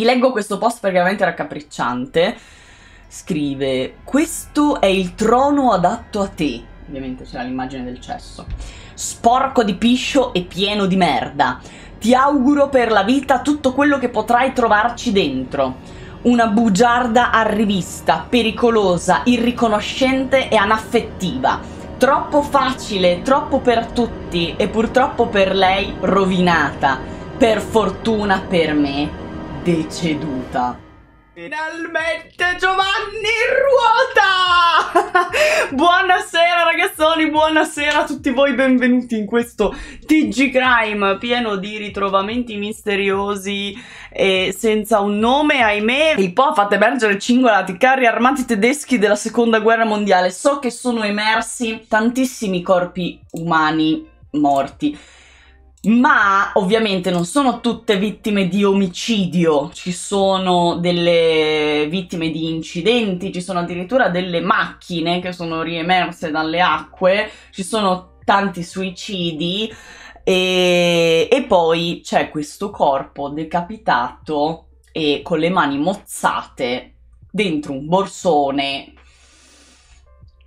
Vi leggo questo post perché veramente raccapricciante. Scrive: Questo è il trono adatto a te. Ovviamente c'era l'immagine del cesso. Sporco di piscio e pieno di merda. Ti auguro per la vita tutto quello che potrai trovarci dentro una bugiarda a rivista, pericolosa, irriconoscente e anaffettiva. Troppo facile, troppo per tutti e purtroppo per lei rovinata. Per fortuna per me deceduta. Finalmente Giovanni ruota! buonasera ragazzoni, buonasera a tutti voi, benvenuti in questo TG Crime pieno di ritrovamenti misteriosi e senza un nome, ahimè. Il Po ha fatto emergere cingolati carri armati tedeschi della seconda guerra mondiale. So che sono emersi tantissimi corpi umani morti ma ovviamente non sono tutte vittime di omicidio, ci sono delle vittime di incidenti, ci sono addirittura delle macchine che sono riemerse dalle acque, ci sono tanti suicidi e, e poi c'è questo corpo decapitato e con le mani mozzate dentro un borsone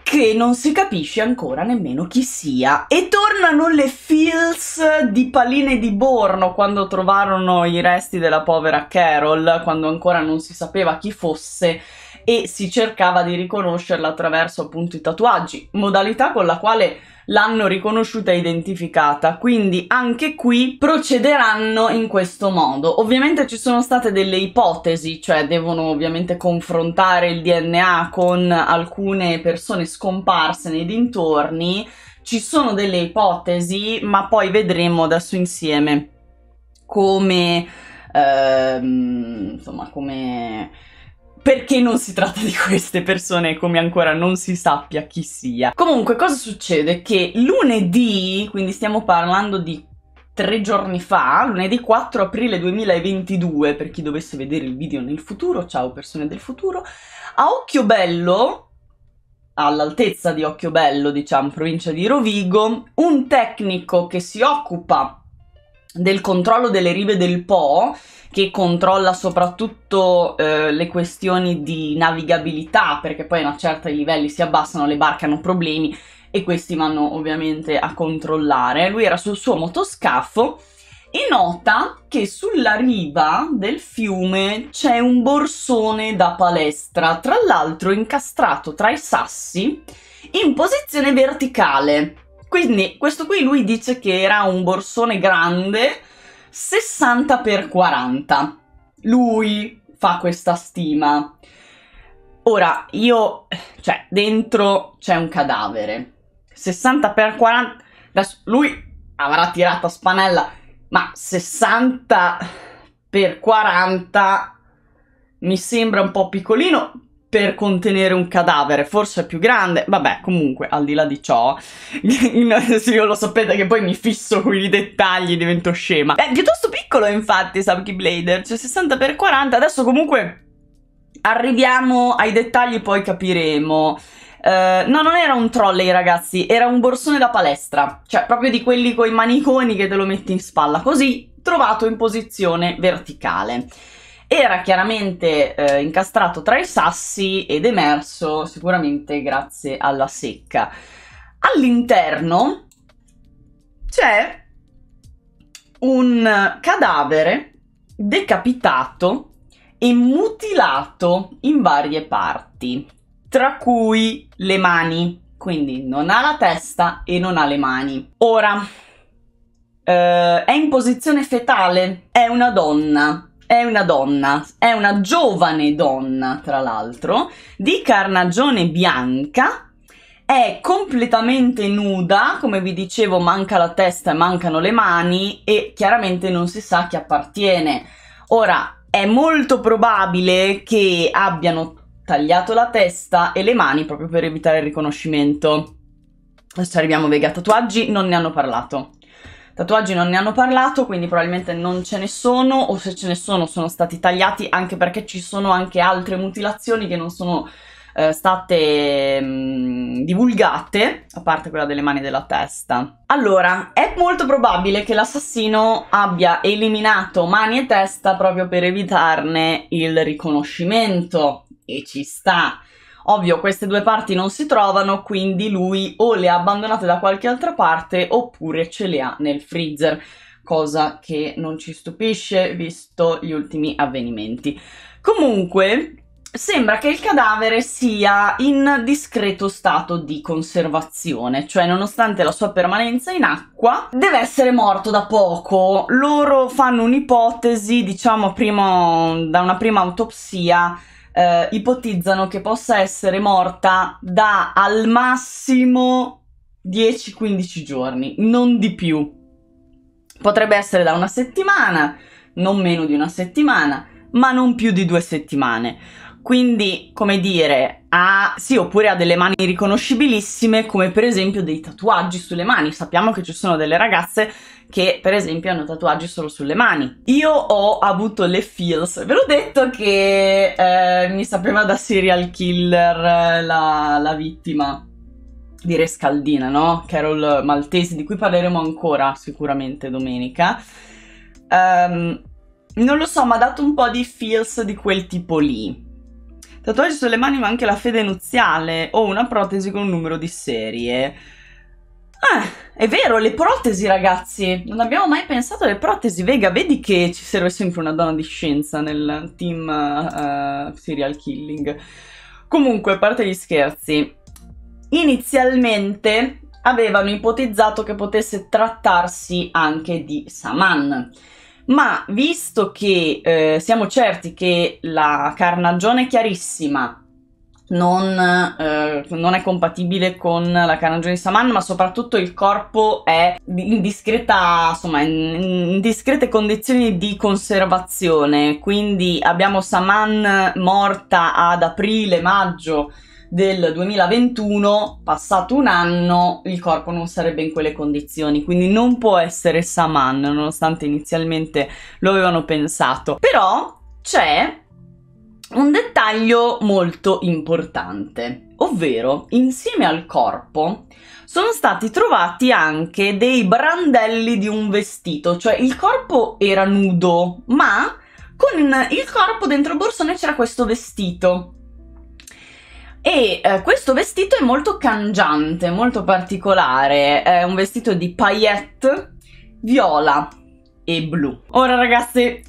che non si capisce ancora nemmeno chi sia. E tornano le feels di Paline di Borno quando trovarono i resti della povera Carol, quando ancora non si sapeva chi fosse e si cercava di riconoscerla attraverso appunto i tatuaggi, modalità con la quale l'hanno riconosciuta e identificata, quindi anche qui procederanno in questo modo. Ovviamente ci sono state delle ipotesi, cioè devono ovviamente confrontare il DNA con alcune persone scomparse nei dintorni, ci sono delle ipotesi, ma poi vedremo adesso insieme come... Ehm, insomma, come perché non si tratta di queste persone come ancora non si sappia chi sia. Comunque cosa succede? Che lunedì, quindi stiamo parlando di tre giorni fa, lunedì 4 aprile 2022, per chi dovesse vedere il video nel futuro, ciao persone del futuro, a Occhio Bello, all'altezza di Occhio Bello, diciamo, provincia di Rovigo, un tecnico che si occupa del controllo delle rive del Po che controlla soprattutto eh, le questioni di navigabilità, perché poi a una certa i livelli si abbassano, le barche hanno problemi e questi vanno ovviamente a controllare. Lui era sul suo motoscafo e nota che sulla riva del fiume c'è un borsone da palestra, tra l'altro incastrato tra i sassi in posizione verticale. Quindi questo qui lui dice che era un borsone grande 60 per 40. Lui fa questa stima. Ora, io, cioè, dentro c'è un cadavere. 60 per 40. Adesso lui avrà tirato a spanella, ma 60 per 40 mi sembra un po' piccolino per contenere un cadavere, forse è più grande, vabbè, comunque, al di là di ciò, se io lo sapete che poi mi fisso con i dettagli, divento scema. È piuttosto piccolo, infatti, Sabki Blader, cioè 60x40, adesso comunque arriviamo ai dettagli, poi capiremo. Uh, no, non era un trolley, ragazzi, era un borsone da palestra, cioè proprio di quelli con i maniconi che te lo metti in spalla, così trovato in posizione verticale era chiaramente eh, incastrato tra i sassi ed emerso sicuramente grazie alla secca. All'interno c'è un cadavere decapitato e mutilato in varie parti, tra cui le mani, quindi non ha la testa e non ha le mani. Ora, eh, è in posizione fetale, è una donna, è una donna, è una giovane donna tra l'altro, di carnagione bianca, è completamente nuda, come vi dicevo manca la testa e mancano le mani e chiaramente non si sa a chi appartiene. Ora, è molto probabile che abbiano tagliato la testa e le mani proprio per evitare il riconoscimento. Adesso arriviamo ai vega tatuaggi, non ne hanno parlato. Tatuaggi non ne hanno parlato, quindi probabilmente non ce ne sono, o se ce ne sono sono stati tagliati anche perché ci sono anche altre mutilazioni che non sono eh, state mh, mm, divulgate, a parte quella delle mani e della testa. Allora, è molto probabile che l'assassino abbia eliminato mani e testa proprio per evitarne il riconoscimento, e ci sta Ovvio, queste due parti non si trovano, quindi lui o le ha abbandonate da qualche altra parte oppure ce le ha nel freezer, cosa che non ci stupisce visto gli ultimi avvenimenti. Comunque, sembra che il cadavere sia in discreto stato di conservazione, cioè nonostante la sua permanenza in acqua, deve essere morto da poco. Loro fanno un'ipotesi, diciamo, prima, da una prima autopsia eh, ipotizzano che possa essere morta da al massimo 10-15 giorni, non di più. Potrebbe essere da una settimana, non meno di una settimana, ma non più di due settimane. Quindi, come dire, ha sì, oppure ha delle mani riconoscibilissime, come per esempio dei tatuaggi sulle mani. Sappiamo che ci sono delle ragazze che per esempio hanno tatuaggi solo sulle mani. Io ho avuto le feels, ve l'ho detto che eh, mi sapeva da serial killer eh, la, la vittima di Rescaldina, no? Carol Maltese, di cui parleremo ancora sicuramente domenica. Um, non lo so, ma ha dato un po' di feels di quel tipo lì. Tatuaggi sulle mani, ma anche la fede nuziale o una protesi con un numero di serie. Ah, è vero, le protesi, ragazzi. Non abbiamo mai pensato alle protesi. Vega, vedi che ci serve sempre una donna di scienza nel team uh, serial killing. Comunque, a parte gli scherzi, inizialmente avevano ipotizzato che potesse trattarsi anche di Saman. Ma visto che eh, siamo certi che la carnagione chiarissima non, eh, non, è compatibile con la carnagione di Saman, ma soprattutto il corpo è in, discreta, insomma, in discrete condizioni di conservazione. Quindi abbiamo Saman morta ad aprile-maggio del 2021, passato un anno, il corpo non sarebbe in quelle condizioni, quindi non può essere Saman, nonostante inizialmente lo avevano pensato. Però c'è un dettaglio molto importante, ovvero insieme al corpo sono stati trovati anche dei brandelli di un vestito, cioè il corpo era nudo, ma con il corpo dentro il borsone c'era questo vestito. E eh, questo vestito è molto cangiante, molto particolare, è un vestito di paillette viola e blu. Ora ragazzi,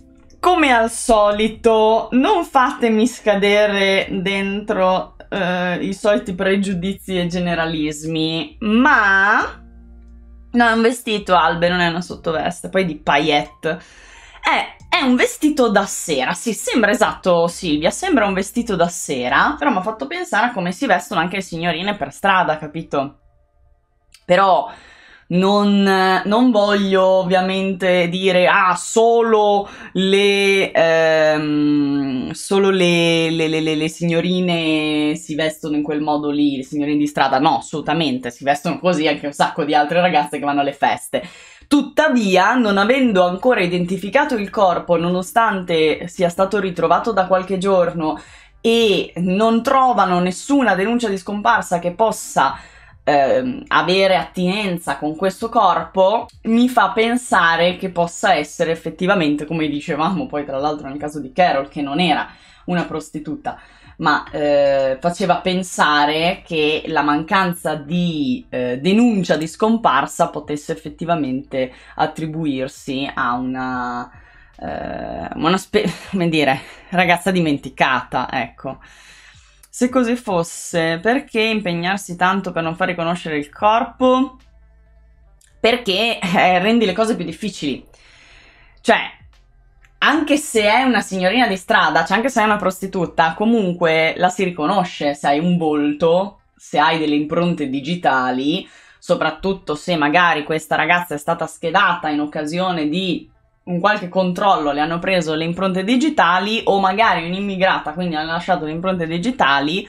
come al solito, non fatemi scadere dentro eh, i soliti pregiudizi e generalismi, ma... No, è un vestito, Albe, non è una sottoveste, poi di paillette. È, è, un vestito da sera, sì, sembra esatto Silvia, sembra un vestito da sera, però mi ha fatto pensare a come si vestono anche le signorine per strada, capito? Però non, non voglio ovviamente dire ah solo le, ehm, solo le, le, le, le signorine si vestono in quel modo lì, le signorine di strada, no assolutamente, si vestono così anche un sacco di altre ragazze che vanno alle feste. Tuttavia, non avendo ancora identificato il corpo, nonostante sia stato ritrovato da qualche giorno e non trovano nessuna denuncia di scomparsa che possa ehm, avere attinenza con questo corpo mi fa pensare che possa essere effettivamente, come dicevamo poi tra l'altro nel caso di Carol, che non era una prostituta, ma eh, faceva pensare che la mancanza di eh, denuncia di scomparsa potesse effettivamente attribuirsi a una, eh, una spe- come dire, ragazza dimenticata, ecco. Se così fosse, perché impegnarsi tanto per non far riconoscere il corpo? Perché eh, rendi le cose più difficili. Cioè, anche se è una signorina di strada, cioè anche se è una prostituta, comunque la si riconosce se hai un volto, se hai delle impronte digitali, soprattutto se magari questa ragazza è stata schedata in occasione di un qualche controllo le hanno preso le impronte digitali o magari un'immigrata quindi hanno lasciato le impronte digitali,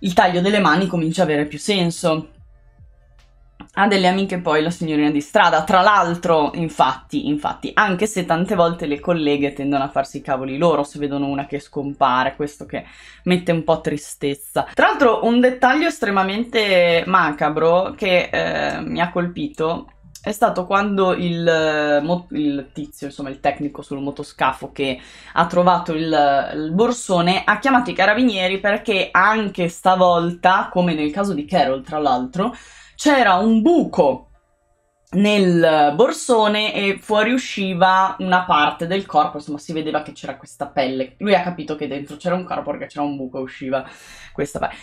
il taglio delle mani comincia a avere più senso. Ha delle amiche poi la signorina di strada, tra l'altro, infatti, infatti, anche se tante volte le colleghe tendono a farsi i cavoli loro se vedono una che scompare, questo che mette un po' tristezza. Tra l'altro un dettaglio estremamente macabro che eh, mi ha colpito è stato quando il, eh, il, tizio, insomma il tecnico sul motoscafo che ha trovato il, il, borsone, ha chiamato i carabinieri perché anche stavolta, come nel caso di Carol tra l'altro, c'era un buco nel borsone e fuoriusciva una parte del corpo, insomma si vedeva che c'era questa pelle. Lui ha capito che dentro c'era un corpo perché c'era un buco e usciva questa parte.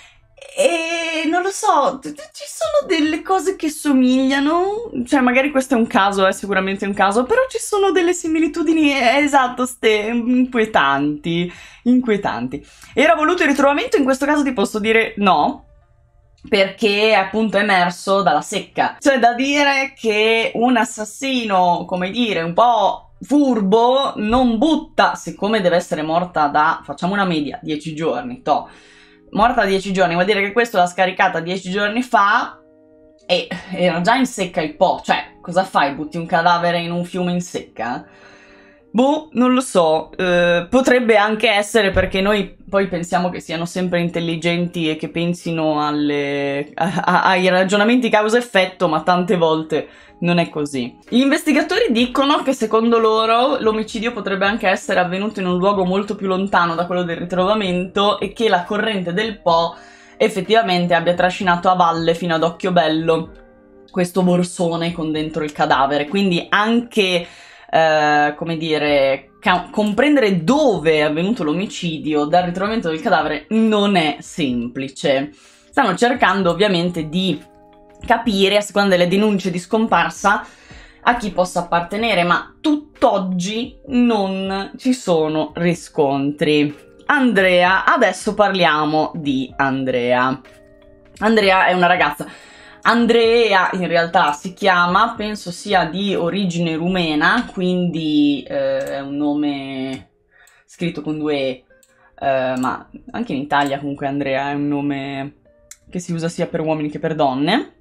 E non lo so, ci sono delle cose che somigliano, cioè magari questo è un caso, è sicuramente un caso, però ci sono delle similitudini, eh, esatto, ste, inquietanti, inquietanti. Era voluto il ritrovamento, in questo caso ti posso dire no, perché è appunto emerso dalla secca. Cioè da dire che un assassino, come dire, un po' furbo, non butta, siccome deve essere morta da, facciamo una media, 10 giorni, toh, morta dieci giorni, vuol dire che questo l'ha scaricata dieci giorni fa e era già in secca il po', cioè cosa fai? Butti un cadavere in un fiume in secca? Boh, non lo so, eh, potrebbe anche essere perché noi poi pensiamo che siano sempre intelligenti e che pensino alle, a, a, ai ragionamenti causa-effetto, ma tante volte non è così. Gli investigatori dicono che secondo loro l'omicidio potrebbe anche essere avvenuto in un luogo molto più lontano da quello del ritrovamento e che la corrente del Po effettivamente abbia trascinato a valle fino ad occhio bello questo borsone con dentro il cadavere, quindi anche eh, come dire, ca- comprendere dove è avvenuto l'omicidio dal ritrovamento del cadavere non è semplice. Stanno cercando ovviamente di capire, a seconda delle denunce di scomparsa, a chi possa appartenere, ma tutt'oggi non ci sono riscontri. Andrea, adesso parliamo di Andrea. Andrea è una ragazza Andrea in realtà si chiama, penso sia di origine rumena, quindi eh, è un nome scritto con due E, eh, ma anche in Italia comunque Andrea è un nome che si usa sia per uomini che per donne.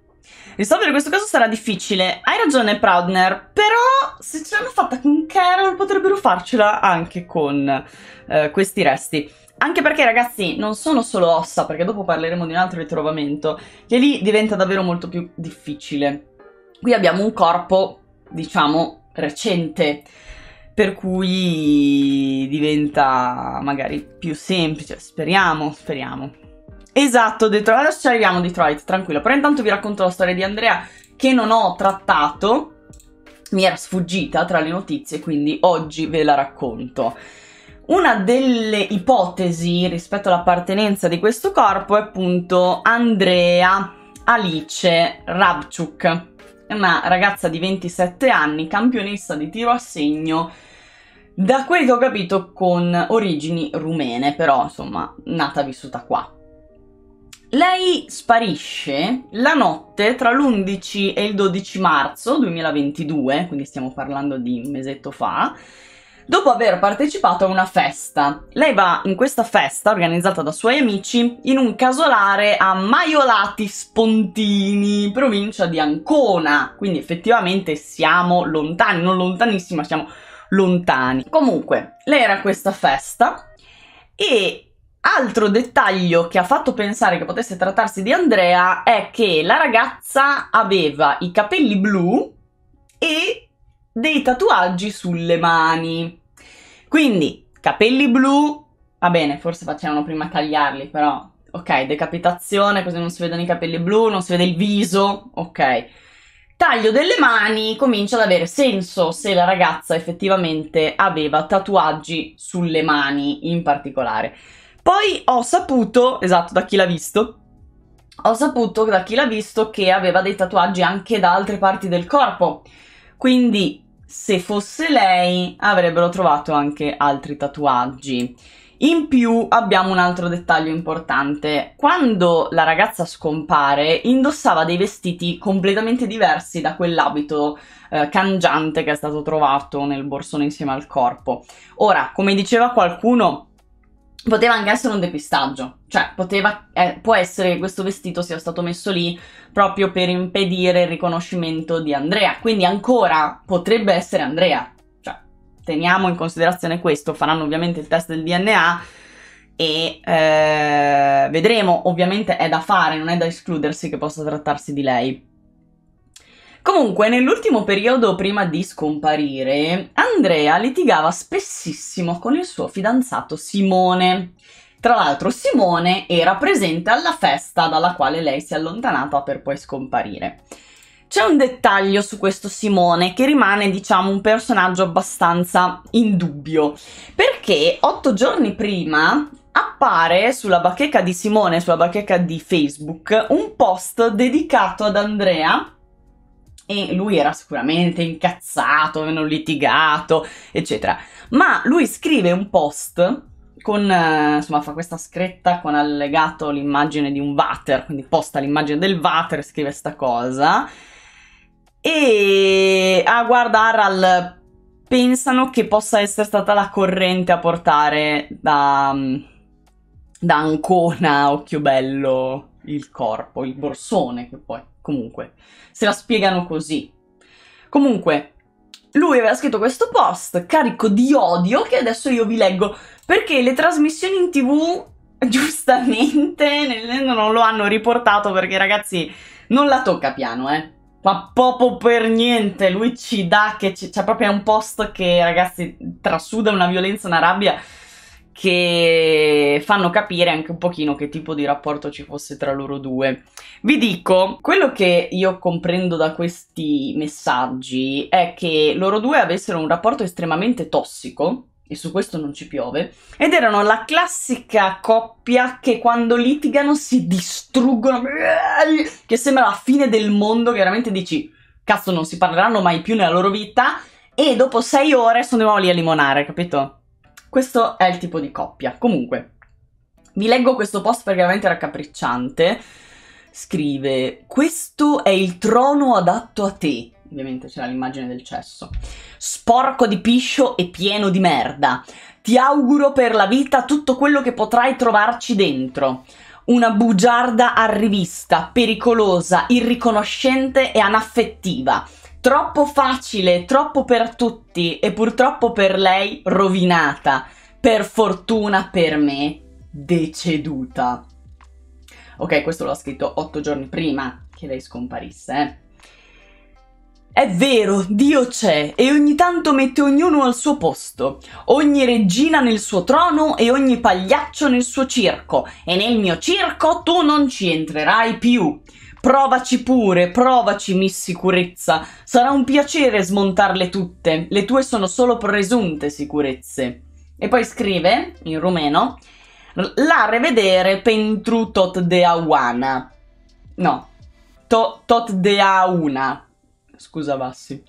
Risolvere questo caso sarà difficile. Hai ragione, Proudner. Però, se ce l'hanno fatta con Carol, potrebbero farcela anche con eh, questi resti. Anche perché ragazzi non sono solo ossa, perché dopo parleremo di un altro ritrovamento, che lì diventa davvero molto più difficile. Qui abbiamo un corpo, diciamo, recente, per cui diventa magari più semplice, speriamo, speriamo. Esatto, detto, allora ci arriviamo a Detroit, tranquillo, però intanto vi racconto la storia di Andrea che non ho trattato, mi era sfuggita tra le notizie, quindi oggi ve la racconto. Una delle ipotesi rispetto all'appartenenza di questo corpo è appunto Andrea Alice Rabchuk, una ragazza di 27 anni, campionessa di tiro a segno, da quel che ho capito con origini rumene, però insomma nata e vissuta qua. Lei sparisce la notte tra l'11 e il 12 marzo 2022, quindi stiamo parlando di un mesetto fa, dopo aver partecipato a una festa. Lei va in questa festa organizzata da suoi amici in un casolare a Maiolati Spontini, provincia di Ancona, quindi effettivamente siamo lontani, non lontanissimi, ma siamo lontani. Comunque, lei era a questa festa e Altro dettaglio che ha fatto pensare che potesse trattarsi di Andrea è che la ragazza aveva i capelli blu e dei tatuaggi sulle mani. Quindi, capelli blu, va bene, forse facevano prima tagliarli, però ok, decapitazione, così non si vedono i capelli blu, non si vede il viso, ok. Taglio delle mani comincia ad avere senso se la ragazza effettivamente aveva tatuaggi sulle mani in particolare. Poi ho saputo, esatto, da chi l'ha visto, ho saputo da chi l'ha visto che aveva dei tatuaggi anche da altre parti del corpo. Quindi se fosse lei avrebbero trovato anche altri tatuaggi. In più abbiamo un altro dettaglio importante. Quando la ragazza scompare, indossava dei vestiti completamente diversi da quell'abito eh, cangiante che è stato trovato nel borsone insieme al corpo. Ora, come diceva qualcuno, poteva anche essere un depistaggio, cioè poteva, eh, può essere che questo vestito sia stato messo lì proprio per impedire il riconoscimento di Andrea, quindi ancora potrebbe essere Andrea, cioè teniamo in considerazione questo, faranno ovviamente il test del DNA e eh, vedremo, ovviamente è da fare, non è da escludersi che possa trattarsi di lei. Comunque, nell'ultimo periodo prima di scomparire, Andrea litigava spessissimo con il suo fidanzato Simone. Tra l'altro, Simone era presente alla festa dalla quale lei si è allontanata per poi scomparire. C'è un dettaglio su questo Simone che rimane, diciamo, un personaggio abbastanza in dubbio, perché otto giorni prima appare sulla bacheca di Simone, sulla bacheca di Facebook, un post dedicato ad Andrea e lui era sicuramente incazzato, avevano litigato, eccetera. Ma lui scrive un post con, eh, insomma, fa questa scritta con allegato l'immagine di un water, quindi posta l'immagine del water, scrive sta cosa. E a ah, guardare al pensano che possa essere stata la corrente a portare da, mm, da Ancona occhio bello, il corpo, il borsone che poi Comunque, se la spiegano così. Comunque, lui aveva scritto questo post carico di odio che adesso io vi leggo perché le trasmissioni in tv giustamente non lo hanno riportato perché ragazzi non la tocca piano eh ma proprio per niente lui ci dà che c'è proprio un post che ragazzi trasuda una violenza una rabbia che fanno capire anche un pochino che tipo di rapporto ci fosse tra loro due. Vi dico, quello che io comprendo da questi messaggi è che loro due avessero un rapporto estremamente tossico, e su questo non ci piove, ed erano la classica coppia che quando litigano si distruggono, che sembra la fine del mondo, che veramente dici, cazzo non si parleranno mai più nella loro vita, e dopo sei ore sono di nuovo lì a limonare, capito? Questo è il tipo di coppia. Comunque, vi leggo questo post perché è veramente raccapricciante. Scrive: Questo è il trono adatto a te. Ovviamente c'era l'immagine del cesso. Sporco di piscio e pieno di merda. Ti auguro per la vita tutto quello che potrai trovarci dentro. Una bugiarda arrivista, pericolosa, irriconoscente e anaffettiva troppo facile, troppo per tutti e purtroppo per lei rovinata, per fortuna per me deceduta. Ok, questo l'ho scritto otto giorni prima che lei scomparisse. Eh. È vero, Dio c'è e ogni tanto mette ognuno al suo posto, ogni regina nel suo trono e ogni pagliaccio nel suo circo, e nel mio circo tu non ci entrerai più. Provaci pure, provaci, Miss Sicurezza. Sarà un piacere smontarle tutte. Le tue sono solo presunte sicurezze. E poi scrive, in rumeno, la revedere pentru tot de auana. No, to, tot de auna. Scusa, Bassi.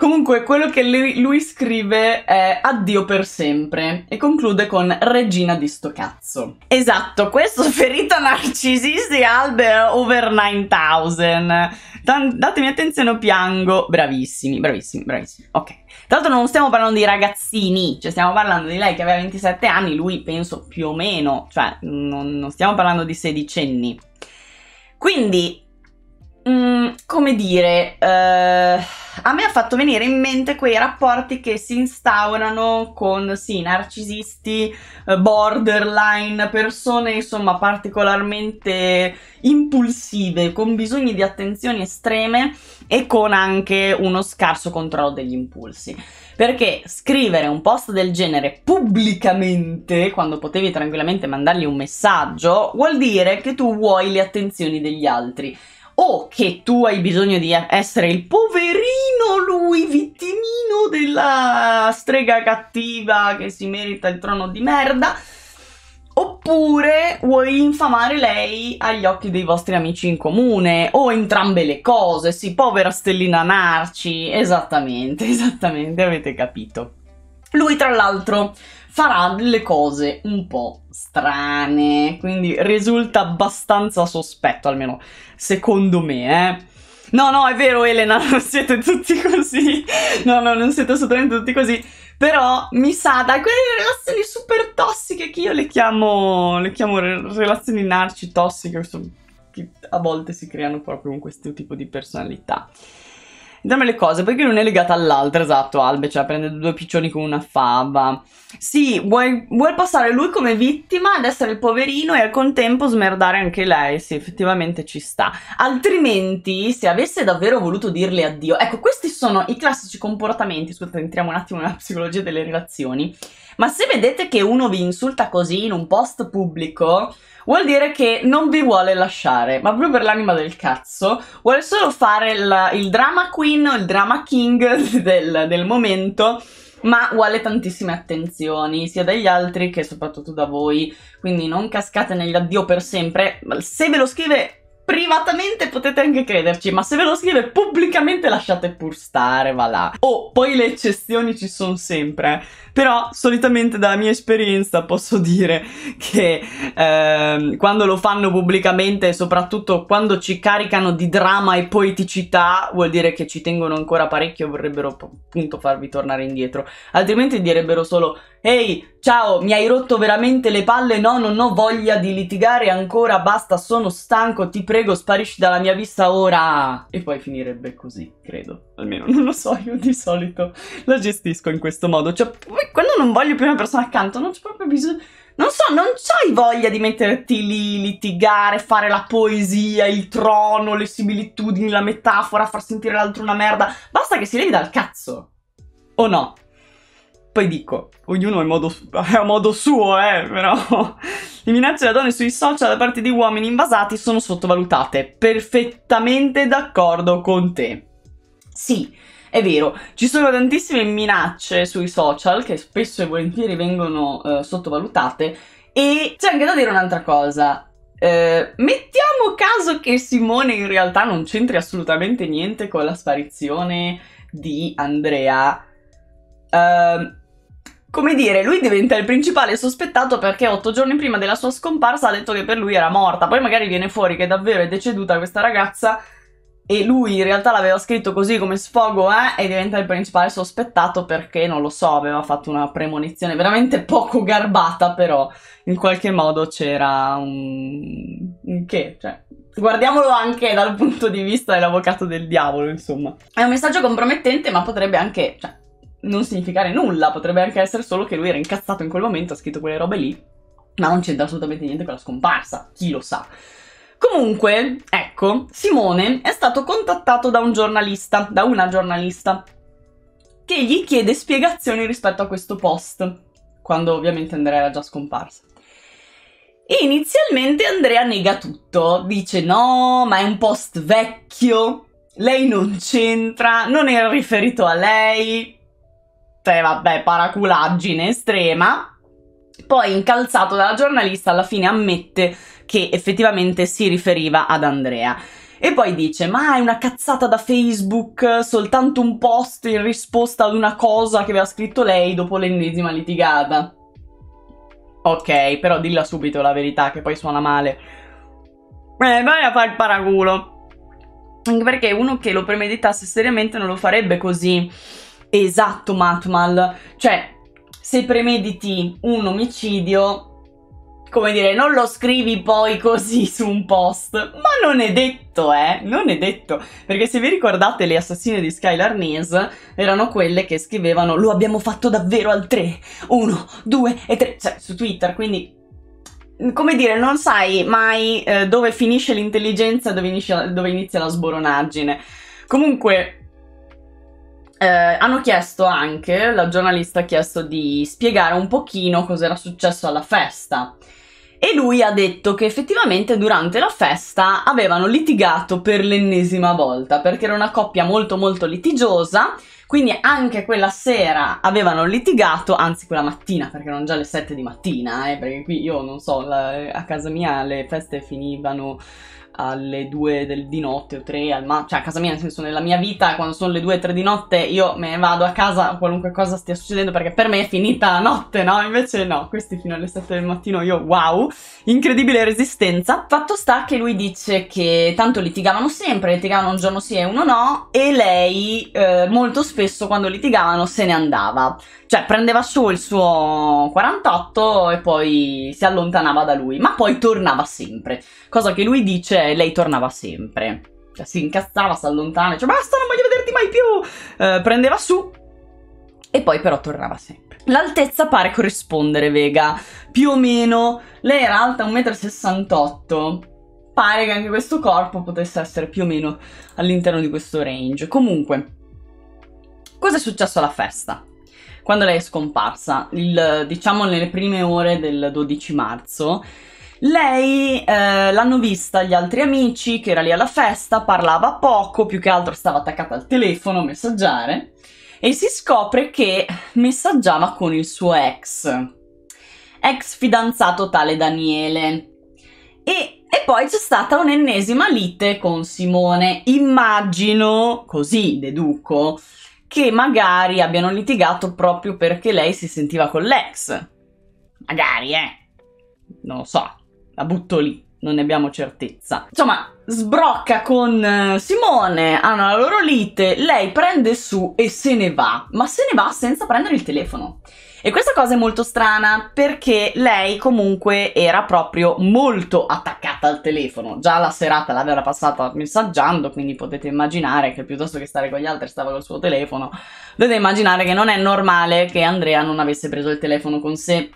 Comunque, quello che lui, lui scrive è addio per sempre e conclude con regina di sto cazzo. Esatto, questo ferito narcisista di Albert over 9000. Dan datemi attenzione, piango. Bravissimi, bravissimi, bravissimi. Ok. Tra l'altro non stiamo parlando di ragazzini, cioè stiamo parlando di lei che aveva 27 anni, lui penso più o meno, cioè non, non stiamo parlando di sedicenni. Quindi Mm, come dire, eh, a me ha fatto venire in mente quei rapporti che si instaurano con sì, narcisisti, eh, borderline, persone insomma particolarmente impulsive, con bisogni di attenzioni estreme e con anche uno scarso controllo degli impulsi. Perché scrivere un post del genere pubblicamente, quando potevi tranquillamente mandargli un messaggio, vuol dire che tu vuoi le attenzioni degli altri o che tu hai bisogno di essere il poverino lui vittimino della strega cattiva che si merita il trono di merda oppure vuoi infamare lei agli occhi dei vostri amici in comune o entrambe le cose, sì, povera stellina Narci, esattamente, esattamente, avete capito. Lui tra l'altro farà delle cose un po' strane, quindi risulta abbastanza sospetto, almeno secondo me, eh. No, no, è vero Elena, non siete tutti così, no, no, non siete assolutamente tutti così, però mi sa da quelle relazioni super tossiche che io le chiamo, le chiamo relazioni narci tossiche, che a volte si creano proprio con questo tipo di personalità entrambe le cose, perché l'una è legata all'altra, esatto, Albe, cioè prende due piccioni con una fava. Sì, vuoi, vuoi passare lui come vittima ad essere il poverino e al contempo smerdare anche lei, sì, effettivamente ci sta. Altrimenti, se avesse davvero voluto dirle addio, ecco, questi sono i classici comportamenti, scusate, entriamo un attimo nella psicologia delle relazioni, ma se vedete che uno vi insulta così in un post pubblico, vuol dire che non vi vuole lasciare, ma proprio per l'anima del cazzo, vuole solo fare la, il drama queen o il drama king del, del momento ma vuole tantissime attenzioni sia dagli altri che soprattutto da voi quindi non cascate negli addio per sempre se ve lo scrive privatamente potete anche crederci ma se ve lo scrive pubblicamente lasciate pur stare va là oh poi le eccezioni ci sono sempre però solitamente dalla mia esperienza posso dire che ehm, quando lo fanno pubblicamente e soprattutto quando ci caricano di drama e poeticità vuol dire che ci tengono ancora parecchio e vorrebbero appunto farvi tornare indietro, altrimenti direbbero solo ehi ciao mi hai rotto veramente le palle, no non ho voglia di litigare ancora, basta sono stanco, ti prego sparisci dalla mia vista ora e poi finirebbe così credo, almeno non lo so, io di solito la gestisco in questo modo, cioè quando non voglio più una persona accanto non c'è proprio bisogno, non so, non c'hai voglia di metterti lì, litigare, fare la poesia, il trono, le similitudini, la metafora, far sentire l'altro una merda, basta che si levi dal cazzo, o no? Poi dico, ognuno è, modo, è a modo suo, eh, però... Le minacce da donne sui social da parte di uomini invasati sono sottovalutate. Perfettamente d'accordo con te. Sì, è vero, ci sono tantissime minacce sui social che spesso e volentieri vengono eh, sottovalutate e c'è anche da dire un'altra cosa. Eh, mettiamo caso che Simone in realtà non c'entri assolutamente niente con la sparizione di Andrea. Eh, come dire, lui diventa il principale sospettato perché otto giorni prima della sua scomparsa ha detto che per lui era morta. Poi magari viene fuori che davvero è deceduta questa ragazza e lui in realtà l'aveva scritto così come sfogo eh, e diventa il principale sospettato perché non lo so, aveva fatto una premonizione veramente poco garbata, però in qualche modo c'era un, un che, cioè guardiamolo anche dal punto di vista dell'avvocato del diavolo, insomma. È un messaggio compromettente, ma potrebbe anche cioè, non significare nulla, potrebbe anche essere solo che lui era incazzato in quel momento, ha scritto quelle robe lì, ma non c'entra assolutamente niente con la scomparsa, chi lo sa. Comunque, ecco, Simone è stato contattato da un giornalista, da una giornalista, che gli chiede spiegazioni rispetto a questo post, quando ovviamente Andrea era già scomparsa. E inizialmente Andrea nega tutto, dice no, ma è un post vecchio, lei non c'entra, non era riferito a lei. cioè vabbè, paraculaggine estrema. Poi, incalzato dalla giornalista, alla fine ammette che effettivamente si riferiva ad Andrea. E poi dice, ma è una cazzata da Facebook, soltanto un post in risposta ad una cosa che aveva scritto lei dopo l'ennesima litigata. Ok, però dilla subito la verità che poi suona male. Eh, vai a fare il paraculo. Anche perché uno che lo premeditasse seriamente non lo farebbe così. Esatto, Matmal. Cioè, se premediti un omicidio, come dire, non lo scrivi poi così su un post, ma non è detto, eh, non è detto, perché se vi ricordate le assassine di Skylar Nese, erano quelle che scrivevano lo abbiamo fatto davvero al 3, 1, 2 e 3, cioè su Twitter, quindi come dire, non sai mai eh, dove finisce l'intelligenza e dove, inizia, dove inizia la sboronaggine. Comunque, eh, hanno chiesto anche, la giornalista ha chiesto di spiegare un pochino cos'era successo alla festa e lui ha detto che effettivamente durante la festa avevano litigato per l'ennesima volta perché era una coppia molto molto litigiosa quindi anche quella sera avevano litigato, anzi quella mattina, perché erano già le 7 di mattina, eh, perché qui io non so, la, a casa mia le feste finivano alle 2 del, di notte o 3 al massimo, cioè a casa mia, nel senso nella mia vita quando sono le 2 o 3 di notte io me ne vado a casa qualunque cosa stia succedendo perché per me è finita la notte, no? Invece no, questi fino alle 7 del mattino io wow, incredibile resistenza. Fatto sta che lui dice che tanto litigavano sempre, litigavano un giorno sì e uno no e lei eh, molto spesso quando litigavano se ne andava. Cioè, prendeva su il suo 48 e poi si allontanava da lui, ma poi tornava sempre. Cosa che lui dice, lei tornava sempre. Cioè, si incazzava, si allontanava, cioè, basta, non voglio vederti mai più! Eh, prendeva su e poi però tornava sempre. L'altezza pare corrispondere, Vega. Più o meno, lei era alta 1,68 m, pare che anche questo corpo potesse essere più o meno all'interno di questo range. Comunque, cosa è successo alla festa? quando lei è scomparsa, il, diciamo nelle prime ore del 12 marzo, lei eh, l'hanno vista gli altri amici che era lì alla festa, parlava poco, più che altro stava attaccata al telefono a messaggiare e si scopre che messaggiava con il suo ex, ex fidanzato tale Daniele. E, e poi c'è stata un'ennesima lite con Simone, immagino, così deduco, che magari abbiano litigato proprio perché lei si sentiva con l'ex. Magari, eh. Non lo so, la butto lì, non ne abbiamo certezza. Insomma, sbrocca con eh, Simone, hanno la loro lite, lei prende su e se ne va, ma se ne va senza prendere il telefono. E questa cosa è molto strana perché lei comunque era proprio molto attaccata al telefono. Già la serata l'aveva passata messaggiando, quindi potete immaginare che piuttosto che stare con gli altri stava col suo telefono. Dovete immaginare che non è normale che Andrea non avesse preso il telefono con sé.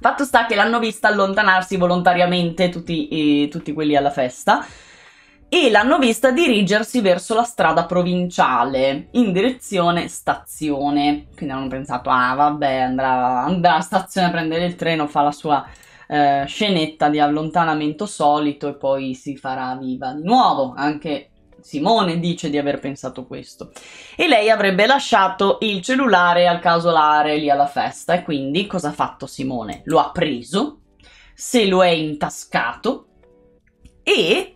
Fatto sta che l'hanno vista allontanarsi volontariamente tutti, eh, tutti quelli alla festa e l'hanno vista dirigersi verso la strada provinciale in direzione stazione. Quindi hanno pensato, ah vabbè, andrà, andrà a stazione a prendere il treno, fa la sua eh, scenetta di allontanamento solito e poi si farà viva di nuovo. Anche Simone dice di aver pensato questo. E lei avrebbe lasciato il cellulare al casolare lì alla festa. E quindi cosa ha fatto Simone? Lo ha preso, se lo è intascato e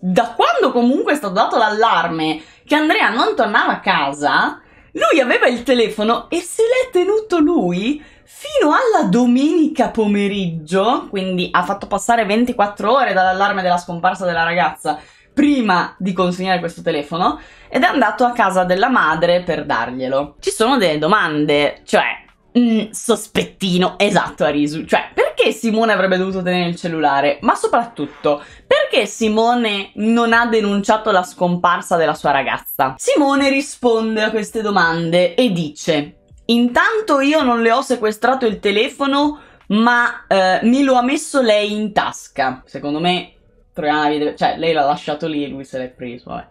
da quando comunque è stato dato l'allarme che Andrea non tornava a casa, lui aveva il telefono e se l'è tenuto lui fino alla domenica pomeriggio, quindi ha fatto passare 24 ore dall'allarme della scomparsa della ragazza prima di consegnare questo telefono ed è andato a casa della madre per darglielo. Ci sono delle domande, cioè Mm, sospettino, esatto Arisu, cioè perché Simone avrebbe dovuto tenere il cellulare? Ma soprattutto, perché Simone non ha denunciato la scomparsa della sua ragazza? Simone risponde a queste domande e dice, intanto io non le ho sequestrato il telefono, ma eh, me lo ha messo lei in tasca. Secondo me, Troiana deve... cioè lei l'ha lasciato lì e lui se l'è preso, vabbè.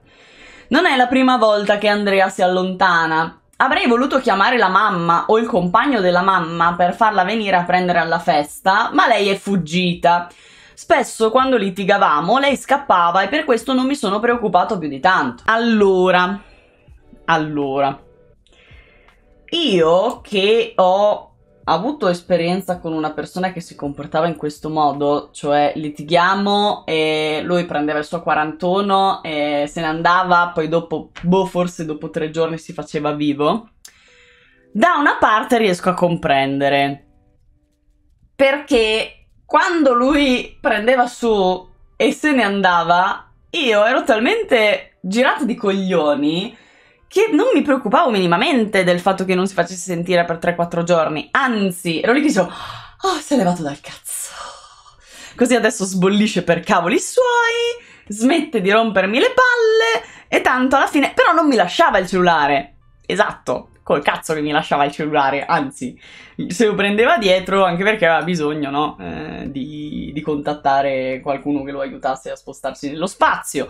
Non è la prima volta che Andrea si allontana Avrei voluto chiamare la mamma o il compagno della mamma per farla venire a prendere alla festa, ma lei è fuggita. Spesso quando litigavamo lei scappava e per questo non mi sono preoccupato più di tanto. Allora, allora, io che ho avuto esperienza con una persona che si comportava in questo modo, cioè litighiamo e lui prendeva il suo 41 e se ne andava, poi dopo, boh, forse dopo tre giorni si faceva vivo. Da una parte riesco a comprendere perché quando lui prendeva su e se ne andava, io ero talmente girato di coglioni che non mi preoccupavo minimamente del fatto che non si facesse sentire per 3-4 giorni, anzi, ero lì che dicevo, oh, si è levato dal cazzo, così adesso sbollisce per cavoli suoi, smette di rompermi le palle e tanto alla fine, però non mi lasciava il cellulare, esatto, col cazzo che mi lasciava il cellulare, anzi, se lo prendeva dietro anche perché aveva bisogno, no? eh, di, di, contattare qualcuno che lo aiutasse a spostarsi nello spazio.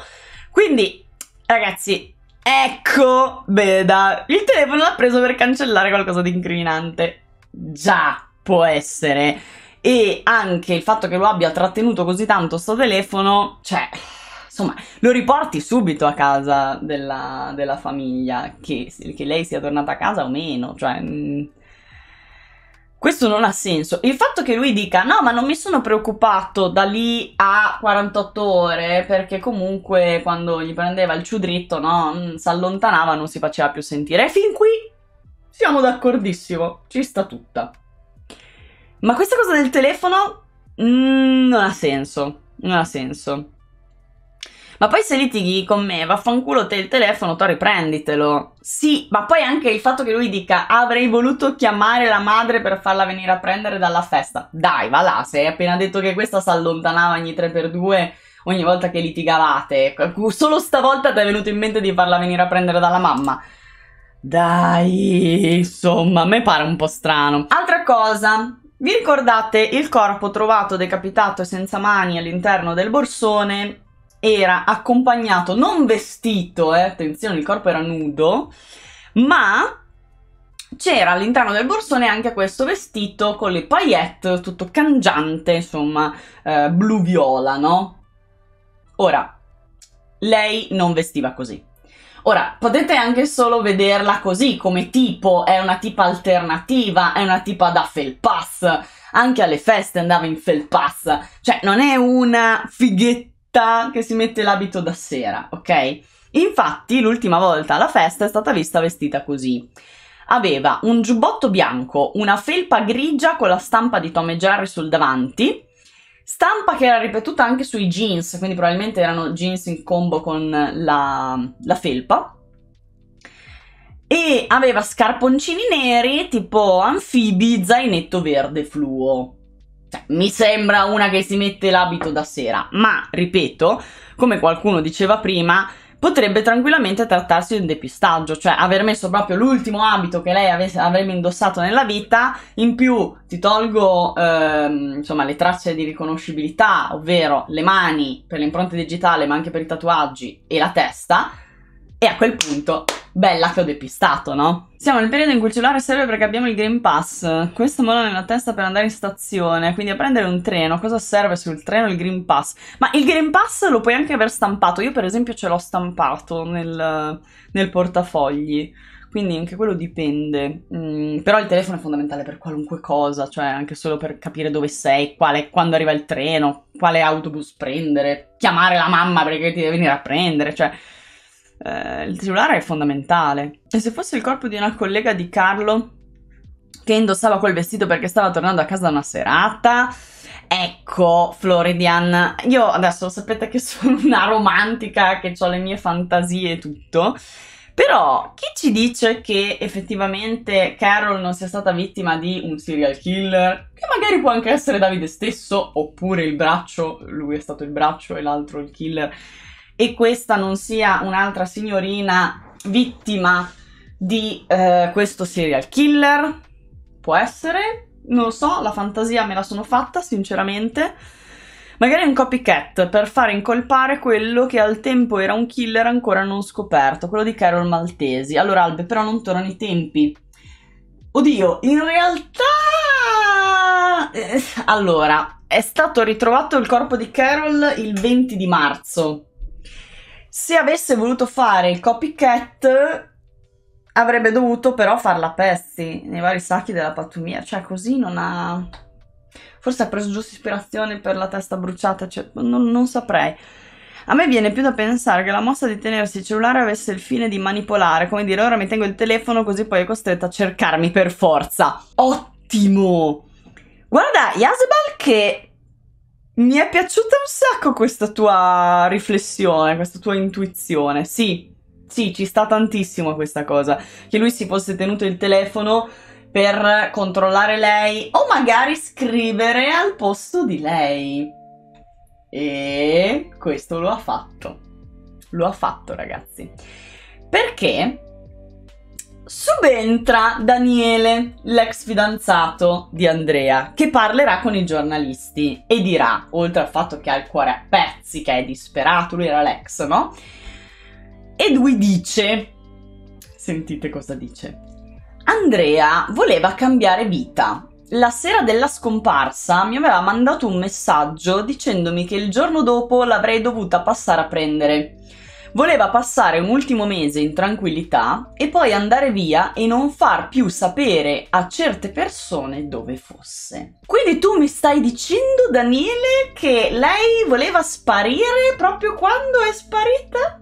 Quindi, ragazzi, Ecco, veda, il telefono l'ha preso per cancellare qualcosa di incriminante. Già, può essere. E anche il fatto che lo abbia trattenuto così tanto sto telefono, cioè, insomma, lo riporti subito a casa della, della famiglia, che, che, lei sia tornata a casa o meno, cioè... Mh mm. Questo non ha senso. Il fatto che lui dica no, ma non mi sono preoccupato da lì a 48 ore, perché comunque quando gli prendeva il ciudritto, no, mm, si allontanava, non si faceva più sentire. E fin qui siamo d'accordissimo, ci sta tutta. Ma questa cosa del telefono mm, non ha senso, non ha senso. Ma poi se litighi con me, vaffanculo te il telefono, tu riprenditelo. Sì, ma poi anche il fatto che lui dica avrei voluto chiamare la madre per farla venire a prendere dalla festa. Dai, va là, se hai appena detto che questa si allontanava ogni 3x2 ogni volta che litigavate. Solo stavolta ti è venuto in mente di farla venire a prendere dalla mamma. Dai, insomma, a me pare un po' strano. Altra cosa, vi ricordate il corpo trovato decapitato e senza mani all'interno del borsone era accompagnato, non vestito, eh, attenzione, il corpo era nudo, ma c'era all'interno del borsone anche questo vestito con le paillette, tutto cangiante, insomma, eh, blu-viola, no? Ora, lei non vestiva così. Ora, potete anche solo vederla così, come tipo, è una tipa alternativa, è una tipa da felpass, anche alle feste andava in felpass, cioè non è una fighetta tutta che si mette l'abito da sera, ok? Infatti, l'ultima volta alla festa è stata vista vestita così. Aveva un giubbotto bianco, una felpa grigia con la stampa di Tom e Jerry sul davanti, stampa che era ripetuta anche sui jeans, quindi probabilmente erano jeans in combo con la, la felpa. E aveva scarponcini neri tipo anfibi, zainetto verde fluo. Cioè, mi sembra una che si mette l'abito da sera, ma ripeto, come qualcuno diceva prima, potrebbe tranquillamente trattarsi di un depistaggio, cioè aver messo proprio l'ultimo abito che lei avesse, avrebbe indossato nella vita, in più ti tolgo ehm, insomma le tracce di riconoscibilità, ovvero le mani per l'impronta digitale, ma anche per i tatuaggi e la testa, e a quel punto bella che ho depistato, no? Siamo nel periodo in cui il cellulare serve perché abbiamo il Green Pass. Questo mola nella testa per andare in stazione, quindi a prendere un treno. Cosa serve sul treno il Green Pass? Ma il Green Pass lo puoi anche aver stampato. Io per esempio ce l'ho stampato nel, nel portafogli quindi anche quello dipende. Mm, però il telefono è fondamentale per qualunque cosa, cioè anche solo per capire dove sei, quale, quando arriva il treno, quale autobus prendere, chiamare la mamma perché ti deve venire a prendere, cioè eh, il cellulare è fondamentale. E se fosse il corpo di una collega di Carlo che indossava quel vestito perché stava tornando a casa da una serata, Ecco, Floridian, io adesso sapete che sono una romantica, che ho le mie fantasie e tutto, però chi ci dice che effettivamente Carol non sia stata vittima di un serial killer, che magari può anche essere Davide stesso, oppure il braccio, lui è stato il braccio e l'altro il killer, e questa non sia un'altra signorina vittima di eh, questo serial killer. Può essere, non lo so, la fantasia me la sono fatta sinceramente. Magari un copycat per fare incolpare quello che al tempo era un killer ancora non scoperto, quello di Carol Maltesi. Allora, Albe, però non tornano i tempi. Oddio, in realtà... Eh, allora, è stato ritrovato il corpo di Carol il 20 di marzo se avesse voluto fare il copycat, avrebbe dovuto però farla a pezzi nei vari sacchi della patumia. Cioè, così non ha. Forse ha preso giusta ispirazione per la testa bruciata, cioè, non, non saprei. A me viene più da pensare che la mossa di tenersi il cellulare avesse il fine di manipolare, come dire ora mi tengo il telefono così poi è costretta a cercarmi per forza. Ottimo! Guarda, Yasbal che mi è piaciuta un sacco questa tua riflessione, questa tua intuizione. Sì, sì, ci sta tantissimo questa cosa. Che lui si fosse tenuto il telefono per controllare lei o magari scrivere al posto di lei. E questo lo ha fatto. Lo ha fatto, ragazzi. Perché subentra Daniele, l'ex fidanzato di Andrea, che parlerà con i giornalisti e dirà, oltre al fatto che ha il cuore a pezzi, che è disperato, lui era l'ex, no? Ed lui dice, sentite cosa dice, Andrea voleva cambiare vita. La sera della scomparsa mi aveva mandato un messaggio dicendomi che il giorno dopo l'avrei dovuta passare a prendere. Voleva passare un ultimo mese in tranquillità e poi andare via e non far più sapere a certe persone dove fosse. Quindi tu mi stai dicendo, Daniele, che lei voleva sparire proprio quando è sparita?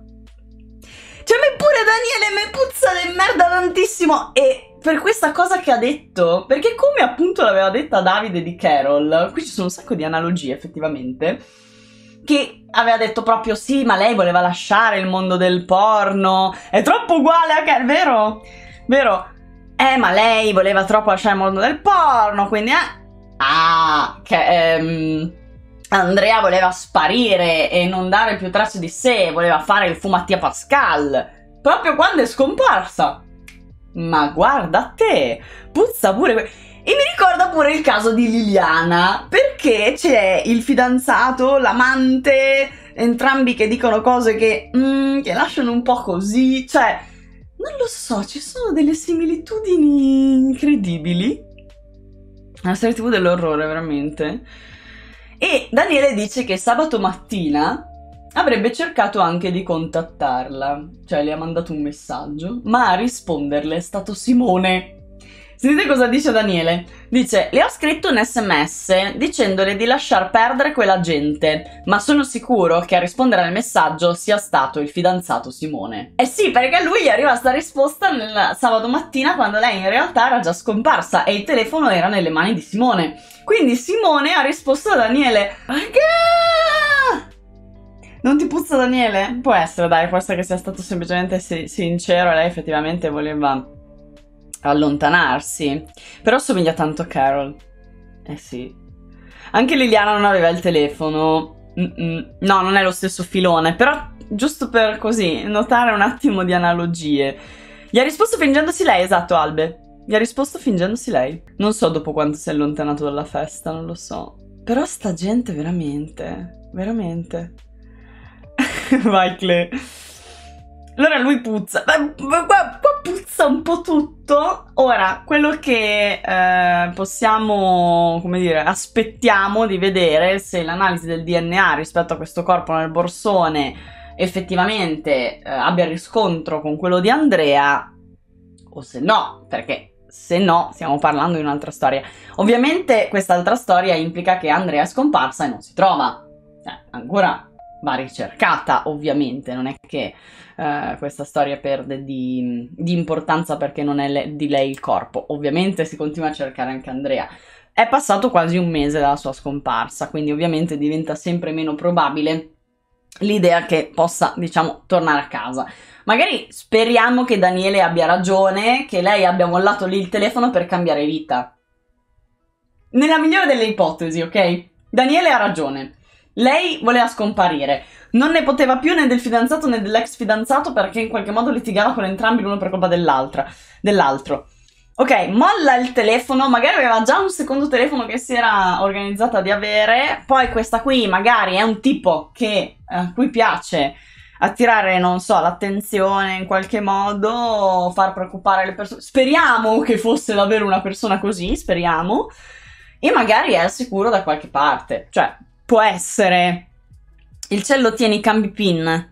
Cioè, me pure Daniele mi puzza di merda tantissimo e per questa cosa che ha detto, perché come appunto l'aveva detta Davide di Carol, qui ci sono un sacco di analogie effettivamente che aveva detto proprio sì, ma lei voleva lasciare il mondo del porno, è troppo uguale a Ken, vero? Vero? Eh, ma lei voleva troppo lasciare il mondo del porno, quindi... Eh, ah, che... Ehm, Andrea voleva sparire e non dare più tracce di sé, voleva fare il fumattia Pascal, proprio quando è scomparsa. Ma guarda te, puzza pure... Que- e mi ricorda pure il caso di Liliana, perché c'è il fidanzato, l'amante, entrambi che dicono cose che, mm, che lasciano un po' così, cioè, non lo so, ci sono delle similitudini incredibili. La serie tv dell'orrore, veramente. E Daniele dice che sabato mattina avrebbe cercato anche di contattarla, cioè le ha mandato un messaggio, ma a risponderle è stato Simone. Sentite cosa dice Daniele. Dice, le ho scritto un sms dicendole di lasciar perdere quella gente, ma sono sicuro che a rispondere al messaggio sia stato il fidanzato Simone. Eh sì, perché a lui gli arriva sta risposta nel sabato mattina quando lei in realtà era già scomparsa e il telefono era nelle mani di Simone. Quindi Simone ha risposto a Daniele, ma che... Non ti puzza Daniele? Può essere, dai, può essere che sia stato semplicemente sincero e lei effettivamente voleva allontanarsi. Però somiglia tanto a Carol. Eh sì. Anche Liliana non aveva il telefono. Mm-mm. No, non è lo stesso filone, però giusto per così notare un attimo di analogie. Gli ha risposto fingendosi lei, esatto, Albe. Gli ha risposto fingendosi lei. Non so dopo quanto si è allontanato dalla festa, non lo so. Però sta gente veramente, veramente. Vai Cle. Allora lui puzza, qua, puzza un po' tutto. Ora, quello che eh, possiamo, come dire, aspettiamo di vedere se l'analisi del DNA rispetto a questo corpo nel borsone effettivamente eh, abbia riscontro con quello di Andrea o se no, perché se no stiamo parlando di un'altra storia. Ovviamente quest'altra storia implica che Andrea è scomparsa e non si trova. Cioè, ancora va ricercata, ovviamente, non è che eh, questa storia perde di, di, importanza perché non è le, di lei il corpo. Ovviamente si continua a cercare anche Andrea. È passato quasi un mese dalla sua scomparsa, quindi ovviamente diventa sempre meno probabile l'idea che possa, diciamo, tornare a casa. Magari speriamo che Daniele abbia ragione, che lei abbia mollato lì il telefono per cambiare vita. Nella migliore delle ipotesi, ok? Daniele ha ragione. Lei voleva scomparire. Non ne poteva più né del fidanzato né dell'ex fidanzato perché in qualche modo litigava con entrambi l'uno per colpa dell'altro. Ok, molla il telefono, magari aveva già un secondo telefono che si era organizzata di avere, poi questa qui magari è un tipo che a eh, cui piace attirare, non so, l'attenzione in qualche modo, far preoccupare le persone. Speriamo che fosse davvero una persona così, speriamo. E magari è al sicuro da qualche parte. Cioè, può essere il cello tieni cambi pin.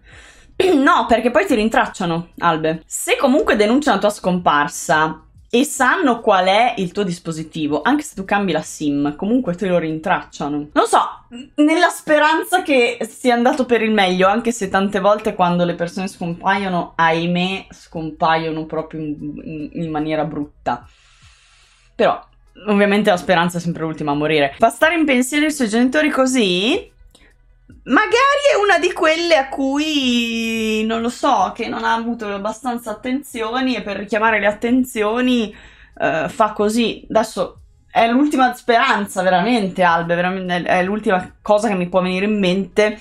No, perché poi ti rintracciano, Albe. Se comunque denunciano la tua scomparsa e sanno qual è il tuo dispositivo, anche se tu cambi la SIM, comunque te lo rintracciano. Non so, nella speranza che sia andato per il meglio, anche se tante volte quando le persone scompaiono, ahimè, scompaiono proprio in, in, in maniera brutta. Però Ovviamente la speranza è sempre l'ultima a morire. Fa stare in pensiero i suoi genitori così? Magari è una di quelle a cui, non lo so, che non ha avuto abbastanza attenzioni e per richiamare le attenzioni eh, fa così. Adesso è l'ultima speranza, veramente, Albe, veramente, è l'ultima cosa che mi può venire in mente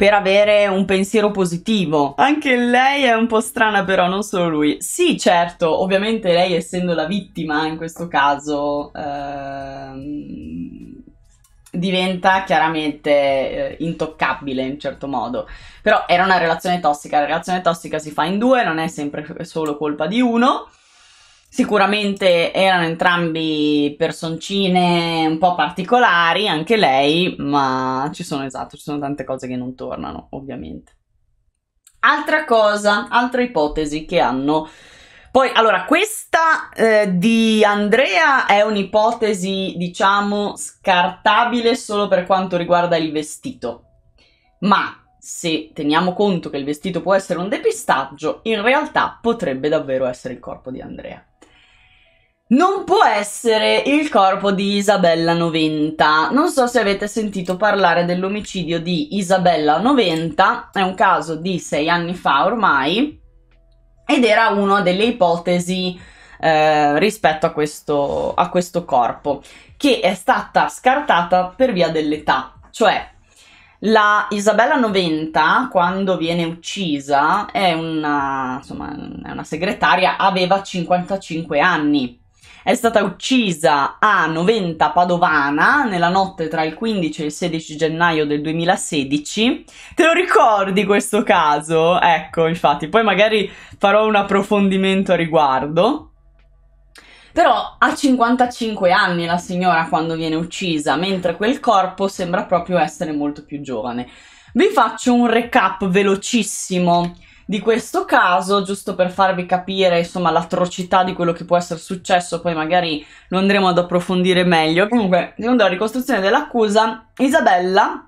per avere un pensiero positivo. Anche lei è un po' strana però, non solo lui. Sì, certo, ovviamente lei essendo la vittima in questo caso... Ehm diventa chiaramente eh, intoccabile in certo modo. Però era una relazione tossica, la relazione tossica si fa in due, non è sempre solo colpa di uno. Sicuramente erano entrambi personcine un po' particolari, anche lei, ma ci sono esatto, ci sono tante cose che non tornano, ovviamente. Altra cosa, altra ipotesi che hanno. Poi, allora, questa eh, di Andrea è un'ipotesi, diciamo, scartabile solo per quanto riguarda il vestito. Ma se teniamo conto che il vestito può essere un depistaggio, in realtà potrebbe davvero essere il corpo di Andrea. Non può essere il corpo di Isabella Noventa. Non so se avete sentito parlare dell'omicidio di Isabella Noventa, è un caso di sei anni fa ormai, ed era una delle ipotesi eh, rispetto a questo, a questo corpo, che è stata scartata per via dell'età. Cioè, la Isabella Noventa, quando viene uccisa, è una, insomma, è una segretaria, aveva 55 anni è stata uccisa a 90 Padovana nella notte tra il 15 e il 16 gennaio del 2016. Te lo ricordi questo caso? Ecco, infatti, poi magari farò un approfondimento a riguardo. Però ha 55 anni la signora quando viene uccisa, mentre quel corpo sembra proprio essere molto più giovane. Vi faccio un recap velocissimo di questo caso, giusto per farvi capire insomma l'atrocità di quello che può essere successo, poi magari lo andremo ad approfondire meglio. Comunque, secondo la ricostruzione dell'accusa, Isabella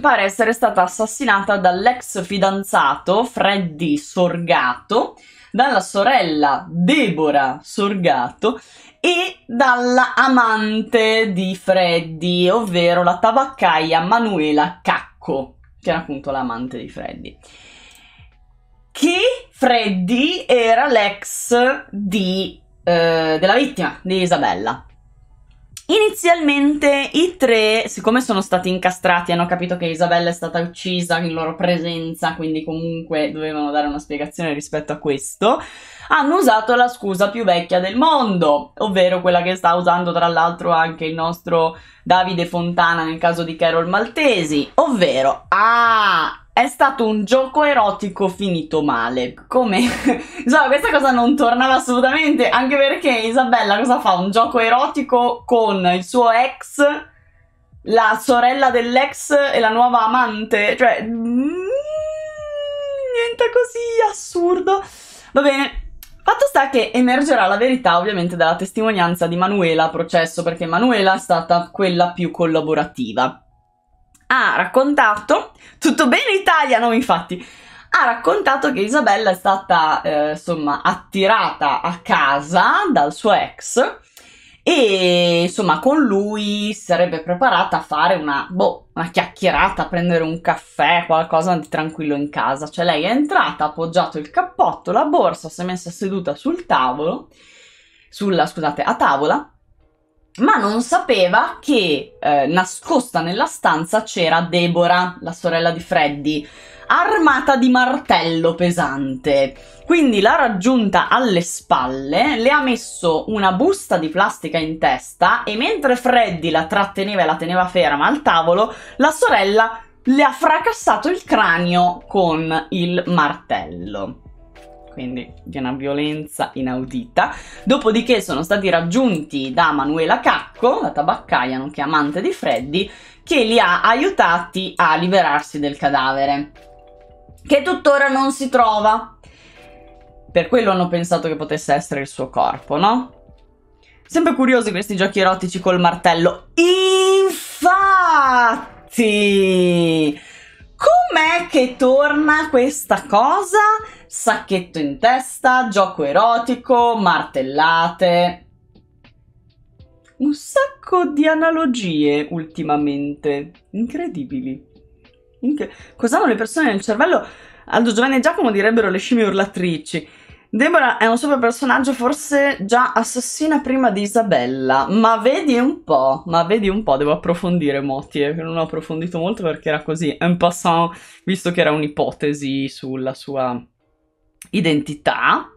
pare essere stata assassinata dall'ex fidanzato Freddy Sorgato, dalla sorella Deborah Sorgato e dalla amante di Freddy, ovvero la tabaccaia Manuela Cacco, che era appunto l'amante di Freddy che Freddy era l'ex di, eh, della vittima, di Isabella. Inizialmente i tre, siccome sono stati incastrati, hanno capito che Isabella è stata uccisa in loro presenza, quindi comunque dovevano dare una spiegazione rispetto a questo, hanno usato la scusa più vecchia del mondo, ovvero quella che sta usando tra l'altro anche il nostro Davide Fontana nel caso di Carol Maltesi, ovvero ah, è stato un gioco erotico finito male. Come? Insomma, cioè, questa cosa non tornava assolutamente, anche perché Isabella cosa fa? Un gioco erotico con il suo ex, la sorella dell'ex e la nuova amante. Cioè, mm, niente così assurdo. Va bene. Fatto sta che emergerà la verità ovviamente dalla testimonianza di Manuela a processo, perché Manuela è stata quella più collaborativa ha raccontato, tutto bene Italia, no infatti, ha raccontato che Isabella è stata eh, insomma attirata a casa dal suo ex e insomma con lui sarebbe preparata a fare una, boh, una chiacchierata, a prendere un caffè, qualcosa di tranquillo in casa. Cioè lei è entrata, ha appoggiato il cappotto, la borsa, si è messa seduta sul tavolo, sulla, scusate, a tavola ma non sapeva che eh, nascosta nella stanza c'era Deborah, la sorella di Freddy, armata di martello pesante. Quindi l'ha raggiunta alle spalle, le ha messo una busta di plastica in testa e mentre Freddy la tratteneva e la teneva ferma al tavolo, la sorella le ha fracassato il cranio con il martello quindi di una violenza inaudita. Dopodiché sono stati raggiunti da Manuela Cacco, la tabaccaia nonché amante di Freddy, che li ha aiutati a liberarsi del cadavere, che tuttora non si trova. Per quello hanno pensato che potesse essere il suo corpo, no? Sempre curiosi questi giochi erotici col martello. Infatti! Com'è che torna questa cosa? sacchetto in testa, gioco erotico, martellate. Un sacco di analogie ultimamente, incredibili. Inche- Cos'hanno le persone nel cervello? Aldo Giovanni e Giacomo direbbero le scimmie urlatrici. Deborah è un super personaggio, forse già assassina prima di Isabella, ma vedi un po', ma vedi un po', devo approfondire Motie, eh, che non ho approfondito molto perché era così, un passant, visto che era un'ipotesi sulla sua identità.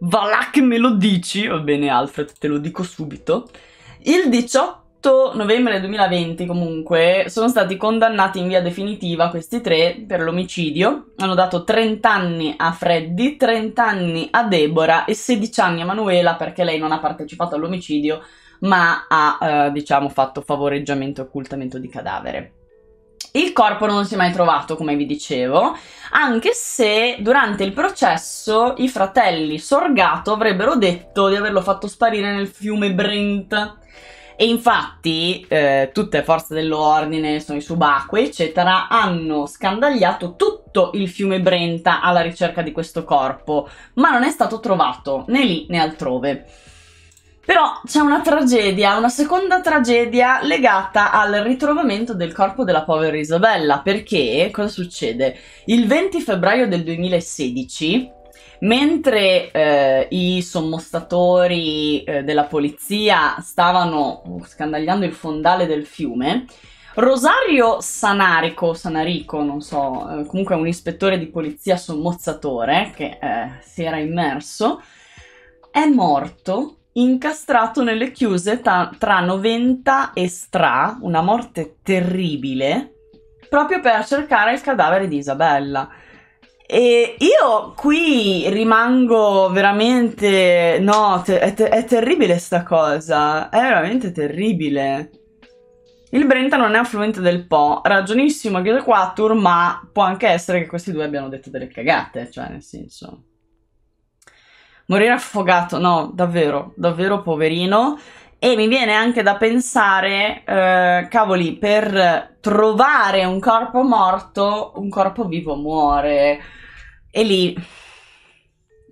Va là che me lo dici, va bene Alfred, te lo dico subito. Il 18 novembre 2020 comunque sono stati condannati in via definitiva questi tre per l'omicidio. Hanno dato 30 anni a Freddy, 30 anni a Deborah e 16 anni a Manuela perché lei non ha partecipato all'omicidio ma ha eh, diciamo fatto favoreggiamento e occultamento di cadavere. Il corpo non si è mai trovato, come vi dicevo, anche se durante il processo i fratelli Sorgato avrebbero detto di averlo fatto sparire nel fiume Brent. E infatti eh, tutte le forze dell'ordine, sono i subacquei, eccetera, hanno scandagliato tutto il fiume Brenta alla ricerca di questo corpo, ma non è stato trovato né lì né altrove. Però c'è una tragedia, una seconda tragedia legata al ritrovamento del corpo della povera Isabella, perché cosa succede? Il 20 febbraio del 2016, mentre eh, i sommostatori eh, della polizia stavano scandagliando il fondale del fiume, Rosario Sanarico, Sanarico, non so, eh, comunque un ispettore di polizia sommozzatore che eh, si era immerso, è morto incastrato nelle chiuse tra, tra 90 e Stra, una morte terribile, proprio per cercare il cadavere di Isabella. E io qui rimango veramente. No, te- è, è, terribile sta cosa. È veramente terribile. Il Brenta non è affluente del Po, ragionissimo Ghislaquatur, ma può anche essere che questi due abbiano detto delle cagate, cioè nel senso morire affogato, no, davvero, davvero poverino. E mi viene anche da pensare, eh, cavoli, per trovare un corpo morto, un corpo vivo muore. E lì,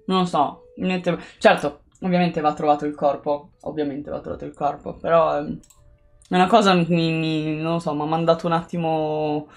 non lo so, niente... certo, ovviamente va trovato il corpo, ovviamente va trovato il corpo, però ehm, è eh, una cosa, mi, mi, non lo so, mi ha mandato un attimo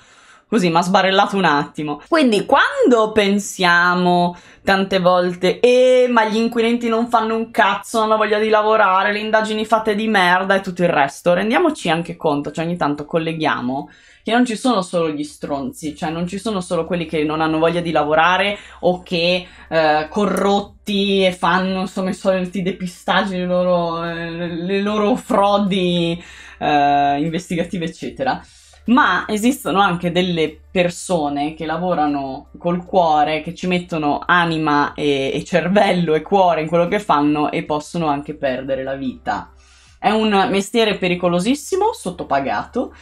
così mi ha sbarellato un attimo. Quindi quando pensiamo tante volte, eh ma gli inquilenti non fanno un cazzo, non hanno voglia di lavorare, le indagini fatte di merda e tutto il resto, rendiamoci anche conto, cioè ogni tanto colleghiamo che non ci sono solo gli stronzi, cioè non ci sono solo quelli che non hanno voglia di lavorare o che eh, corrotti e fanno insomma i soliti depistaggi, le loro, eh, le loro frodi eh, investigative eccetera ma esistono anche delle persone che lavorano col cuore, che ci mettono anima e, e cervello e cuore in quello che fanno e possono anche perdere la vita. È un mestiere pericolosissimo, sottopagato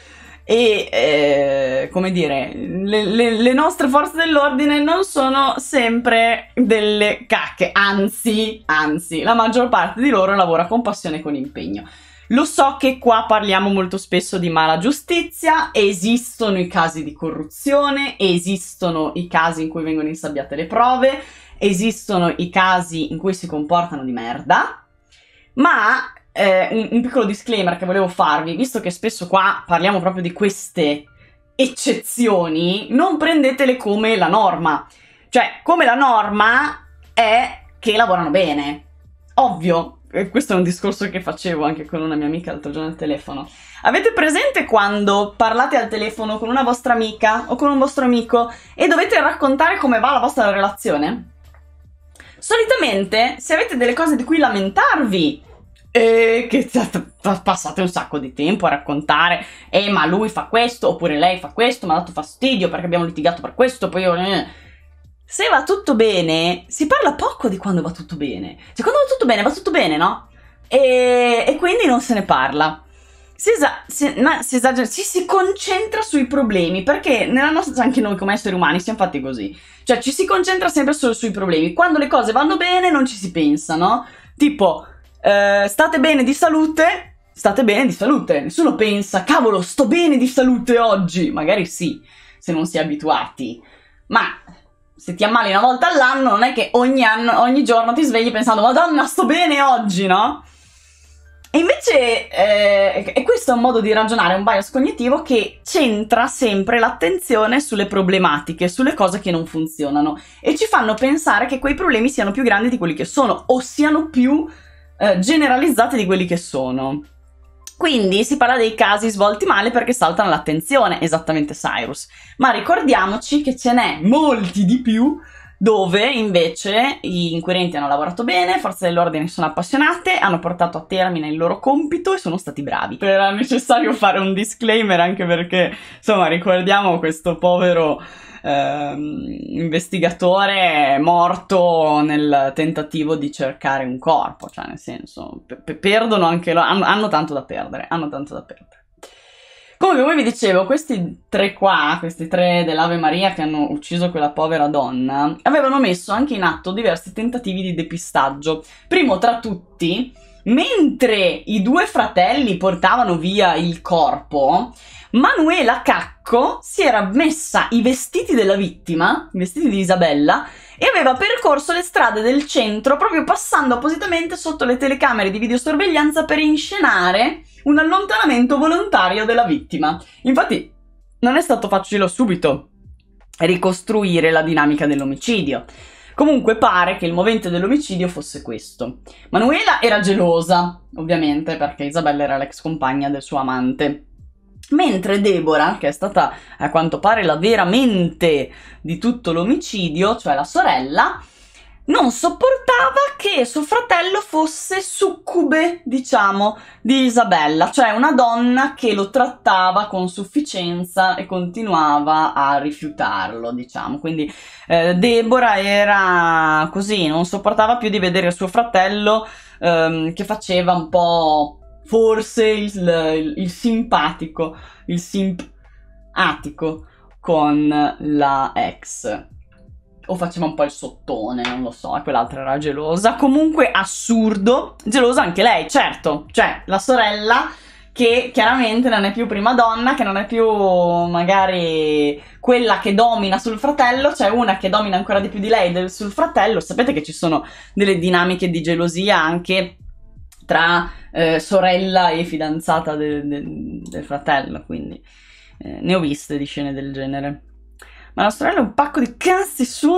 e eh, come dire le, le, le, nostre forze dell'ordine non sono sempre delle cacche anzi anzi la maggior parte di loro lavora con passione e con impegno lo so che qua parliamo molto spesso di mala giustizia, esistono i casi di corruzione, esistono i casi in cui vengono insabbiate le prove, esistono i casi in cui si comportano di merda, ma eh, un, un piccolo disclaimer che volevo farvi, visto che spesso qua parliamo proprio di queste eccezioni, non prendetele come la norma. Cioè, come la norma è che lavorano bene. Ovvio, questo è un discorso che facevo anche con una mia amica l'altro giorno al telefono. Avete presente quando parlate al telefono con una vostra amica o con un vostro amico e dovete raccontare come va la vostra relazione? Solitamente, se avete delle cose di cui lamentarvi, eh, che passate un sacco di tempo a raccontare, eh ma lui fa questo, oppure lei fa questo, mi ha dato fastidio perché abbiamo litigato per questo, poi io... Eh, se va tutto bene, si parla poco di quando va tutto bene. Cioè, quando va tutto bene, va tutto bene, no? E, e quindi non se ne parla. Si, esa- si, no, si, esagera, si, si, concentra sui problemi, perché nella nostra, anche noi come esseri umani siamo fatti così. Cioè, ci si concentra sempre solo sui problemi. Quando le cose vanno bene, non ci si pensa, no? Tipo, eh, state bene di salute, state bene di salute. Nessuno pensa, cavolo, sto bene di salute oggi. Magari sì, se non si è abituati. Ma se ti ammali una volta all'anno, non è che ogni, anno, ogni giorno ti svegli pensando Madonna, sto bene oggi, no? E invece, eh, e questo è un modo di ragionare, un bias cognitivo che centra sempre l'attenzione sulle problematiche, sulle cose che non funzionano e ci fanno pensare che quei problemi siano più grandi di quelli che sono o siano più eh, generalizzati di quelli che sono. Quindi si parla dei casi svolti male perché saltano l'attenzione, esattamente Cyrus. Ma ricordiamoci che ce n'è molti di più dove invece gli inquirenti hanno lavorato bene, forze dell'ordine sono appassionate, hanno portato a termine il loro compito e sono stati bravi. Era necessario fare un disclaimer anche perché, insomma, ricordiamo questo povero eh, investigatore morto nel tentativo di cercare un corpo, cioè nel senso, pe- perdono anche loro, hanno, hanno tanto da perdere, hanno tanto da perdere. Comunque, come vi dicevo, questi tre qua, questi tre dell'Ave Maria che hanno ucciso quella povera donna, avevano messo anche in atto diversi tentativi di depistaggio. Primo tra tutti, mentre i due fratelli portavano via il corpo, Manuela Cacco si era messa i vestiti della vittima, i vestiti di Isabella, e aveva percorso le strade del centro proprio passando appositamente sotto le telecamere di videosorveglianza per inscenare un allontanamento volontario della vittima. Infatti non è stato facile subito ricostruire la dinamica dell'omicidio. Comunque pare che il movente dell'omicidio fosse questo. Manuela era gelosa, ovviamente, perché Isabella era l'ex compagna del suo amante. Mentre Deborah, che è stata a quanto pare la vera mente di tutto l'omicidio, cioè la sorella, non sopportava che suo fratello fosse succube, diciamo, di Isabella, cioè una donna che lo trattava con sufficienza e continuava a rifiutarlo, diciamo. Quindi eh, Deborah era così, non sopportava più di vedere suo fratello ehm, che faceva un po' forse il, il, il simpatico, il simpatico con la ex. O faceva un po' il sottone, non lo so, e quell'altra era gelosa. Comunque assurdo, gelosa anche lei, certo. Cioè, la sorella che chiaramente non è più prima donna, che non è più magari quella che domina sul fratello, c'è cioè una che domina ancora di più di lei del, sul fratello. Sapete che ci sono delle dinamiche di gelosia anche tra eh, sorella e fidanzata de- de- del fratello, quindi eh, ne ho viste di scene del genere. Ma la sorella è un pacco di cazzi suoi,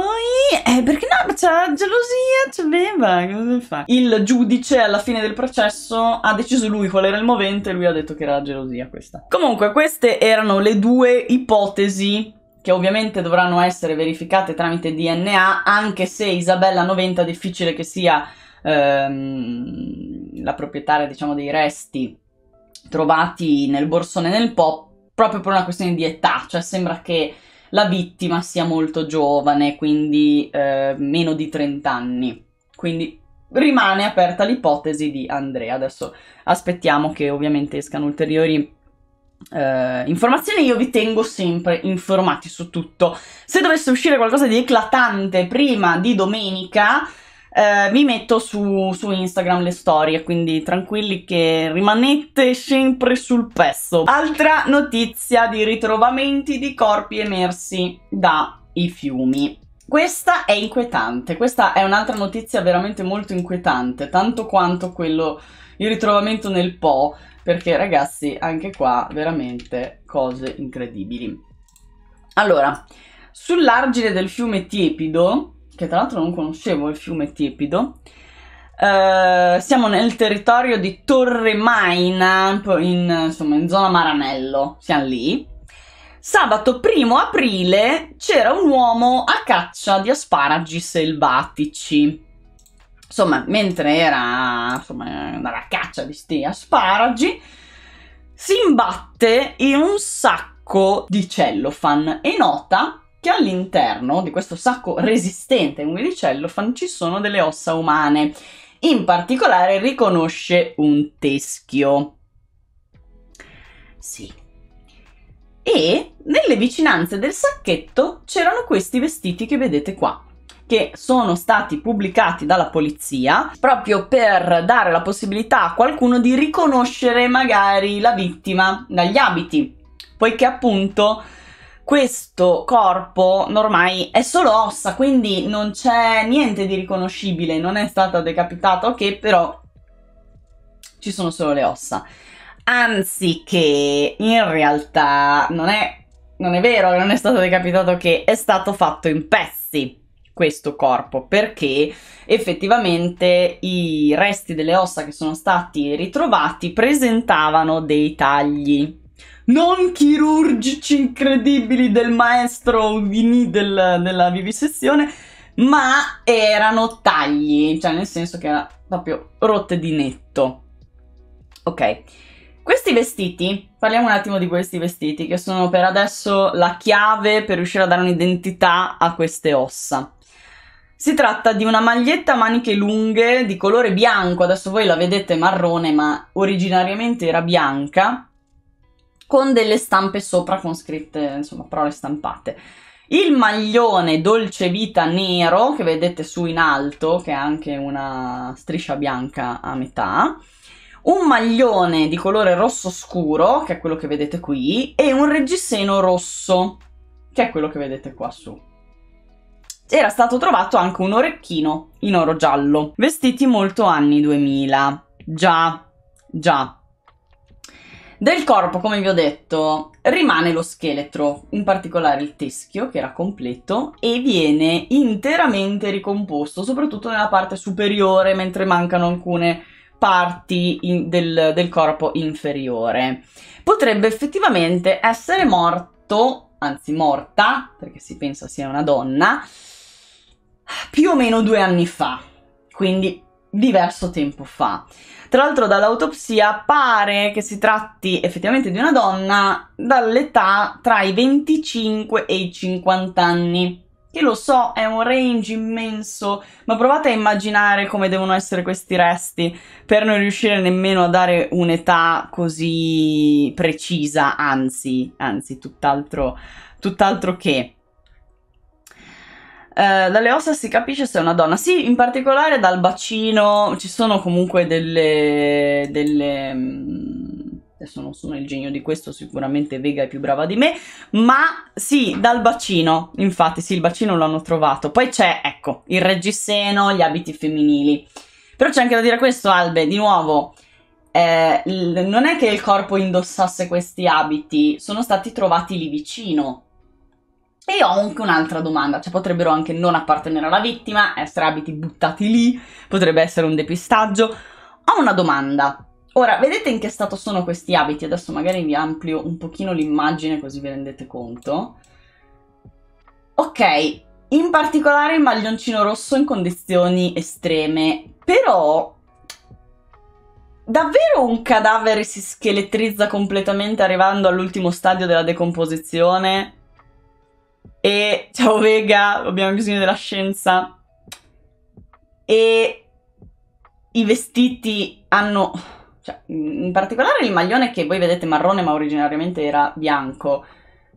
eh, perché no, c'è la gelosia, c'è beva, cosa deve Il giudice alla fine del processo ha deciso lui qual era il movente e lui ha detto che era la gelosia questa. Comunque queste erano le due ipotesi che ovviamente dovranno essere verificate tramite DNA, anche se Isabella 90 è difficile che sia ehm, la proprietaria diciamo dei resti trovati nel borsone nel pop proprio per una questione di età, cioè sembra che la vittima sia molto giovane, quindi eh, meno di 30 anni. Quindi rimane aperta l'ipotesi di Andrea. Adesso aspettiamo che ovviamente escano ulteriori eh, informazioni. Io vi tengo sempre informati su tutto. Se dovesse uscire qualcosa di eclatante prima di domenica, eh, vi metto su, su, Instagram le storie, quindi tranquilli che rimanete sempre sul pezzo. Altra notizia di ritrovamenti di corpi emersi dai fiumi. Questa è inquietante, questa è un'altra notizia veramente molto inquietante, tanto quanto quello, il ritrovamento nel Po, perché ragazzi anche qua veramente cose incredibili. Allora, sull'argine del fiume Tiepido che tra l'altro non conoscevo, il fiume Tiepido. Uh, siamo nel territorio di Torre Maina, in, insomma, in zona Maranello, siamo lì. Sabato 1 aprile c'era un uomo a caccia di asparagi selvatici. Insomma, mentre era, insomma, andava a caccia di questi asparagi, si imbatte in un sacco di cellofan e nota che all'interno di questo sacco resistente in Willicellofan ci sono delle ossa umane. In particolare riconosce un teschio. Sì. E nelle vicinanze del sacchetto c'erano questi vestiti che vedete qua che sono stati pubblicati dalla polizia proprio per dare la possibilità a qualcuno di riconoscere magari la vittima dagli abiti, poiché appunto questo corpo ormai è solo ossa, quindi non c'è niente di riconoscibile, non è stata decapitata, ok, però ci sono solo le ossa. Anziché in realtà non è, non è vero che non è stato decapitato, che è stato fatto in pezzi questo corpo perché effettivamente i resti delle ossa che sono stati ritrovati presentavano dei tagli non chirurgici incredibili del maestro Udini del, della vivisezione, ma erano tagli, cioè nel senso che era proprio rotte di netto. Ok, questi vestiti, parliamo un attimo di questi vestiti, che sono per adesso la chiave per riuscire a dare un'identità a queste ossa. Si tratta di una maglietta a maniche lunghe di colore bianco, adesso voi la vedete marrone, ma originariamente era bianca, con delle stampe sopra con scritte, insomma, parole stampate. Il maglione dolce vita nero che vedete su in alto, che è anche una striscia bianca a metà, un maglione di colore rosso scuro, che è quello che vedete qui, e un reggiseno rosso, che è quello che vedete qua su. Era stato trovato anche un orecchino in oro giallo, vestiti molto anni 2000. Già, già. Del corpo, come vi ho detto, rimane lo scheletro, in particolare il teschio che era completo e viene interamente ricomposto, soprattutto nella parte superiore, mentre mancano alcune parti in, del, del corpo inferiore. Potrebbe effettivamente essere morto, anzi morta, perché si pensa sia una donna, più o meno due anni fa, quindi diverso tempo fa. Tra l'altro dall'autopsia pare che si tratti effettivamente di una donna dall'età tra i 25 e i 50 anni. Che lo so, è un range immenso, ma provate a immaginare come devono essere questi resti per non riuscire nemmeno a dare un'età così precisa, anzi, anzi, tutt'altro, tutt'altro che. Eh, dalle ossa si capisce se è una donna. Sì, in particolare dal bacino ci sono comunque delle... delle mm, adesso non sono il genio di questo, sicuramente Vega è più brava di me, ma sì, dal bacino, infatti sì, il bacino l'hanno trovato. Poi c'è, ecco, il reggiseno, gli abiti femminili. Però c'è anche da dire questo, Albe, di nuovo, eh, non è che il corpo indossasse questi abiti, sono stati trovati lì vicino, e ho anche un'altra domanda, cioè potrebbero anche non appartenere alla vittima, essere abiti buttati lì, potrebbe essere un depistaggio. Ho una domanda. Ora, vedete in che stato sono questi abiti? Adesso magari vi amplio un pochino l'immagine così vi rendete conto. Ok, in particolare il maglioncino rosso in condizioni estreme, però Davvero un cadavere si scheletrizza completamente arrivando all'ultimo stadio della decomposizione? e ciao Vega, abbiamo bisogno della scienza. E i vestiti hanno, cioè, in particolare il maglione che voi vedete marrone ma originariamente era bianco,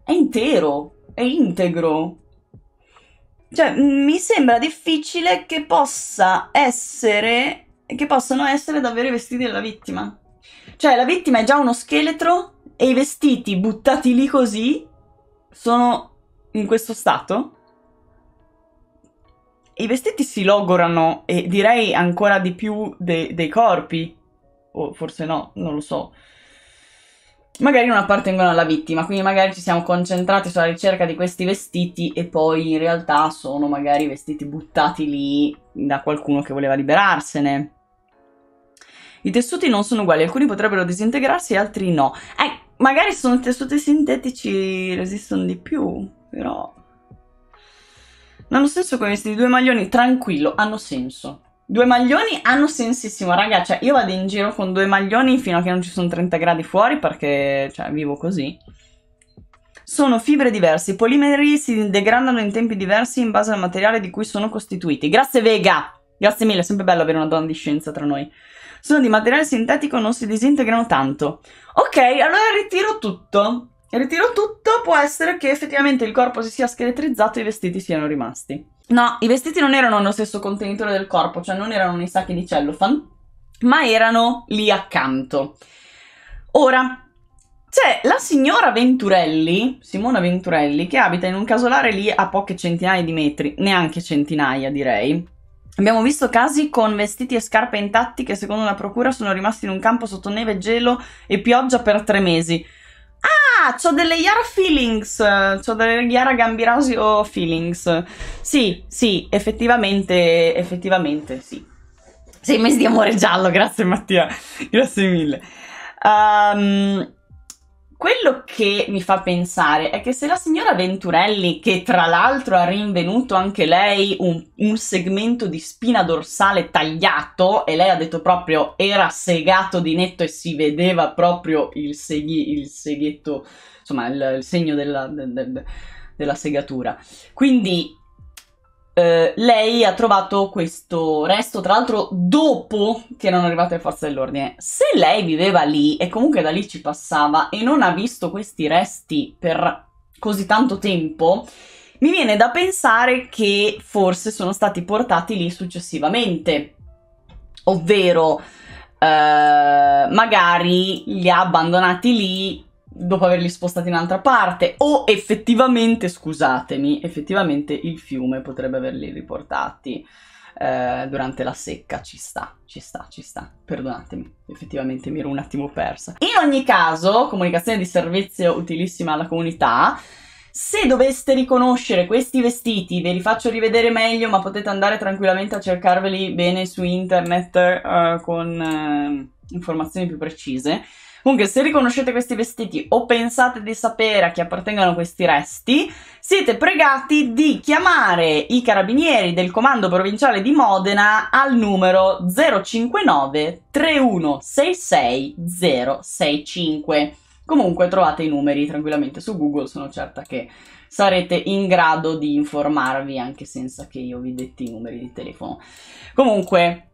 è intero, è integro. Cioè, mi sembra difficile che possa essere, che possano essere davvero i vestiti della vittima. Cioè, la vittima è già uno scheletro e i vestiti buttati lì così sono in questo stato, i vestiti si logorano e direi ancora di più de- dei corpi, o forse no, non lo so. Magari non appartengono alla vittima, quindi magari ci siamo concentrati sulla ricerca di questi vestiti e poi in realtà sono magari vestiti buttati lì da qualcuno che voleva liberarsene. I tessuti non sono uguali, alcuni potrebbero disintegrarsi, altri no. Eh, magari sono tessuti sintetici, resistono di più però... L'anno stesso con questi due maglioni, tranquillo, hanno senso. Due maglioni hanno sensissimo, raga, cioè io vado in giro con due maglioni fino a che non ci sono 30 gradi fuori perché, cioè, vivo così. Sono fibre diverse, i polimeri si degradano in tempi diversi in base al materiale di cui sono costituiti. Grazie Vega! Grazie mille, è sempre bello avere una donna di scienza tra noi. Sono di materiale sintetico, non si disintegrano tanto. Ok, allora ritiro tutto. Ritiro tutto, può essere che effettivamente il corpo si sia scheletrizzato e i vestiti siano rimasti. No, i vestiti non erano nello stesso contenitore del corpo, cioè non erano nei sacchi di cellophane, ma erano lì accanto. Ora, c'è la signora Venturelli, Simona Venturelli, che abita in un casolare lì a poche centinaia di metri, neanche centinaia direi. Abbiamo visto casi con vestiti e scarpe intatti che secondo la procura sono rimasti in un campo sotto neve, gelo e pioggia per tre mesi. Ah, ho delle Yara feelings, ho delle Yara Gambirasio feelings. Sì, sì, effettivamente, effettivamente sì. Sei mesi di amore giallo, grazie Mattia, grazie mille. Um, quello che mi fa pensare è che se la signora Venturelli, che tra l'altro ha rinvenuto anche lei un, un, segmento di spina dorsale tagliato, e lei ha detto proprio era segato di netto e si vedeva proprio il, seghi, il seghetto, insomma il, il segno della, de, de, de, della segatura. Quindi eh, lei ha trovato questo resto, tra l'altro dopo che erano arrivate le forze dell'ordine. Se lei viveva lì e comunque da lì ci passava e non ha visto questi resti per così tanto tempo, mi viene da pensare che forse sono stati portati lì successivamente, ovvero eh, magari li ha abbandonati lì dopo averli spostati in un'altra parte o effettivamente, scusatemi, effettivamente il fiume potrebbe averli riportati eh, durante la secca, ci sta, ci sta, ci sta, perdonatemi, effettivamente mi ero un attimo persa. In ogni caso, comunicazione di servizio utilissima alla comunità, se doveste riconoscere questi vestiti, ve li faccio rivedere meglio, ma potete andare tranquillamente a cercarveli bene su internet uh, con uh, informazioni più precise. Comunque, se riconoscete questi vestiti o pensate di sapere a chi appartengono questi resti, siete pregati di chiamare i carabinieri del comando provinciale di Modena al numero 059 3166 065. Comunque trovate i numeri tranquillamente su Google, sono certa che sarete in grado di informarvi anche senza che io vi detti i numeri di telefono. Comunque,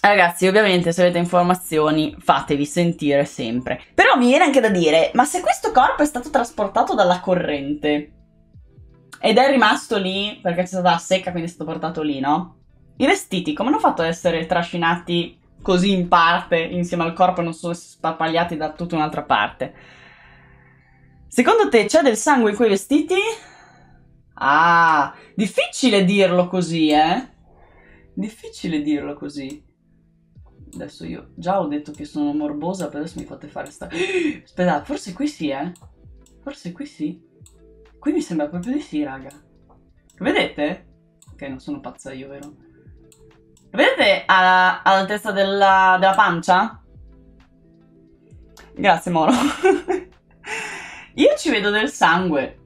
Ragazzi, ovviamente se avete informazioni fatevi sentire sempre. Però mi viene anche da dire, ma se questo corpo è stato trasportato dalla corrente ed è rimasto lì perché c'è stata la secca, quindi è stato portato lì, no? I vestiti come hanno fatto ad essere trascinati così in parte insieme al corpo e non sono sparpagliati da tutta un'altra parte? Secondo te c'è del sangue in quei vestiti? Ah, difficile dirlo così, eh? Difficile dirlo così. Adesso io già ho detto che sono morbosa, però adesso mi fate fare sta... Aspetta, forse qui sì, eh? Forse qui sì. Qui mi sembra proprio di sì, raga. Vedete? Ok, non sono pazza io, vero? Vedete all'altezza della, della pancia? Grazie, Moro. io ci vedo del sangue.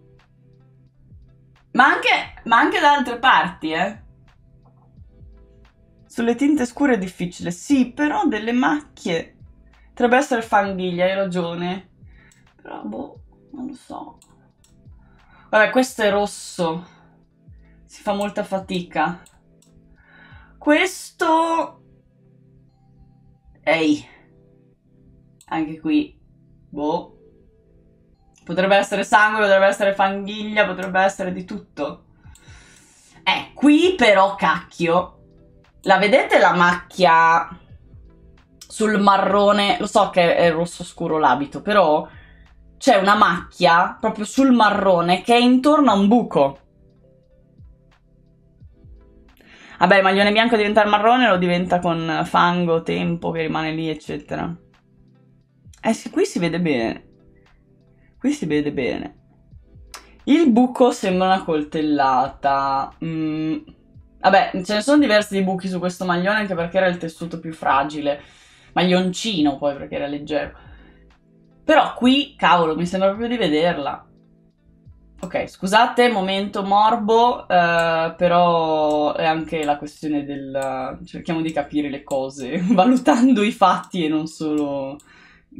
Ma anche, ma anche da altre parti, eh. Sulle tinte scure è difficile. Sì, però delle macchie. Potrebbe essere fanghiglia, hai ragione. Però, boh, non lo so. Vabbè, questo è rosso. Si fa molta fatica. Questo... Ehi. Anche qui. Boh. Potrebbe essere sangue, potrebbe essere fanghiglia, potrebbe essere di tutto. Eh, qui però cacchio la vedete la macchia sul marrone? Lo so che è rosso scuro l'abito, però c'è una macchia proprio sul marrone che è intorno a un buco. Vabbè, il maglione bianco diventa il marrone, lo diventa con fango, tempo che rimane lì, eccetera. Eh sì, qui si vede bene. Qui si vede bene. Il buco sembra una coltellata. Mmm. Vabbè, ce ne sono diversi di buchi su questo maglione anche perché era il tessuto più fragile. Maglioncino poi perché era leggero. Però qui, cavolo, mi sembra proprio di vederla. Ok, scusate, momento morbo, eh, però è anche la questione del... cerchiamo di capire le cose, valutando i fatti e non solo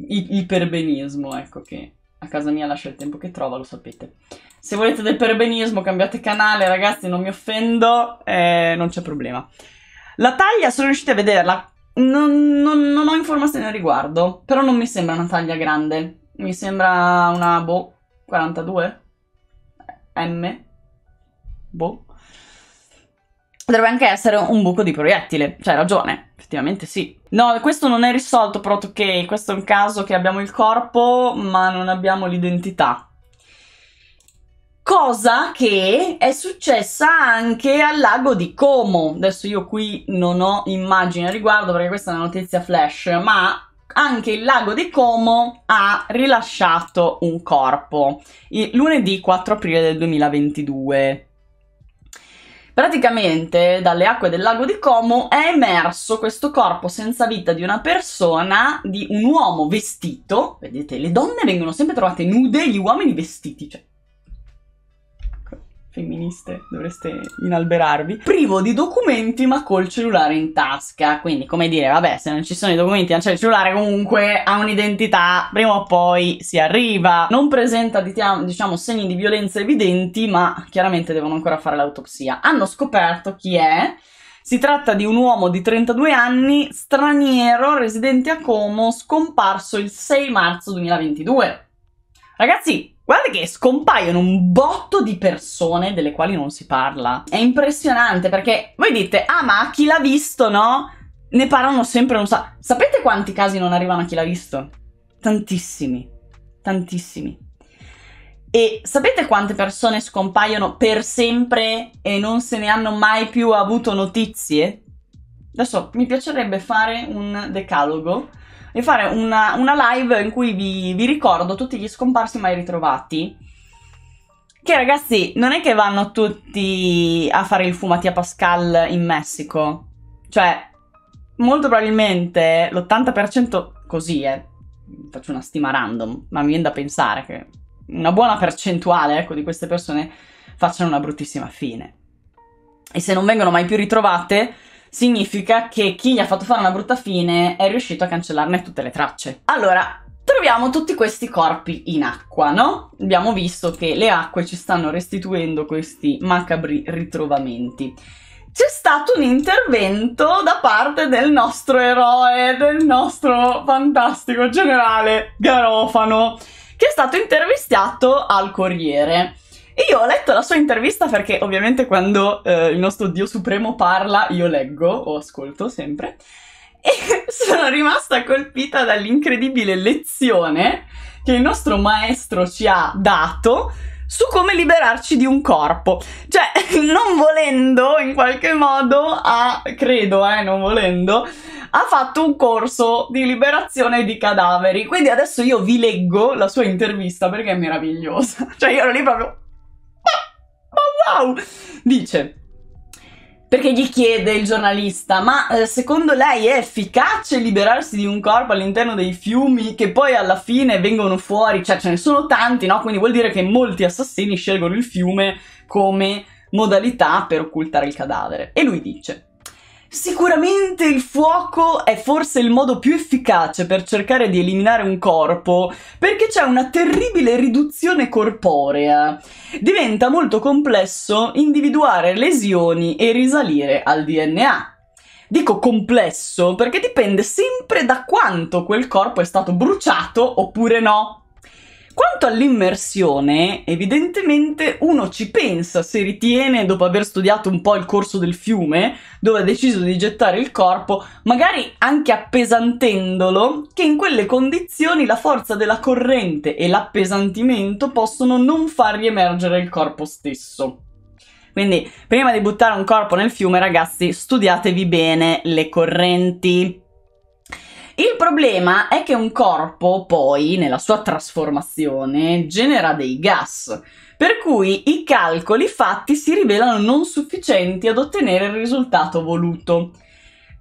i- iperbenismo, ecco che a casa mia lascia il tempo che trova, lo sapete. Se volete del perbenismo, cambiate canale, ragazzi, non mi offendo, eh, non c'è problema. La taglia, sono riuscita a vederla? Non, non, non ho informazioni al riguardo, però non mi sembra una taglia grande. Mi sembra una, boh, 42? M? Boh. Potrebbe anche essere un buco di proiettile, cioè ragione, effettivamente sì. No, questo non è risolto, Proto ok, questo è un caso che abbiamo il corpo ma non abbiamo l'identità cosa che è successa anche al lago di Como. Adesso io qui non ho immagine a riguardo perché questa è una notizia flash, ma anche il lago di Como ha rilasciato un corpo il lunedì 4 aprile del 2022. Praticamente dalle acque del lago di Como è emerso questo corpo senza vita di una persona, di un uomo vestito. Vedete, le donne vengono sempre trovate nude, gli uomini vestiti, cioè femministe dovreste inalberarvi, privo di documenti ma col cellulare in tasca. Quindi, come dire, vabbè, se non ci sono i documenti, non c'è il cellulare, comunque ha un'identità, prima o poi si arriva. Non presenta, diciamo, segni di violenza evidenti, ma chiaramente devono ancora fare l'autopsia. Hanno scoperto chi è. Si tratta di un uomo di 32 anni, straniero, residente a Como, scomparso il 6 marzo 2022. Ragazzi, Guardate che scompaiono un botto di persone delle quali non si parla. È impressionante perché voi dite, ah ma chi l'ha visto, no? Ne parlano sempre, non sa... Sapete quanti casi non arrivano a chi l'ha visto? Tantissimi, tantissimi. E sapete quante persone scompaiono per sempre e non se ne hanno mai più avuto notizie? Adesso mi piacerebbe fare un decalogo e fare una, una live in cui vi, vi ricordo tutti gli scomparsi mai ritrovati. Che ragazzi, non è che vanno tutti a fare il fumati a Pascal in Messico. Cioè, molto probabilmente l'80% così, eh. Faccio una stima random, ma mi viene da pensare che una buona percentuale, ecco, di queste persone facciano una bruttissima fine. E se non vengono mai più ritrovate, significa che chi gli ha fatto fare una brutta fine è riuscito a cancellarne tutte le tracce. Allora, troviamo tutti questi corpi in acqua, no? Abbiamo visto che le acque ci stanno restituendo questi macabri ritrovamenti. C'è stato un intervento da parte del nostro eroe, del nostro fantastico generale Garofano, che è stato intervistato al Corriere. Io ho letto la sua intervista perché ovviamente quando eh, il nostro Dio Supremo parla io leggo o ascolto sempre e sono rimasta colpita dall'incredibile lezione che il nostro maestro ci ha dato su come liberarci di un corpo. Cioè, non volendo, in qualche modo, ha, credo, eh, non volendo, ha fatto un corso di liberazione di cadaveri. Quindi adesso io vi leggo la sua intervista perché è meravigliosa. Cioè, io ero lì proprio... Wow! Dice. Perché gli chiede il giornalista, ma eh, secondo lei è efficace liberarsi di un corpo all'interno dei fiumi che poi alla fine vengono fuori? Cioè ce ne sono tanti, no? Quindi vuol dire che molti assassini scelgono il fiume come modalità per occultare il cadavere. E lui dice, Sicuramente il fuoco è forse il modo più efficace per cercare di eliminare un corpo, perché c'è una terribile riduzione corporea. Diventa molto complesso individuare lesioni e risalire al DNA. Dico complesso perché dipende sempre da quanto quel corpo è stato bruciato oppure no. Quanto all'immersione, evidentemente uno ci pensa se ritiene, dopo aver studiato un po' il corso del fiume, dove ha deciso di gettare il corpo, magari anche appesantendolo, che in quelle condizioni la forza della corrente e l'appesantimento possono non far riemergere il corpo stesso. Quindi, prima di buttare un corpo nel fiume, ragazzi, studiatevi bene le correnti. Il problema è che un corpo poi, nella sua trasformazione, genera dei gas, per cui i calcoli fatti si rivelano non sufficienti ad ottenere il risultato voluto.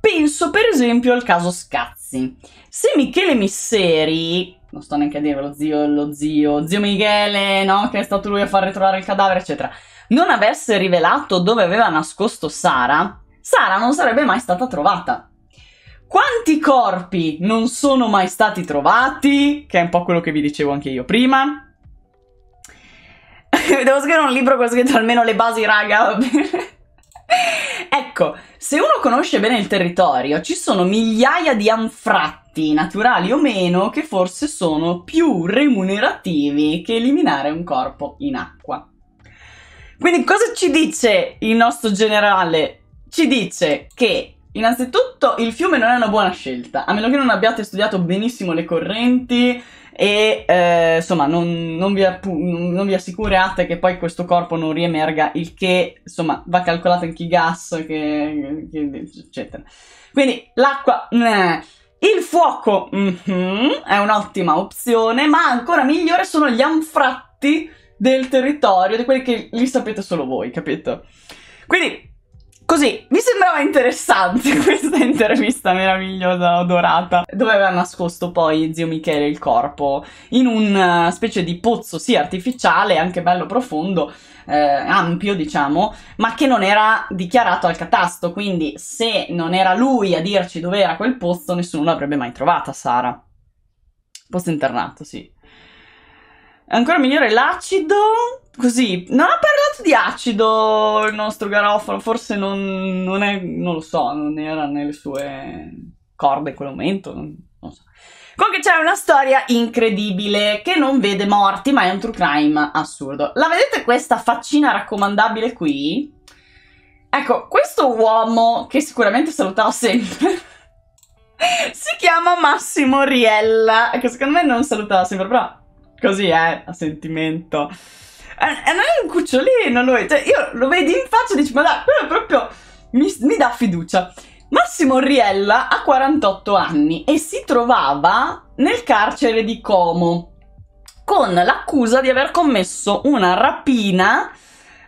Penso per esempio al caso Scazzi. Se Michele Misseri, non sto neanche a dire lo zio, lo zio, zio Michele, no, che è stato lui a far ritrovare il cadavere, eccetera, non avesse rivelato dove aveva nascosto Sara, Sara non sarebbe mai stata trovata. Quanti corpi non sono mai stati trovati? Che è un po' quello che vi dicevo anche io prima. Devo scrivere un libro che ho scritto almeno le basi, raga. ecco, se uno conosce bene il territorio, ci sono migliaia di anfratti, naturali o meno, che forse sono più remunerativi che eliminare un corpo in acqua. Quindi cosa ci dice il nostro generale? Ci dice che Innanzitutto il fiume non è una buona scelta, a meno che non abbiate studiato benissimo le correnti e eh, insomma non, non, vi non, vi assicurate che poi questo corpo non riemerga, il che insomma va calcolato anche i gas, che, che, eccetera. Quindi l'acqua... Nah. Il fuoco mm -hmm, è un'ottima opzione, ma ancora migliore sono gli anfratti del territorio, di quelli che li sapete solo voi, capito? Quindi Così, mi sembrava interessante questa intervista meravigliosa, odorata, dove aveva nascosto poi zio Michele il corpo, in una eh, specie di pozzo, sì, artificiale, anche bello profondo, eh, ampio, diciamo, ma che non era dichiarato al catasto, quindi se non era lui a dirci dove era quel pozzo, nessuno l'avrebbe mai trovata, Sara. Posto internato, sì. Ancora migliore l'acido, così. Non ha parlato di acido il nostro garofalo, forse non, non, è, non lo so, non era nelle sue corde in quel momento, non, non so. Comunque c'è una storia incredibile che non vede morti, ma è un true crime assurdo. La vedete questa faccina raccomandabile qui? Ecco, questo uomo, che sicuramente salutava sempre, si chiama Massimo Riella, che secondo me non salutava sempre, però Così è, a sentimento. E, eh, non eh, è un cucciolino lui, cioè io lo vedi in faccia e dici ma dai, quello proprio mi, mi dà fiducia. Massimo Riella ha 48 anni e si trovava nel carcere di Como con l'accusa di aver commesso una rapina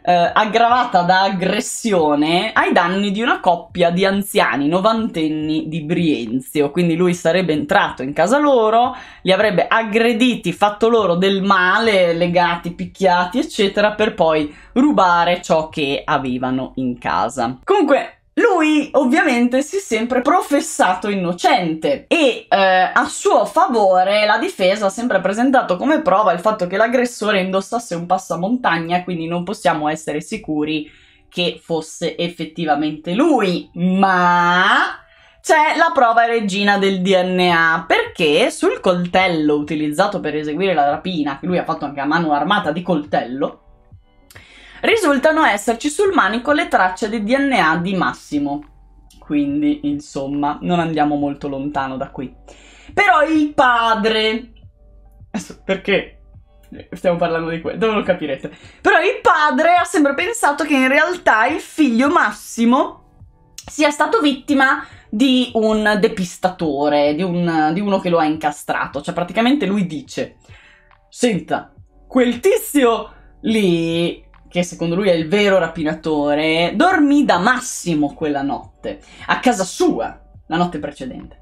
eh, aggravata da aggressione ai danni di una coppia di anziani novantenni di Brienzio. Quindi lui sarebbe entrato in casa loro, li avrebbe aggrediti, fatto loro del male, legati, picchiati, eccetera, per poi rubare ciò che avevano in casa. Comunque, lui ovviamente si è sempre professato innocente e eh, a suo favore la difesa ha sempre presentato come prova il fatto che l'aggressore indossasse un passamontagna, quindi non possiamo essere sicuri che fosse effettivamente lui, ma c'è la prova regina del DNA perché sul coltello utilizzato per eseguire la rapina, che lui ha fatto anche a mano armata di coltello, risultano esserci sul manico le tracce di DNA di Massimo. Quindi, insomma, non andiamo molto lontano da qui. Però il padre... perché stiamo parlando di questo, lo capirete. Però il padre ha sempre pensato che in realtà il figlio Massimo sia stato vittima di un depistatore, di, un, di, uno che lo ha incastrato. Cioè, praticamente lui dice: Senta, quel tizio lì che secondo lui è il vero rapinatore, dormì da Massimo quella notte, a casa sua, la notte precedente.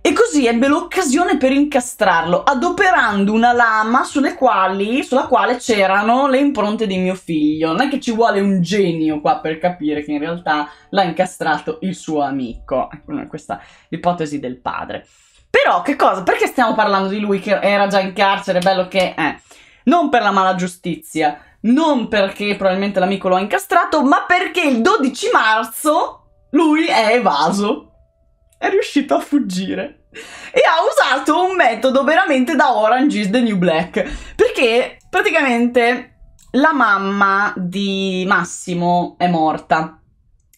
E così ebbe l'occasione per incastrarlo, adoperando una lama quali, sulla quale c'erano le impronte di mio figlio. Non è che ci vuole un genio qua per capire che in realtà l'ha incastrato il suo amico. Ecco, questa ipotesi del padre. Però che cosa? Perché stiamo parlando di lui che era già in carcere, bello che è? Eh, non per la mala giustizia, non perché probabilmente l'amico lo ha incastrato, ma perché il 12 marzo lui è evaso. È riuscito a fuggire. E ha usato un metodo veramente da Orange is the New Black. Perché praticamente la mamma di Massimo è morta.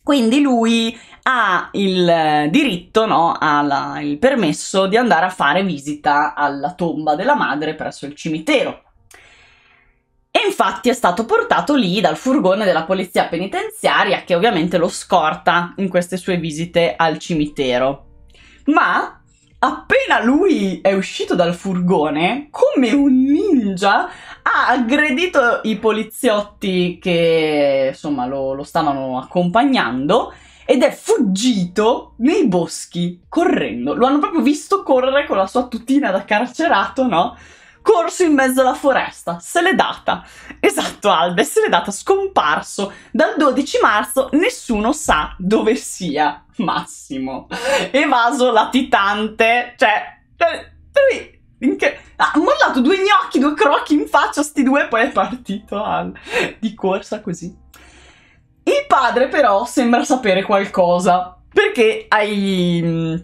Quindi lui ha il diritto, no, ha la, il permesso di andare a fare visita alla tomba della madre presso il cimitero. E infatti è stato portato lì dal furgone della polizia penitenziaria che ovviamente lo scorta in queste sue visite al cimitero. Ma appena lui è uscito dal furgone, come un ninja, ha aggredito i poliziotti che insomma lo, lo stavano accompagnando ed è fuggito nei boschi correndo. Lo hanno proprio visto correre con la sua tutina da carcerato, no? corso in mezzo alla foresta, se l'è data. Esatto Albe, se l'è data, scomparso dal 12 marzo, nessuno sa dove sia Massimo. Evaso latitante, cioè, eh, lui che... Ha mollato due gnocchi, due crocchi in faccia, sti due, poi è partito al... di corsa così. Il padre però sembra sapere qualcosa, perché hai... Mm,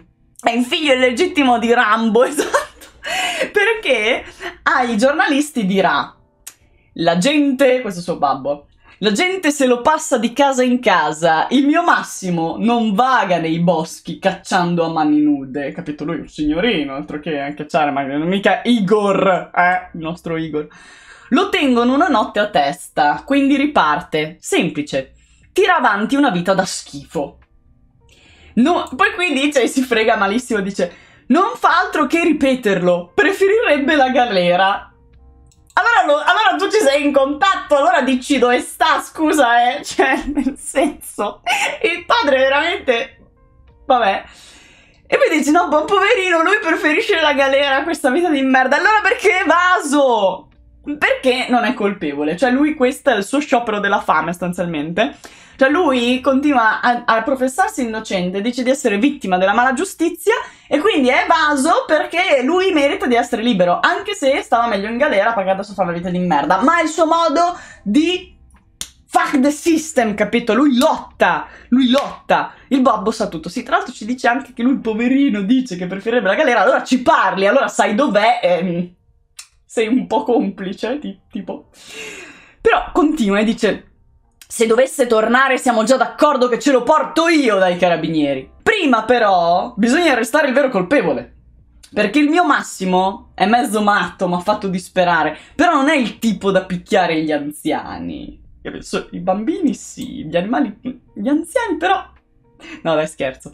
è il figlio illegittimo di Rambo, esatto Perché ai giornalisti dirà, la gente, questo è suo babbo, la gente se lo passa di casa in casa, il mio Massimo non vaga nei boschi cacciando a mani nude, capito lui, un signorino, altro che a cacciare, ma non mica Igor, eh, il nostro Igor. Lo tengono una notte a testa, quindi riparte, semplice, tira avanti una vita da schifo. No, poi qui dice, si frega malissimo, dice non fa altro che ripeterlo. Preferirebbe la galera. Allora, lo, allora, tu ci sei in contatto, allora dici dove sta, scusa, eh. Cioè, nel senso, il padre veramente... Vabbè. E poi dici, no, buon poverino, lui preferisce la galera a questa vita di merda. Allora perché evaso? Perché non è colpevole. Cioè, lui questo è il suo sciopero della fame, sostanzialmente. Cioè lui continua a, a professarsi innocente, dice di essere vittima della mala giustizia e quindi è evaso perché lui merita di essere libero, anche se stava meglio in galera perché adesso fa una vita di merda. Ma è il suo modo di fuck the system, capito? Lui lotta, lui lotta. Il Bobbo sa tutto. Sì, tra l'altro ci dice anche che lui, poverino, dice che preferirebbe la galera. Allora ci parli, allora sai dov'è. Ehm, sei un po' complice, ti, tipo. Però continua e dice... Se dovesse tornare siamo già d'accordo che ce lo porto io dai carabinieri. Prima però bisogna arrestare il vero colpevole. Perché il mio Massimo è mezzo matto, mi ha fatto disperare, però non è il tipo da picchiare gli anziani. I bambini sì, gli animali, gli anziani però... No dai scherzo.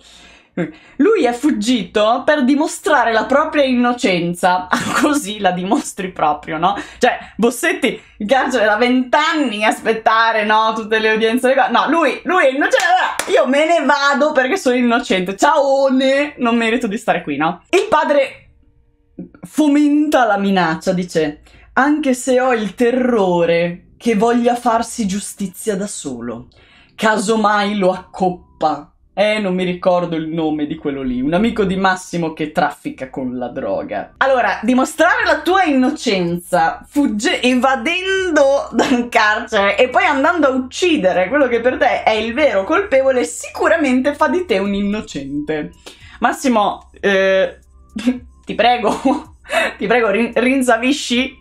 Lui è fuggito per dimostrare la propria innocenza. Così la dimostri proprio, no? Cioè, Bossetti in carcere da vent'anni aspettare, no? Tutte le udienze. Le no, lui, lui è innocente. Allora, io me ne vado perché sono innocente. Ciaone! Non merito di stare qui, no? Il padre fomenta la minaccia, dice: Anche se ho il terrore che voglia farsi giustizia da solo, casomai lo accoppa eh, non mi ricordo il nome di quello lì, un amico di Massimo che traffica con la droga. Allora, dimostrare la tua innocenza, fugge- evadendo dal carcere e poi andando a uccidere quello che per te è il vero colpevole, sicuramente fa di te un innocente. Massimo, eh, ti prego, ti prego, rin- rinsavisci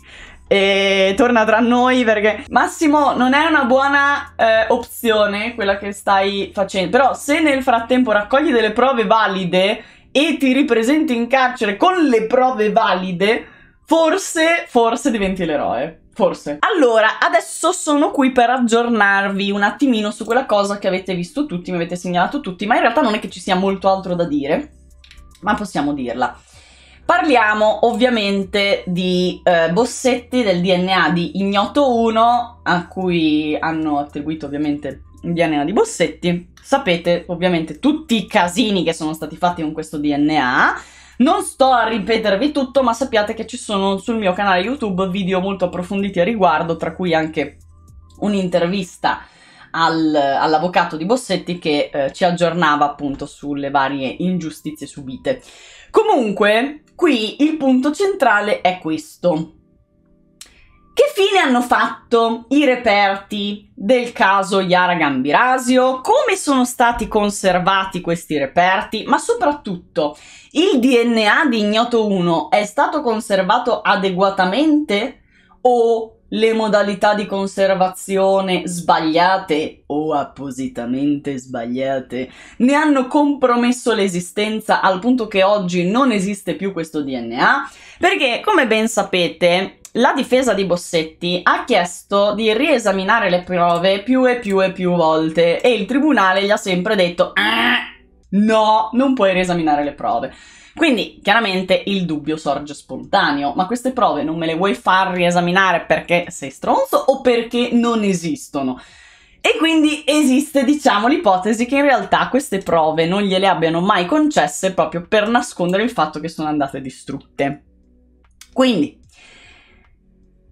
e torna tra noi perché Massimo non è una buona eh, opzione quella che stai facendo, però se nel frattempo raccogli delle prove valide e ti ripresenti in carcere con le prove valide, forse, forse diventi l'eroe. Forse. Allora, adesso sono qui per aggiornarvi un attimino su quella cosa che avete visto tutti, mi avete segnalato tutti, ma in realtà non è che ci sia molto altro da dire, ma possiamo dirla. Parliamo ovviamente di eh, bossetti del DNA di Ignoto 1, a cui hanno attribuito ovviamente il DNA di Bossetti. Sapete ovviamente tutti i casini che sono stati fatti con questo DNA. Non sto a ripetervi tutto, ma sappiate che ci sono sul mio canale YouTube video molto approfonditi a riguardo, tra cui anche un'intervista al, all'avvocato di Bossetti che eh, ci aggiornava appunto sulle varie ingiustizie subite. Comunque, Qui il punto centrale è questo. Che fine hanno fatto i reperti del caso Yara Gambirasio? Come sono stati conservati questi reperti? Ma soprattutto, il DNA di Ignoto 1 è stato conservato adeguatamente o le modalità di conservazione sbagliate o appositamente sbagliate ne hanno compromesso l'esistenza al punto che oggi non esiste più questo DNA, perché come ben sapete la difesa di Bossetti ha chiesto di riesaminare le prove più e più e più volte e il tribunale gli ha sempre detto ah, No, non puoi riesaminare le prove. Quindi chiaramente il dubbio sorge spontaneo, ma queste prove non me le vuoi far riesaminare perché sei stronzo o perché non esistono? E quindi esiste, diciamo, l'ipotesi che in realtà queste prove non gliele abbiano mai concesse proprio per nascondere il fatto che sono andate distrutte. Quindi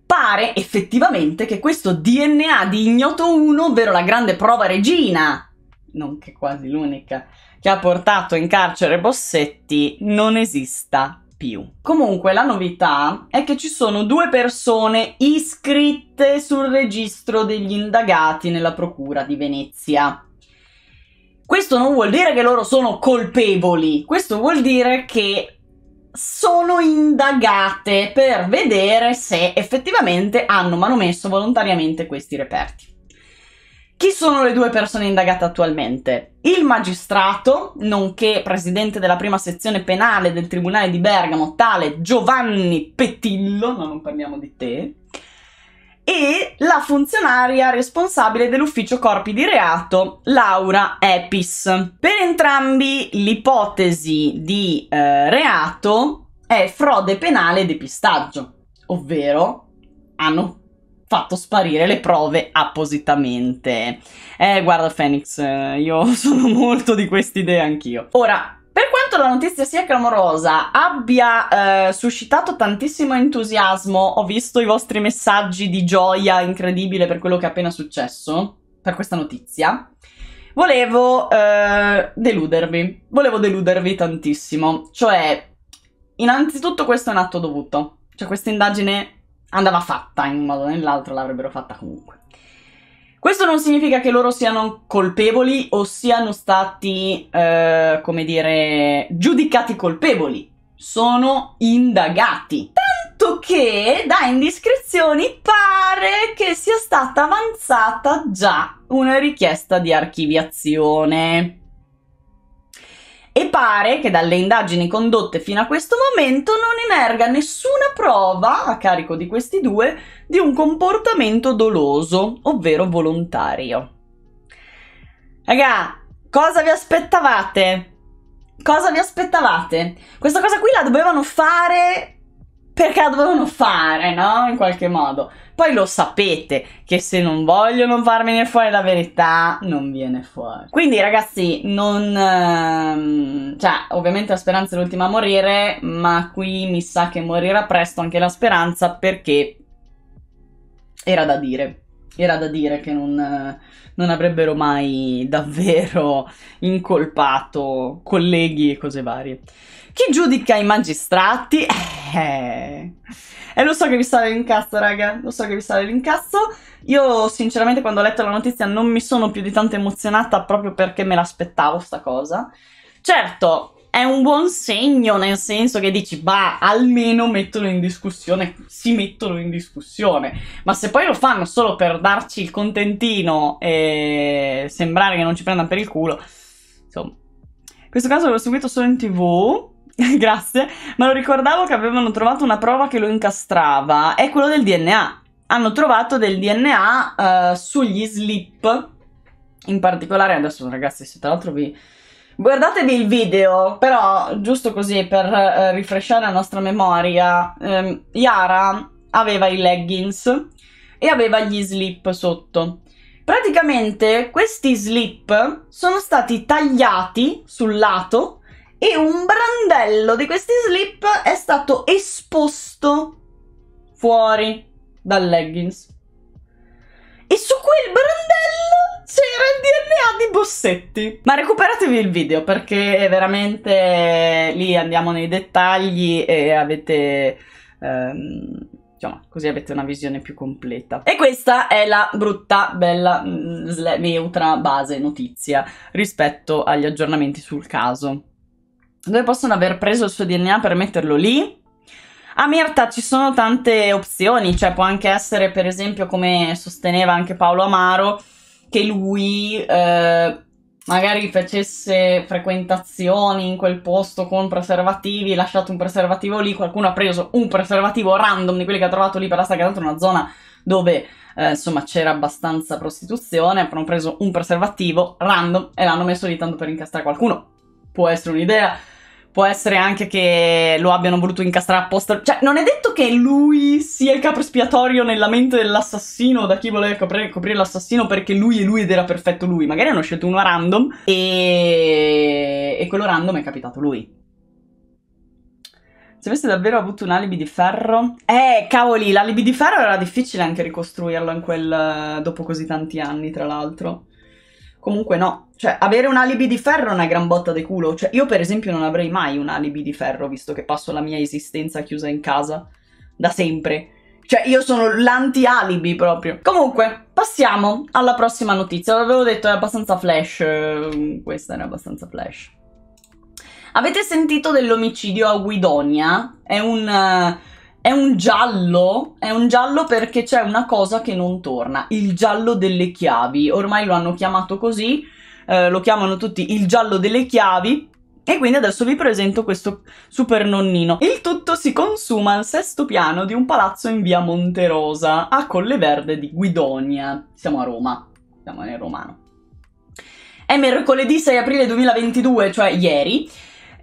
pare effettivamente che questo DNA di Ignoto 1, ovvero la grande prova regina, nonché quasi l'unica, che ha portato in carcere Bossetti non esista più. Comunque la novità è che ci sono due persone iscritte sul registro degli indagati nella Procura di Venezia. Questo non vuol dire che loro sono colpevoli, questo vuol dire che sono indagate per vedere se effettivamente hanno manomesso volontariamente questi reperti. Chi sono le due persone indagate attualmente? Il magistrato, nonché presidente della prima sezione penale del Tribunale di Bergamo, tale Giovanni Petillo, no, non parliamo di te, e la funzionaria responsabile dell'ufficio corpi di reato, Laura Epis. Per entrambi l'ipotesi di eh, reato è frode penale e depistaggio, ovvero hanno fatto sparire le prove appositamente. Eh, guarda Phoenix, eh, io sono molto di quest'idea anch'io. Ora, per quanto la notizia sia clamorosa, abbia eh, suscitato tantissimo entusiasmo, ho visto i vostri messaggi di gioia incredibile per quello che è appena successo, per questa notizia. Volevo eh, deludervi, volevo deludervi tantissimo, cioè, innanzitutto questo è un atto dovuto, cioè questa indagine andava fatta in un modo o nell'altro, l'avrebbero fatta comunque. Questo non significa che loro siano colpevoli o siano stati, eh, come dire, giudicati colpevoli. Sono indagati. Tanto che da indiscrezioni pare che sia stata avanzata già una richiesta di archiviazione pare che dalle indagini condotte fino a questo momento non emerga nessuna prova a carico di questi due di un comportamento doloso, ovvero volontario. Raga, cosa vi aspettavate? Cosa vi aspettavate? Questa cosa qui la dovevano fare perché la dovevano fare, no? In qualche modo. Poi lo sapete che se non vogliono far fuori la verità, non viene fuori. Quindi ragazzi, non... Ehm, cioè, ovviamente la speranza è l'ultima a morire, ma qui mi sa che morirà presto anche la speranza perché era da dire era da dire che non, non, avrebbero mai davvero incolpato colleghi e cose varie. Chi giudica i magistrati? Eh. eh. E lo so che vi sale l'incazzo, raga, lo so che vi sale l'incazzo. Io sinceramente quando ho letto la notizia non mi sono più di tanto emozionata proprio perché me l'aspettavo sta cosa. Certo, è un buon segno nel senso che dici, bah, almeno mettono in discussione, si mettono in discussione. Ma se poi lo fanno solo per darci il contentino e sembrare che non ci prendano per il culo, insomma. In questo caso l'ho seguito solo in tv grazie, ma lo ricordavo che avevano trovato una prova che lo incastrava, è quello del DNA. Hanno trovato del DNA uh, eh, sugli slip, in particolare adesso ragazzi se tra l'altro vi... Guardatevi il video, però giusto così per uh, eh, rifrescare la nostra memoria, um, Yara aveva i leggings e aveva gli slip sotto. Praticamente questi slip sono stati tagliati sul lato e un brandello di questi slip è stato esposto fuori dal leggings. E su quel brandello c'era il DNA di Bossetti. Ma recuperatevi il video perché veramente lì andiamo nei dettagli e avete... Ehm, diciamo, così avete una visione più completa. E questa è la brutta, bella, mm, neutra base notizia rispetto agli aggiornamenti sul caso dove possono aver preso il suo DNA per metterlo lì. A Mirta ci sono tante opzioni, cioè può anche essere per esempio come sosteneva anche Paolo Amaro, che lui eh, magari facesse frequentazioni in quel posto con preservativi, lasciato un preservativo lì, qualcuno ha preso un preservativo random di quelli che ha trovato lì per la strada, che una zona dove eh, insomma c'era abbastanza prostituzione, hanno preso un preservativo random e l'hanno messo lì tanto per incastrare qualcuno. Può essere un'idea Può essere anche che lo abbiano voluto incastrare apposta. Cioè, non è detto che lui sia il capo espiatorio nella mente dell'assassino, da chi voleva coprire, coprire l'assassino perché lui è lui ed era perfetto lui. Magari hanno scelto uno random e, e quello random è capitato lui. Se avesse davvero avuto un alibi di ferro... Eh, cavoli, l'alibi di ferro era difficile anche ricostruirlo in quel... dopo così tanti anni, tra l'altro. Comunque no, cioè avere un alibi di ferro è una gran botta di culo, cioè io per esempio non avrei mai un alibi di ferro visto che passo la mia esistenza chiusa in casa da sempre. Cioè io sono l'anti-alibi proprio. Comunque, passiamo alla prossima notizia. L'avevo detto, è abbastanza flash, mm, questa era abbastanza flash. Avete sentito dell'omicidio a Guidonia? È un... Uh, è un giallo, è un giallo perché c'è una cosa che non torna, il giallo delle chiavi, ormai lo hanno chiamato così, eh, lo chiamano tutti il giallo delle chiavi e quindi adesso vi presento questo super nonnino. Il tutto si consuma al sesto piano di un palazzo in via Monterosa, a Colle Verde di Guidonia. Siamo a Roma, siamo nel Romano. È mercoledì 6 aprile 2022, cioè ieri.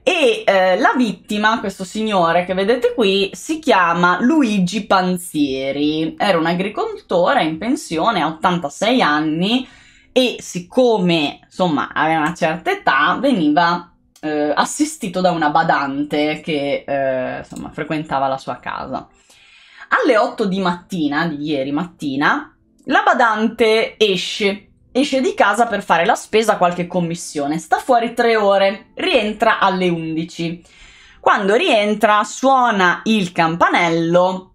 E eh, la vittima, questo signore che vedete qui, si chiama Luigi Panzieri. Era un agricoltore in pensione a 86 anni e siccome insomma aveva una certa età veniva eh, assistito da una badante che eh, insomma frequentava la sua casa. Alle 8 di mattina, di ieri mattina, la badante esce Esce di casa per fare la spesa a qualche commissione, sta fuori tre ore, rientra alle 11. Quando rientra suona il campanello,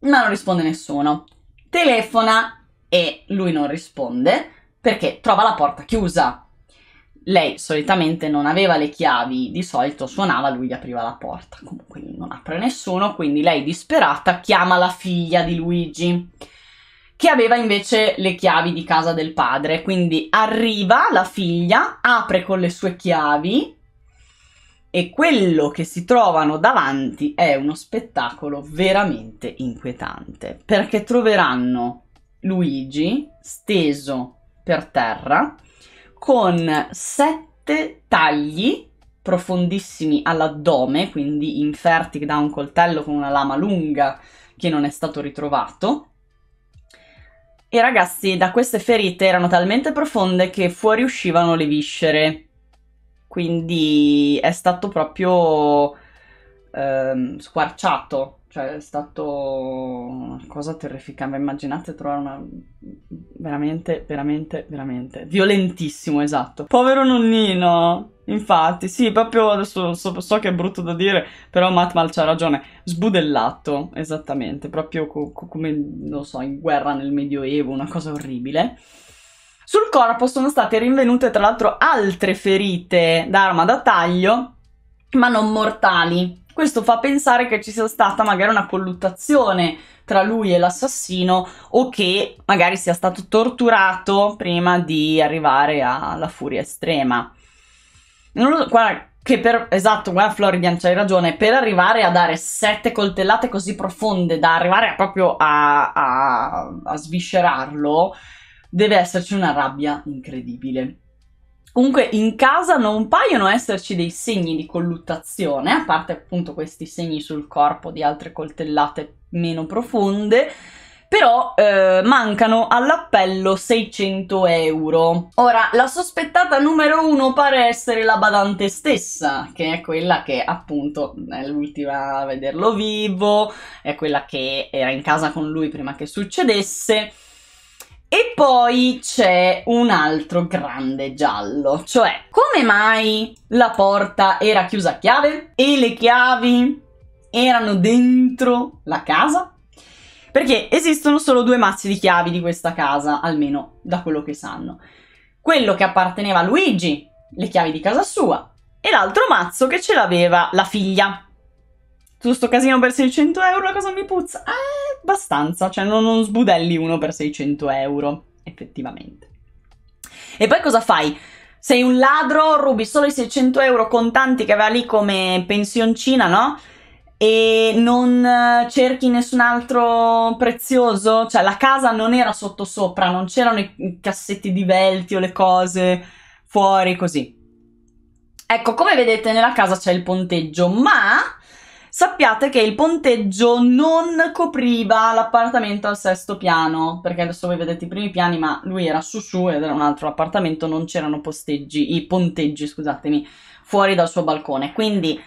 ma non risponde nessuno. Telefona e lui non risponde perché trova la porta chiusa. Lei solitamente non aveva le chiavi, di solito suonava, lui gli apriva la porta. Comunque non apre nessuno, quindi lei disperata chiama la figlia di Luigi che aveva invece le chiavi di casa del padre. Quindi arriva la figlia, apre con le sue chiavi e quello che si trovano davanti è uno spettacolo veramente inquietante, perché troveranno Luigi steso per terra con sette tagli profondissimi all'addome, quindi inferti da un coltello con una lama lunga che non è stato ritrovato, i ragazzi da queste ferite erano talmente profonde che fuoriuscivano le viscere. Quindi è stato proprio ehm, squarciato cioè, è stato una cosa terrificante. Immaginate trovare una... veramente, veramente, veramente... Violentissimo, esatto. Povero nonnino! Infatti, sì, proprio adesso so, so, che è brutto da dire, però Matmal c'ha ragione, sbudellato, esattamente, proprio co co come, non so, in guerra nel Medioevo, una cosa orribile. Sul corpo sono state rinvenute tra l'altro altre ferite d'arma da taglio, ma non mortali, questo fa pensare che ci sia stata magari una colluttazione tra lui e l'assassino o che magari sia stato torturato prima di arrivare alla furia estrema. Non lo so, guarda, che per, esatto, guarda Floridian c'hai ragione, per arrivare a dare sette coltellate così profonde da arrivare proprio a, a, a sviscerarlo, deve esserci una rabbia incredibile. Comunque in casa non paiono esserci dei segni di colluttazione, a parte appunto questi segni sul corpo di altre coltellate meno profonde, però eh, mancano all'appello 600 euro. Ora, la sospettata numero uno pare essere la badante stessa, che è quella che appunto è l'ultima a vederlo vivo, è quella che era in casa con lui prima che succedesse e poi c'è un altro grande giallo, cioè come mai la porta era chiusa a chiave e le chiavi erano dentro la casa? Perché esistono solo due mazzi di chiavi di questa casa, almeno da quello che sanno. Quello che apparteneva a Luigi, le chiavi di casa sua, e l'altro mazzo che ce l'aveva la figlia, tutto sto casino per 600 euro, la cosa mi puzza? Eh, abbastanza, cioè non, non sbudelli uno per 600 euro, effettivamente. E poi cosa fai? Sei un ladro, rubi solo i 600 euro contanti che aveva lì come pensioncina, no? E non eh, cerchi nessun altro prezioso? Cioè la casa non era sottosopra, non c'erano i cassetti di velti o le cose fuori così. Ecco, come vedete nella casa c'è il ponteggio, ma sappiate che il ponteggio non copriva l'appartamento al sesto piano, perché adesso voi vedete i primi piani, ma lui era su su ed era un altro appartamento, non c'erano posteggi, i ponteggi, scusatemi, fuori dal suo balcone. Quindi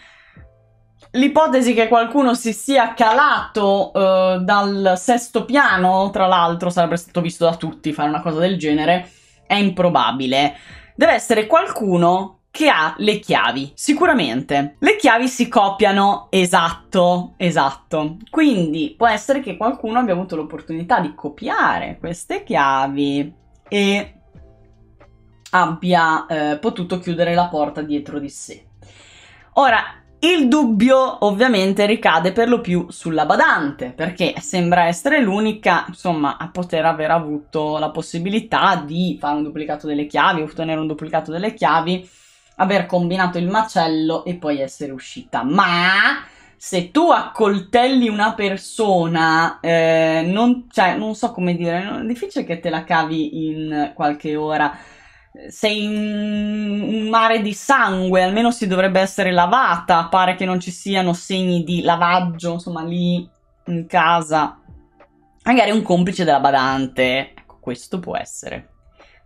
l'ipotesi che qualcuno si sia calato eh, dal sesto piano, tra l'altro, sarebbe stato visto da tutti fare una cosa del genere, è improbabile. Deve essere qualcuno che ha le chiavi, sicuramente. Le chiavi si copiano, esatto, esatto. Quindi può essere che qualcuno abbia avuto l'opportunità di copiare queste chiavi e abbia eh, potuto chiudere la porta dietro di sé. Ora, il dubbio ovviamente ricade per lo più sulla badante, perché sembra essere l'unica, insomma, a poter aver avuto la possibilità di fare un duplicato delle chiavi, ottenere un duplicato delle chiavi aver combinato il macello e poi essere uscita. Ma se tu accoltelli una persona, eh, non, cioè, non so come dire, è difficile che te la cavi in qualche ora. Sei in un mare di sangue, almeno si dovrebbe essere lavata. Pare che non ci siano segni di lavaggio, insomma, lì in casa. Magari un complice della badante. Ecco, questo può essere.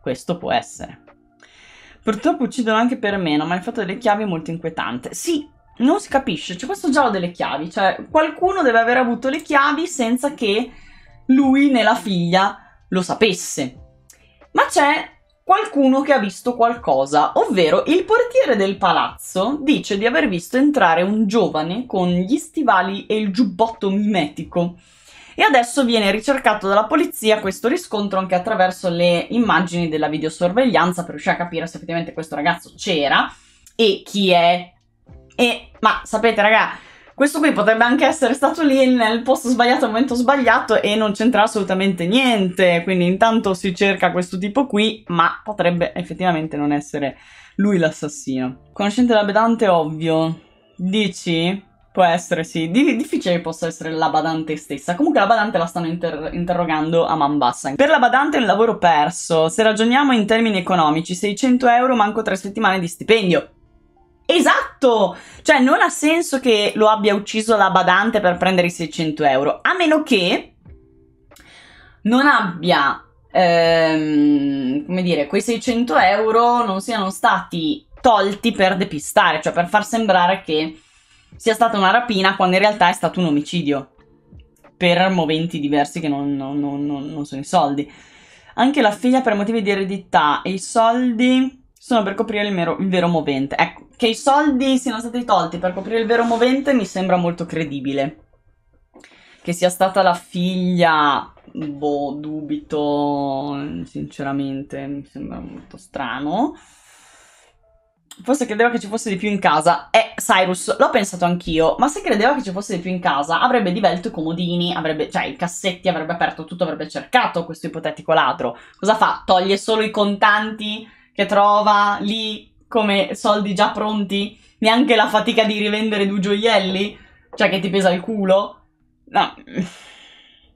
Questo può essere. Purtroppo uccidono anche per meno, ma il fatto delle chiavi è molto inquietante. Sì, non si capisce, c'è questo gioco delle chiavi, cioè qualcuno deve aver avuto le chiavi senza che lui né la figlia lo sapesse. Ma c'è qualcuno che ha visto qualcosa, ovvero il portiere del palazzo dice di aver visto entrare un giovane con gli stivali e il giubbotto mimetico e adesso viene ricercato dalla polizia questo riscontro anche attraverso le immagini della videosorveglianza per riuscire a capire se effettivamente questo ragazzo c'era e chi è. E, ma sapete raga, questo qui potrebbe anche essere stato lì nel posto sbagliato al momento sbagliato e non c'entra assolutamente niente, quindi intanto si cerca questo tipo qui, ma potrebbe effettivamente non essere lui l'assassino. Conoscente la pedante, ovvio. Dici? Può essere, sì. Di- difficile che possa essere la badante stessa. Comunque la badante la stanno inter- interrogando a man bassa. Per la badante è un lavoro perso. Se ragioniamo in termini economici, 600 euro manco tre settimane di stipendio. Esatto! Cioè, non ha senso che lo abbia ucciso la badante per prendere i 600 euro, a meno che non abbia, ehm, come dire, quei 600 euro non siano stati tolti per depistare, cioè per far sembrare che sia stata una rapina quando in realtà è stato un omicidio per moventi diversi che non, non, non, non sono i soldi. Anche la figlia per motivi di eredità e i soldi sono per coprire il, mero, il vero movente. Ecco, che i soldi siano stati tolti per coprire il vero movente mi sembra molto credibile. Che sia stata la figlia boh, dubito, sinceramente, mi sembra molto strano. Forse credeva che ci fosse di più in casa. Eh, Cyrus, l'ho pensato anch'io, ma se credeva che ci fosse di più in casa, avrebbe divelto i comodini, avrebbe, cioè i cassetti, avrebbe aperto tutto, avrebbe cercato questo ipotetico ladro. Cosa fa? Toglie solo i contanti che trova lì come soldi già pronti? Neanche la fatica di rivendere due gioielli? Cioè che ti pesa il culo? No.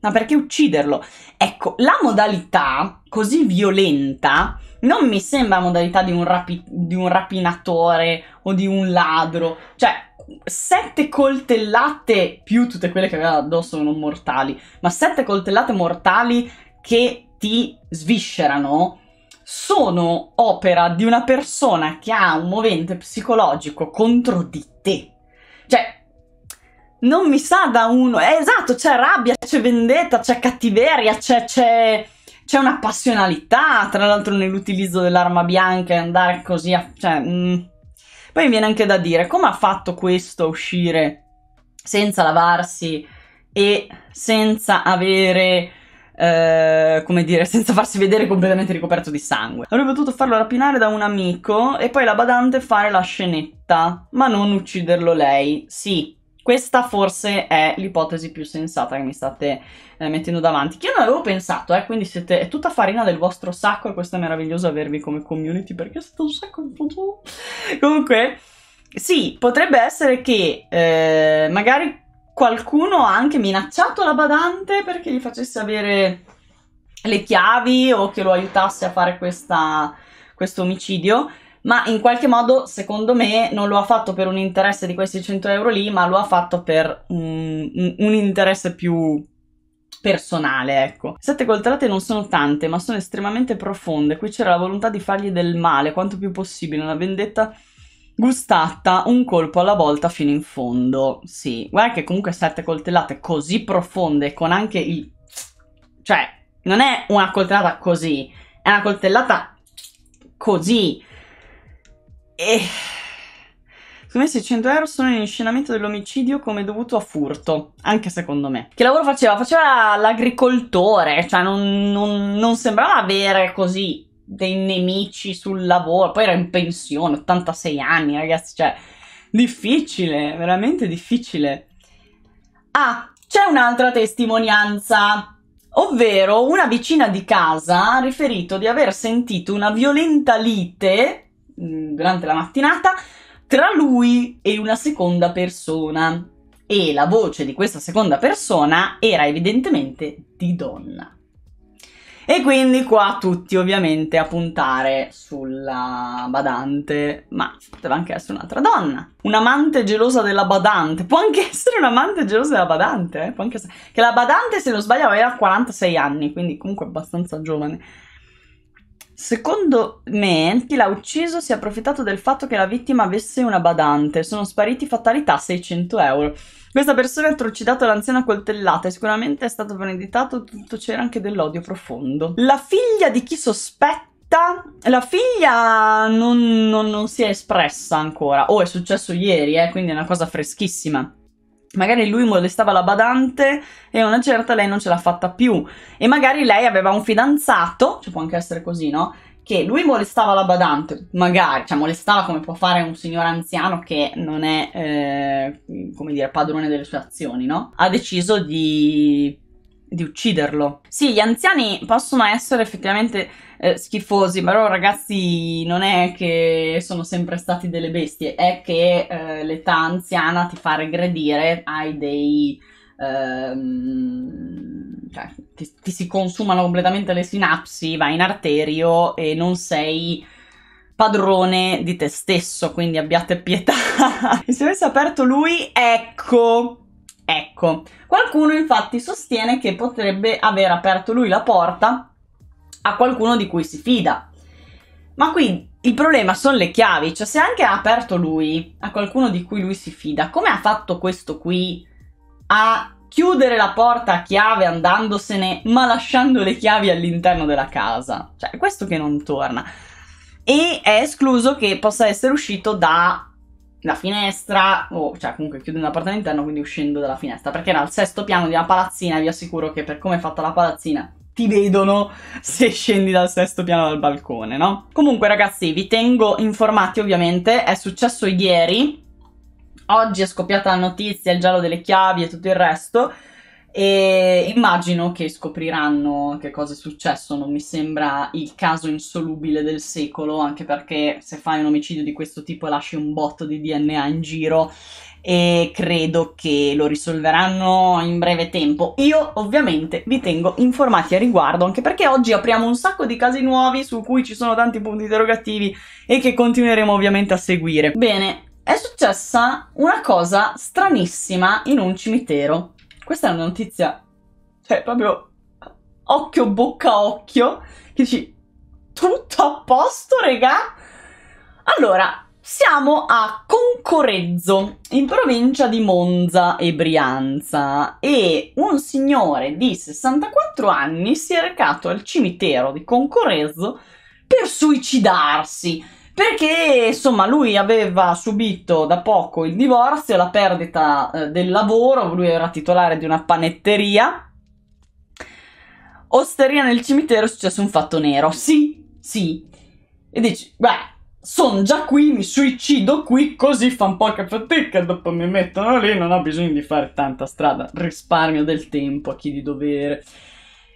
Ma perché ucciderlo? Ecco, la modalità così violenta non mi sembra modalità di un, rapi- di un rapinatore o di un ladro. Cioè, sette coltellate più tutte quelle che aveva addosso non mortali, ma sette coltellate mortali che ti sviscerano sono opera di una persona che ha un movente psicologico contro di te. Cioè, non mi sa da uno... Eh, esatto, c'è rabbia, c'è vendetta, c'è cattiveria, c'è... c'è c'è una passionalità, tra l'altro, nell'utilizzo dell'arma bianca e andare così a... Cioè, mh. Mm. Poi mi viene anche da dire, come ha fatto questo a uscire senza lavarsi e senza avere... Eh, come dire, senza farsi vedere completamente ricoperto di sangue. Avrebbe potuto farlo rapinare da un amico e poi la badante fare la scenetta, ma non ucciderlo lei. Sì, questa forse è l'ipotesi più sensata che mi state eh, mettendo davanti, che io non avevo pensato, eh, quindi siete, è tutta farina del vostro sacco e questo è meraviglioso avervi come community perché è stato un sacco di foto. Comunque, sì, potrebbe essere che eh, magari qualcuno ha anche minacciato la badante perché gli facesse avere le chiavi o che lo aiutasse a fare questa, questo omicidio ma in qualche modo secondo me non lo ha fatto per un interesse di questi 100 euro lì, ma lo ha fatto per un, un interesse più personale, ecco. Sette coltellate non sono tante, ma sono estremamente profonde. Qui c'era la volontà di fargli del male quanto più possibile, una vendetta gustata un colpo alla volta fino in fondo. Sì, guarda che comunque sette coltellate così profonde con anche il... Cioè, non è una coltellata così, è una coltellata così. E scommessi 100 euro sono in nell'inscenamento dell'omicidio come dovuto a furto, anche secondo me. Che lavoro faceva? Faceva l'agricoltore, cioè non, non, non sembrava avere così dei nemici sul lavoro, poi era in pensione, 86 anni ragazzi, cioè difficile, veramente difficile. Ah, c'è un'altra testimonianza ovvero una vicina di casa ha riferito di aver sentito una violenta lite mm, durante la mattinata tra lui e una seconda persona. E la voce di questa seconda persona era evidentemente di donna. E quindi qua tutti ovviamente a puntare sulla badante, ma poteva anche essere un'altra donna. Un'amante gelosa della badante, può anche essere un'amante gelosa della badante, eh? può anche essere... Che la badante se non sbaglio aveva 46 anni, quindi comunque abbastanza giovane. Secondo me, chi l'ha ucciso si è approfittato del fatto che la vittima avesse una badante. Sono spariti fatalità 600 euro. Questa persona ha trucidato l'anziana coltellata e sicuramente è stato premeditato, tutto c'era anche dell'odio profondo. La figlia di chi sospetta la figlia non, non, non, si è espressa ancora. Oh, è successo ieri, eh, quindi è una cosa freschissima. Magari lui molestava la badante e una certa lei non ce l'ha fatta più. E magari lei aveva un fidanzato, cioè può anche essere così, no? Che lui molestava la badante, magari, cioè molestava come può fare un signore anziano che non è, eh, come dire, padrone delle sue azioni, no? Ha deciso di di ucciderlo. Sì, gli anziani possono essere effettivamente eh, schifosi, però ragazzi non è che sono sempre stati delle bestie, è che eh, l'età anziana ti fa regredire, hai dei... Ehm, cioè, ti, ti, si consumano completamente le sinapsi, vai in arterio e non sei padrone di te stesso, quindi abbiate pietà. e se avesse aperto lui, ecco, ecco. Qualcuno infatti sostiene che potrebbe aver aperto lui la porta a qualcuno di cui si fida. Ma qui il problema sono le chiavi, cioè se anche ha aperto lui a qualcuno di cui lui si fida, come ha fatto questo qui a chiudere la porta a chiave andandosene, ma lasciando le chiavi all'interno della casa? Cioè, è questo che non torna. E è escluso che possa essere uscito da la finestra, o cioè comunque chiudendo la porta all'interno, quindi uscendo dalla finestra, perché era al sesto piano di una palazzina, vi assicuro che per come è fatta la palazzina ti vedono se scendi dal sesto piano dal balcone, no? Comunque ragazzi, vi tengo informati ovviamente, è successo ieri, oggi è scoppiata la notizia, il giallo delle chiavi e tutto il resto, e immagino che scopriranno che cosa è successo, non mi sembra il caso insolubile del secolo, anche perché se fai un omicidio di questo tipo e lasci un botto di DNA in giro e credo che lo risolveranno in breve tempo. Io ovviamente vi tengo informati a riguardo, anche perché oggi apriamo un sacco di casi nuovi su cui ci sono tanti punti interrogativi e che continueremo ovviamente a seguire. Bene, è successa una cosa stranissima in un cimitero. Questa è una notizia, cioè proprio occhio bocca occhio, che dici tutto a posto, regà? Allora, siamo a Concorezzo, in provincia di Monza e Brianza, e un signore di 64 anni si è recato al cimitero di Concorezzo per suicidarsi, perché insomma lui aveva subito da poco il divorzio, la perdita eh, del lavoro, lui era titolare di una panetteria. Osteria nel cimitero è successo un fatto nero, sì, sì. E dici, beh, sono già qui, mi suicido qui, così fa un po' che fatica, dopo mi mettono lì, non ho bisogno di fare tanta strada, risparmio del tempo a chi di dovere.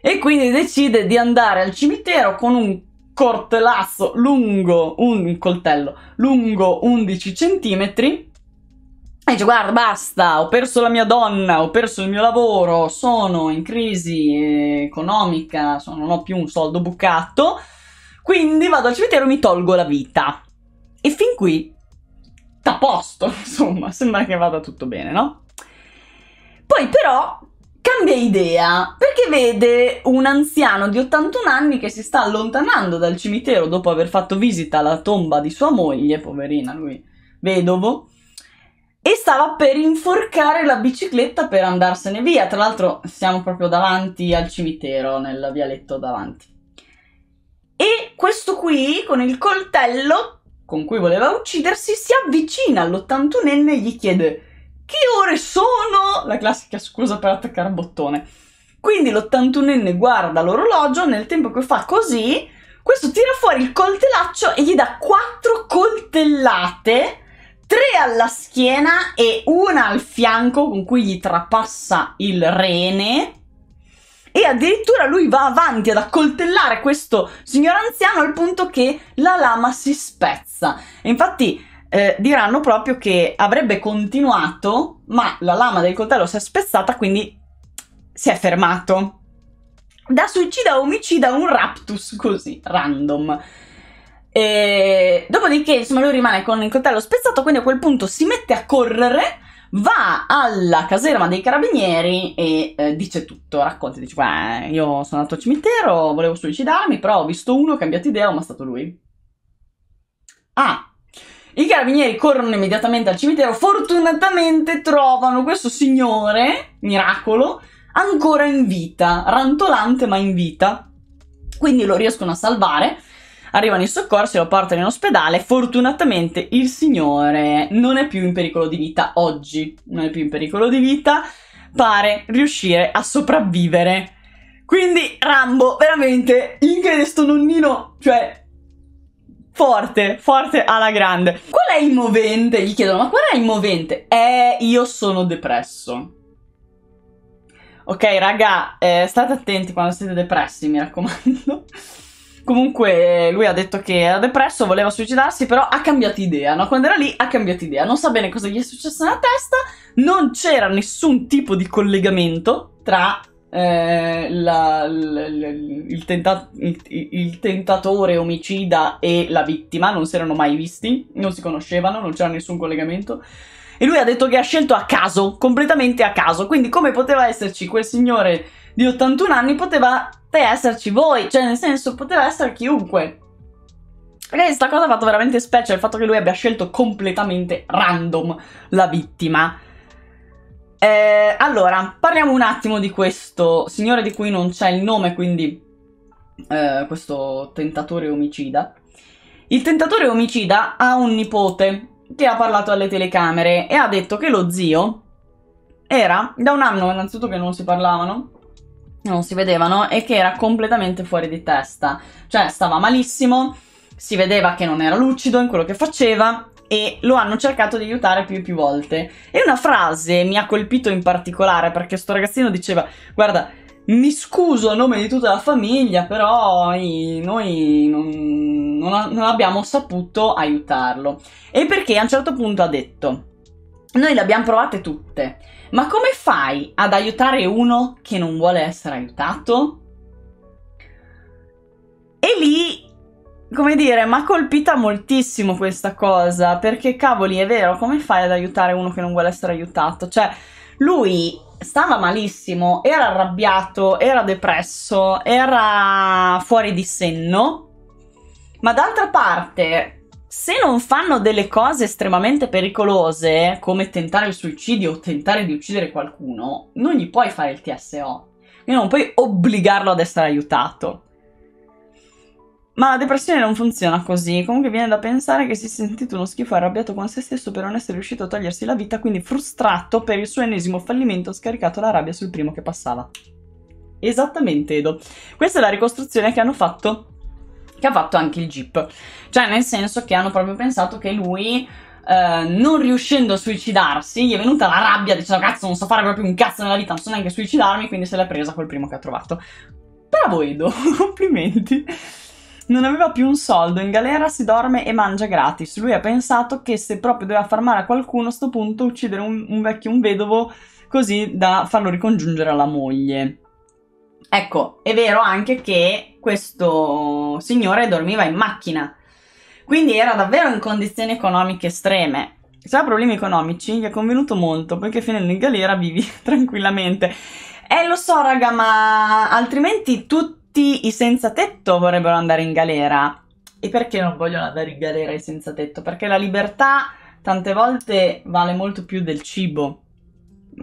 E quindi decide di andare al cimitero con un cortelazzo lungo, un, coltello lungo 11 cm e dice guarda basta, ho perso la mia donna, ho perso il mio lavoro, sono in crisi economica, non ho più un soldo bucato quindi vado al cimitero e mi tolgo la vita. E fin qui, a posto, insomma, sembra che vada tutto bene, no? Poi però cambia idea perché vede un anziano di 81 anni che si sta allontanando dal cimitero dopo aver fatto visita alla tomba di sua moglie, poverina lui, vedovo, e stava per inforcare la bicicletta per andarsene via. Tra l'altro siamo proprio davanti al cimitero, nel vialetto davanti. E questo qui, con il coltello con cui voleva uccidersi, si avvicina all'81enne e gli chiede che ore sono? La classica scusa per attaccare bottone. Quindi l'81enne guarda l'orologio, nel tempo che fa così, questo tira fuori il coltellaccio e gli dà quattro coltellate, tre alla schiena e una al fianco con cui gli trapassa il rene e addirittura lui va avanti ad accoltellare questo signor anziano al punto che la lama si spezza. E infatti eh, diranno proprio che avrebbe continuato, ma la lama del coltello si è spezzata, quindi si è fermato. Da suicida a omicida un raptus così, random. E... Dopodiché, insomma, lui rimane con il coltello spezzato, quindi a quel punto si mette a correre va alla caserma dei carabinieri e eh, dice tutto, racconta, dice beh, io sono andato al cimitero, volevo suicidarmi, però ho visto uno, ho cambiato idea, ma è stato lui. Ah, i carabinieri corrono immediatamente al cimitero, fortunatamente trovano questo signore, miracolo, ancora in vita, rantolante ma in vita, quindi lo riescono a salvare arrivano in soccorso e lo portano in ospedale. Fortunatamente il signore non è più in pericolo di vita oggi, non è più in pericolo di vita, pare riuscire a sopravvivere. Quindi Rambo, veramente, incredibile sto nonnino, cioè forte, forte alla grande. Qual è il movente? Gli chiedono, ma qual è il movente? Eh, io sono depresso. Ok, raga, eh, state attenti quando siete depressi, mi raccomando. Comunque eh, lui ha detto che era depresso, voleva suicidarsi, però ha cambiato idea, no? Quando era lì ha cambiato idea, non sa bene cosa gli è successo nella testa, non c'era nessun tipo di collegamento tra eh, la, la, la, il, tenta- il, il, tentatore omicida e la vittima non si erano mai visti, non si conoscevano, non c'era nessun collegamento. E lui ha detto che ha scelto a caso, completamente a caso. Quindi, come poteva esserci quel signore di 81 anni potevate esserci voi, cioè nel senso poteva essere chiunque. E questa cosa ha fatto veramente specie il fatto che lui abbia scelto completamente random la vittima. Eh, allora, parliamo un attimo di questo signore di cui non c'è il nome, quindi eh, questo tentatore omicida. Il tentatore omicida ha un nipote che ha parlato alle telecamere e ha detto che lo zio era da un anno innanzitutto che non si parlavano non si vedevano e che era completamente fuori di testa. Cioè stava malissimo, si vedeva che non era lucido in quello che faceva e lo hanno cercato di aiutare più e più volte. E una frase mi ha colpito in particolare perché sto ragazzino diceva guarda mi scuso a nome di tutta la famiglia, però noi non, non, non abbiamo saputo aiutarlo. E perché a un certo punto ha detto noi le abbiamo provate tutte ma come fai ad aiutare uno che non vuole essere aiutato? E lì come dire, mi ha colpita moltissimo questa cosa, perché cavoli, è vero, come fai ad aiutare uno che non vuole essere aiutato? Cioè, lui stava malissimo, era arrabbiato, era depresso, era fuori di senno, ma d'altra parte se non fanno delle cose estremamente pericolose, come tentare il suicidio o tentare di uccidere qualcuno, non gli puoi fare il TSO. Quindi non puoi obbligarlo ad essere aiutato. Ma la depressione non funziona così. Comunque viene da pensare che si è sentito uno schifo arrabbiato con se stesso per non essere riuscito a togliersi la vita, quindi frustrato per il suo ennesimo fallimento, scaricato la rabbia sul primo che passava. Esattamente, Edo. Questa è la ricostruzione che hanno fatto che ha fatto anche il Jeep. Cioè, nel senso che hanno proprio pensato che lui. Eh, non riuscendo a suicidarsi, gli è venuta la rabbia dicendo cazzo non so fare proprio un cazzo nella vita, non so neanche suicidarmi, quindi se l'ha presa col primo che ha trovato. Bravo Edo, complimenti. Non aveva più un soldo, in galera si dorme e mangia gratis. Lui ha pensato che se proprio doveva far male a qualcuno, a sto punto uccidere un, un vecchio, un vedovo, così da farlo ricongiungere alla moglie. Ecco, è vero anche che questo signore dormiva in macchina, quindi era davvero in condizioni economiche estreme. Se ha problemi economici, gli è convenuto molto perché finendo in galera vivi tranquillamente. Eh, lo so, raga, ma altrimenti tutti i senza tetto vorrebbero andare in galera. E perché non vogliono andare in galera i senza tetto? Perché la libertà tante volte vale molto più del cibo.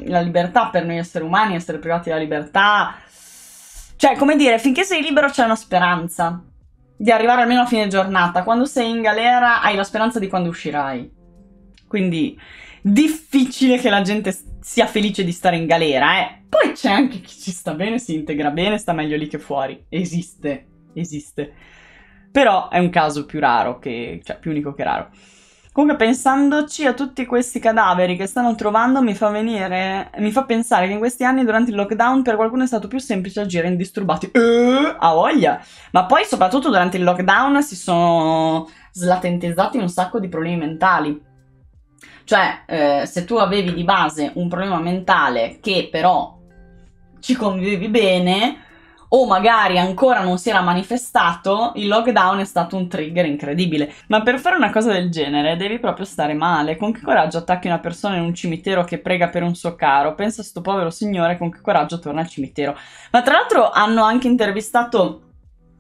La libertà per noi esseri umani, essere privati della libertà, cioè, come dire, finché sei libero c'è una speranza di arrivare almeno a fine giornata. Quando sei in galera hai la speranza di quando uscirai. Quindi difficile che la gente sia felice di stare in galera, eh. Poi c'è anche chi ci sta bene, si integra bene, sta meglio lì che fuori. Esiste, esiste. Però è un caso più raro che, cioè più unico che raro. Comunque pensandoci a tutti questi cadaveri che stanno trovando mi fa venire, mi fa pensare che in questi anni durante il lockdown per qualcuno è stato più semplice agire indisturbati. Eh, a voglia! Ma poi soprattutto durante il lockdown si sono slatentizzati un sacco di problemi mentali. Cioè, eh, se tu avevi di base un problema mentale che però ci convivevi bene, o magari ancora non si era manifestato, il lockdown è stato un trigger incredibile. Ma per fare una cosa del genere devi proprio stare male. Con che coraggio attacchi una persona in un cimitero che prega per un suo caro? Pensa a sto povero signore con che coraggio torna al cimitero. Ma tra l'altro hanno anche intervistato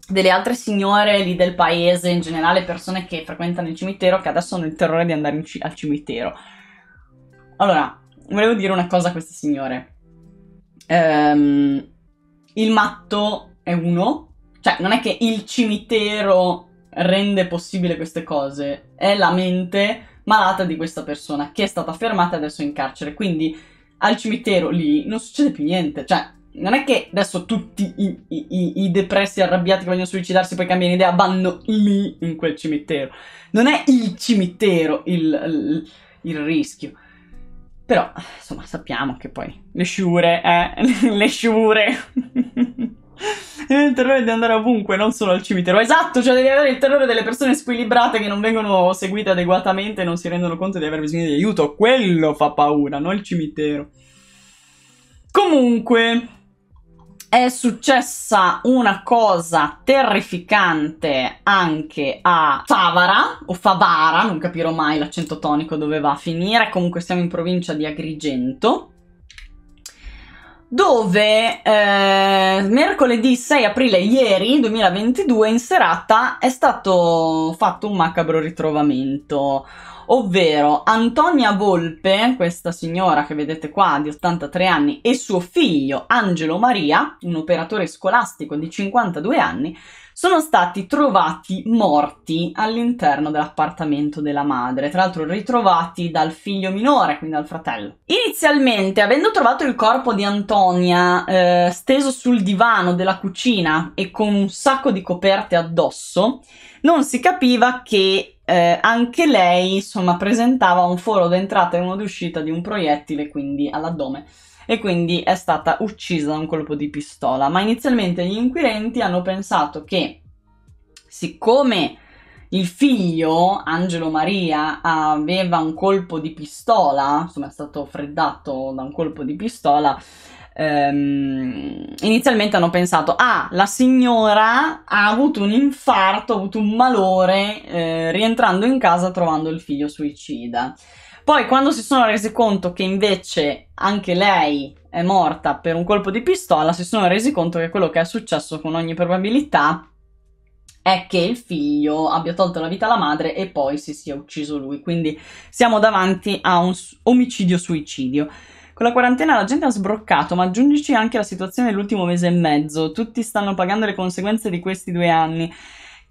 delle altre signore lì del paese, in generale persone che frequentano il cimitero, che adesso hanno il terrore di andare ci- al cimitero. Allora, volevo dire una cosa a queste signore. Ehm il matto è uno, cioè non è che il cimitero rende possibile queste cose, è la mente malata di questa persona che è stata fermata e adesso è in carcere, quindi al cimitero lì non succede più niente, cioè non è che adesso tutti i, i, i, depressi arrabbiati che vogliono suicidarsi poi cambiano idea vanno lì in quel cimitero. Non è il cimitero il, il, il rischio. Però, insomma, sappiamo che poi le sciure, eh, le sciure. il terrore di andare ovunque, non solo al cimitero. Esatto, cioè devi avere il terrore delle persone squilibrate che non vengono seguite adeguatamente e non si rendono conto di aver bisogno di aiuto. Quello fa paura, non il cimitero. Comunque, è successa una cosa terrificante anche a Favara o Favara, non capirò mai l'accento tonico dove va a finire, comunque siamo in provincia di Agrigento dove eh, mercoledì 6 aprile, ieri 2022, in serata è stato fatto un macabro ritrovamento. Ovvero Antonia Volpe, questa signora che vedete qua di 83 anni, e suo figlio Angelo Maria, un operatore scolastico di 52 anni, sono stati trovati morti all'interno dell'appartamento della madre, tra l'altro ritrovati dal figlio minore, quindi dal fratello. Inizialmente, avendo trovato il corpo di Antonia eh, steso sul divano della cucina e con un sacco di coperte addosso, non si capiva che eh, anche lei, insomma, presentava un foro d'entrata e uno d'uscita di un proiettile, quindi all'addome e quindi è stata uccisa da un colpo di pistola. Ma inizialmente gli inquirenti hanno pensato che siccome il figlio, Angelo Maria, aveva un colpo di pistola, insomma è stato freddato da un colpo di pistola, ehm, inizialmente hanno pensato, ah, la signora ha avuto un infarto, ha avuto un malore, eh, rientrando in casa trovando il figlio suicida. Poi quando si sono resi conto che invece anche lei è morta per un colpo di pistola, si sono resi conto che quello che è successo con ogni probabilità è che il figlio abbia tolto la vita alla madre e poi si sia ucciso lui. Quindi siamo davanti a un omicidio-suicidio. Con la quarantena la gente ha sbroccato, ma aggiungici anche la situazione dell'ultimo mese e mezzo. Tutti stanno pagando le conseguenze di questi due anni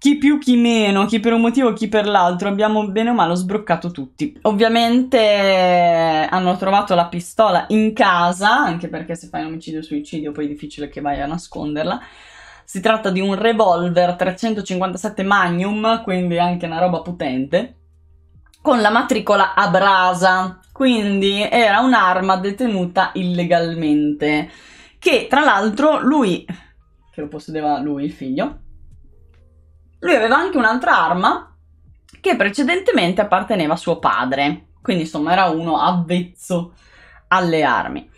chi più chi meno, chi per un motivo chi per l'altro, abbiamo bene o male sbroccato tutti. Ovviamente hanno trovato la pistola in casa, anche perché se fai un omicidio suicidio poi è difficile che vai a nasconderla. Si tratta di un revolver 357 Magnum, quindi anche una roba potente, con la matricola a brasa, quindi era un'arma detenuta illegalmente, che tra l'altro lui, che lo possedeva lui il figlio, lui aveva anche un'altra arma che precedentemente apparteneva a suo padre, quindi insomma era uno avvezzo alle armi.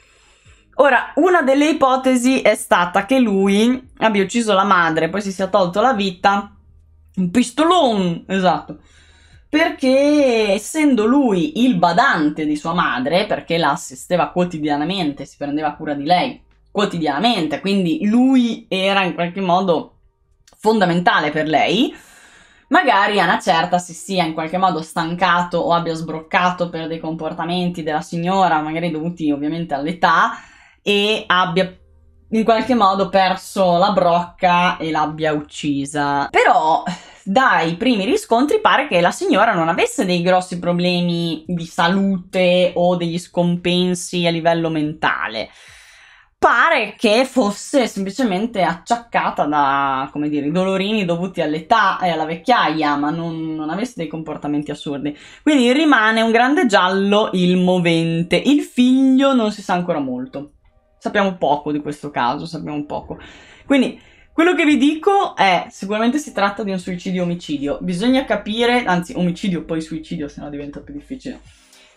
Ora, una delle ipotesi è stata che lui abbia ucciso la madre, poi si sia tolto la vita, un pistolone, esatto, perché essendo lui il badante di sua madre, perché la assisteva quotidianamente, si prendeva cura di lei quotidianamente, quindi lui era in qualche modo fondamentale per lei, magari a certa si sia in qualche modo stancato o abbia sbroccato per dei comportamenti della signora, magari dovuti ovviamente all'età, e abbia in qualche modo perso la brocca e l'abbia uccisa. Però dai primi riscontri pare che la signora non avesse dei grossi problemi di salute o degli scompensi a livello mentale pare che fosse semplicemente acciaccata da, come dire, i dolorini dovuti all'età e alla vecchiaia, ma non, non avesse dei comportamenti assurdi. Quindi rimane un grande giallo il movente. Il figlio non si sa ancora molto. Sappiamo poco di questo caso, sappiamo poco. Quindi quello che vi dico è, sicuramente si tratta di un suicidio-omicidio. Bisogna capire, anzi omicidio poi suicidio, se no diventa più difficile.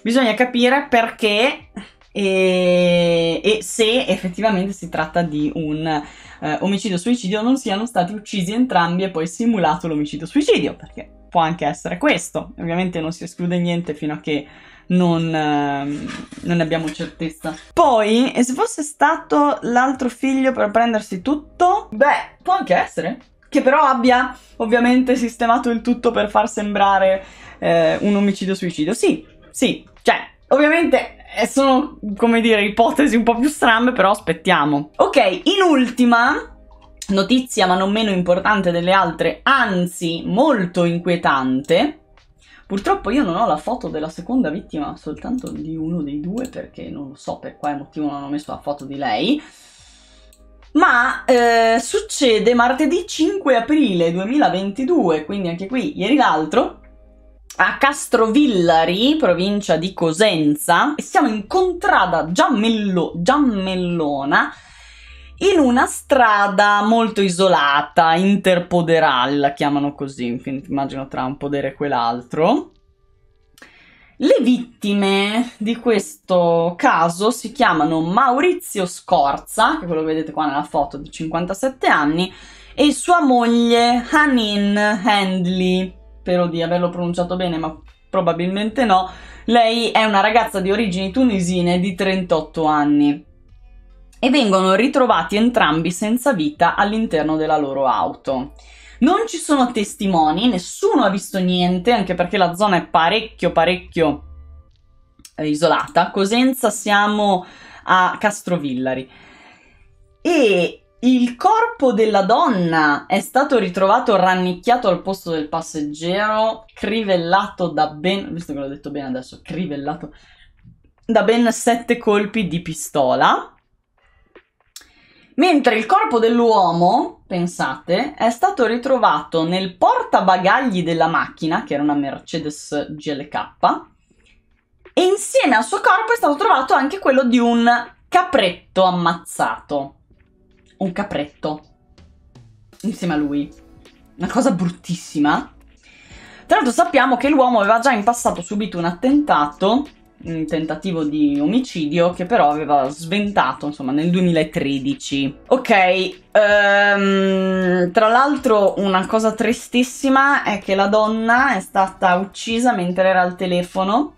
Bisogna capire perché e, e se effettivamente si tratta di un eh, omicidio-suicidio non siano stati uccisi entrambi e poi simulato l'omicidio-suicidio, perché può anche essere questo. Ovviamente non si esclude niente fino a che non, ehm, non abbiamo certezza. Poi, e se fosse stato l'altro figlio per prendersi tutto? Beh, può anche essere. Che però abbia ovviamente sistemato il tutto per far sembrare eh, un omicidio-suicidio. Sì, sì, cioè, ovviamente eh, sono, come dire, ipotesi un po' più strambe, però aspettiamo. Ok, in ultima, notizia ma non meno importante delle altre, anzi molto inquietante. Purtroppo io non ho la foto della seconda vittima, soltanto di uno dei due, perché non lo so per quale motivo non ho messo la foto di lei. Ma eh, succede martedì 5 aprile 2022, quindi anche qui ieri l'altro, a Castrovillari, provincia di Cosenza, e siamo in contrada Giammello, Giammellona in una strada molto isolata, interpoderal, la chiamano così, quindi immagino tra un podere e quell'altro. Le vittime di questo caso si chiamano Maurizio Scorza, che è quello che vedete qua nella foto di 57 anni, e sua moglie Hanin Handley spero di averlo pronunciato bene, ma probabilmente no, lei è una ragazza di origini tunisine di 38 anni e vengono ritrovati entrambi senza vita all'interno della loro auto. Non ci sono testimoni, nessuno ha visto niente, anche perché la zona è parecchio parecchio eh, isolata. A Cosenza siamo a Castrovillari. E il corpo della donna è stato ritrovato rannicchiato al posto del passeggero, crivellato da ben, visto che l'ho detto bene adesso, crivellato da ben sette colpi di pistola. Mentre il corpo dell'uomo, pensate, è stato ritrovato nel portabagagli della macchina, che era una Mercedes GLK, e insieme al suo corpo è stato trovato anche quello di un capretto ammazzato un capretto insieme a lui. Una cosa bruttissima. Tra l'altro sappiamo che l'uomo aveva già in passato subito un attentato, un tentativo di omicidio, che però aveva sventato, insomma, nel 2013. Ok, um, tra l'altro una cosa tristissima è che la donna è stata uccisa mentre era al telefono,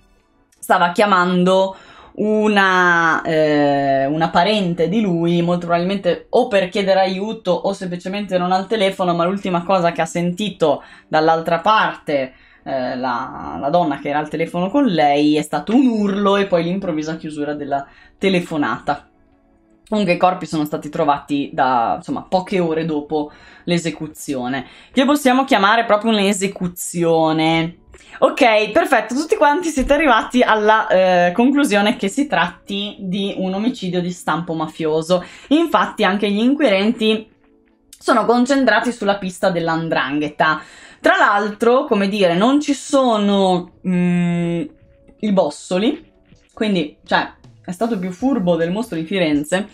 stava chiamando una, eh, una, parente di lui, molto probabilmente o per chiedere aiuto o semplicemente non al telefono, ma l'ultima cosa che ha sentito dall'altra parte eh, la, la, donna che era al telefono con lei è stato un urlo e poi l'improvvisa chiusura della telefonata. Comunque i corpi sono stati trovati da, insomma, poche ore dopo l'esecuzione, che possiamo chiamare proprio un'esecuzione Ok, perfetto, tutti quanti siete arrivati alla eh, conclusione che si tratti di un omicidio di stampo mafioso. Infatti anche gli inquirenti sono concentrati sulla pista dell'andrangheta. Tra l'altro, come dire, non ci sono mm, i bossoli, quindi, cioè, è stato più furbo del mostro di Firenze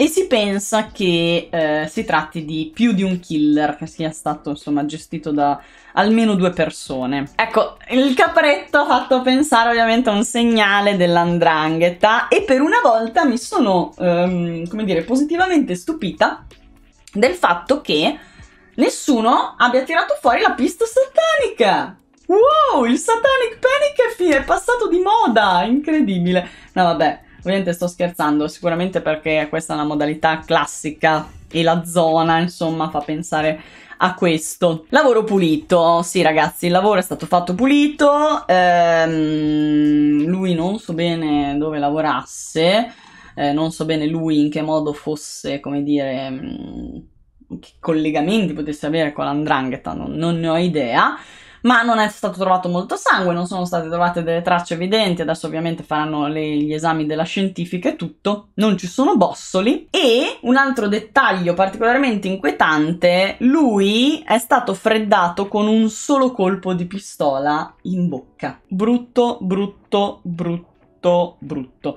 e si pensa che eh, si tratti di più di un killer che sia stato insomma gestito da almeno due persone. Ecco, il capretto ha fatto pensare ovviamente a un segnale dell'andrangheta e per una volta mi sono, ehm, come dire, positivamente stupita del fatto che nessuno abbia tirato fuori la pista satanica. Wow, il satanic panic è, è passato di moda, incredibile. No vabbè, Ovviamente sto scherzando, sicuramente perché questa è una modalità classica e la zona, insomma, fa pensare a questo. Lavoro pulito, sì ragazzi, il lavoro è stato fatto pulito, ehm, lui non so bene dove lavorasse, eh, non so bene lui in che modo fosse, come dire, mh, mm, che collegamenti potesse avere con l'andrangheta, non, non ne ho idea ma non è stato trovato molto sangue, non sono state trovate delle tracce evidenti, adesso ovviamente faranno le, gli esami della scientifica e tutto, non ci sono bossoli e un altro dettaglio particolarmente inquietante, lui è stato freddato con un solo colpo di pistola in bocca. Brutto, brutto, brutto, brutto.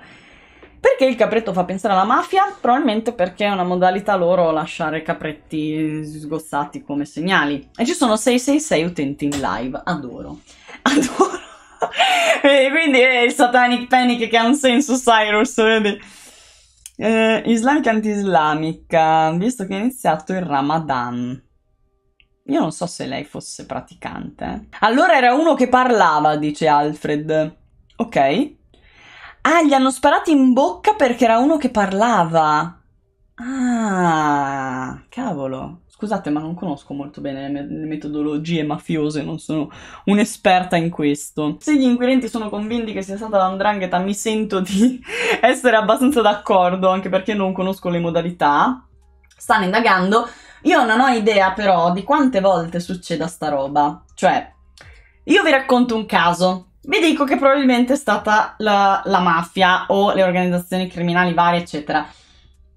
Perché il capretto fa pensare alla mafia? Probabilmente perché è una modalità loro lasciare capretti sgozzati come segnali. E ci sono 666 utenti in live, adoro. Adoro. quindi è eh, il satanic panic che ha un senso Cyrus, vedi? Eh, islamica anti-islamica, visto che è iniziato il Ramadan. Io non so se lei fosse praticante. Eh. Allora era uno che parlava, dice Alfred. Ok. Ah, gli hanno sparato in bocca perché era uno che parlava. Ah, cavolo. Scusate, ma non conosco molto bene le, le metodologie mafiose, non sono un'esperta in questo. Se gli inquirenti sono convinti che sia stata l'andrangheta, mi sento di essere abbastanza d'accordo, anche perché non conosco le modalità. Stanno indagando. Io non ho idea però di quante volte succeda sta roba. Cioè, io vi racconto un caso vi dico che probabilmente è stata la, la mafia o le organizzazioni criminali varie, eccetera.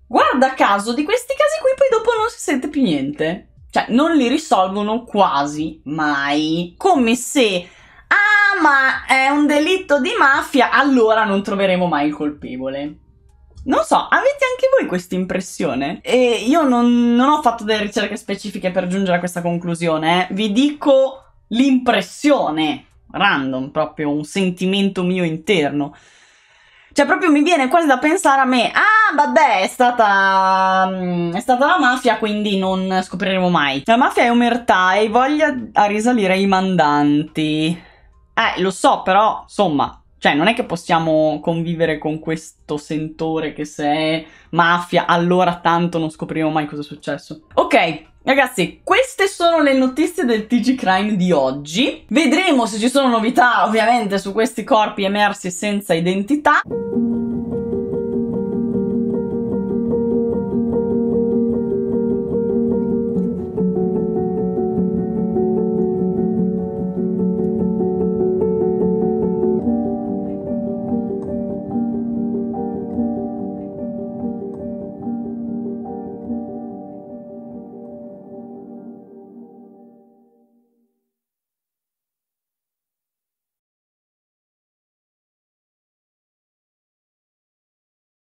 Guarda caso, di questi casi qui poi dopo non si sente più niente. Cioè, non li risolvono quasi mai. Come se ah, ma è un delitto di mafia, allora non troveremo mai il colpevole. Non so, avete anche voi questa impressione? E io non, non, ho fatto delle ricerche specifiche per giungere a questa conclusione, eh. vi dico l'impressione random, proprio un sentimento mio interno. Cioè, proprio mi viene quasi da pensare a me, ah, vabbè, è stata, mm, è stata la mafia, quindi non scopriremo mai. La mafia è omertà e voglia a risalire ai mandanti. Eh, lo so, però, insomma, cioè, non è che possiamo convivere con questo sentore che se è mafia, allora tanto non scopriremo mai cosa è successo. Ok, Ragazzi, queste sono le notizie del TG Crime di oggi. Vedremo se ci sono novità, ovviamente, su questi corpi emersi senza identità.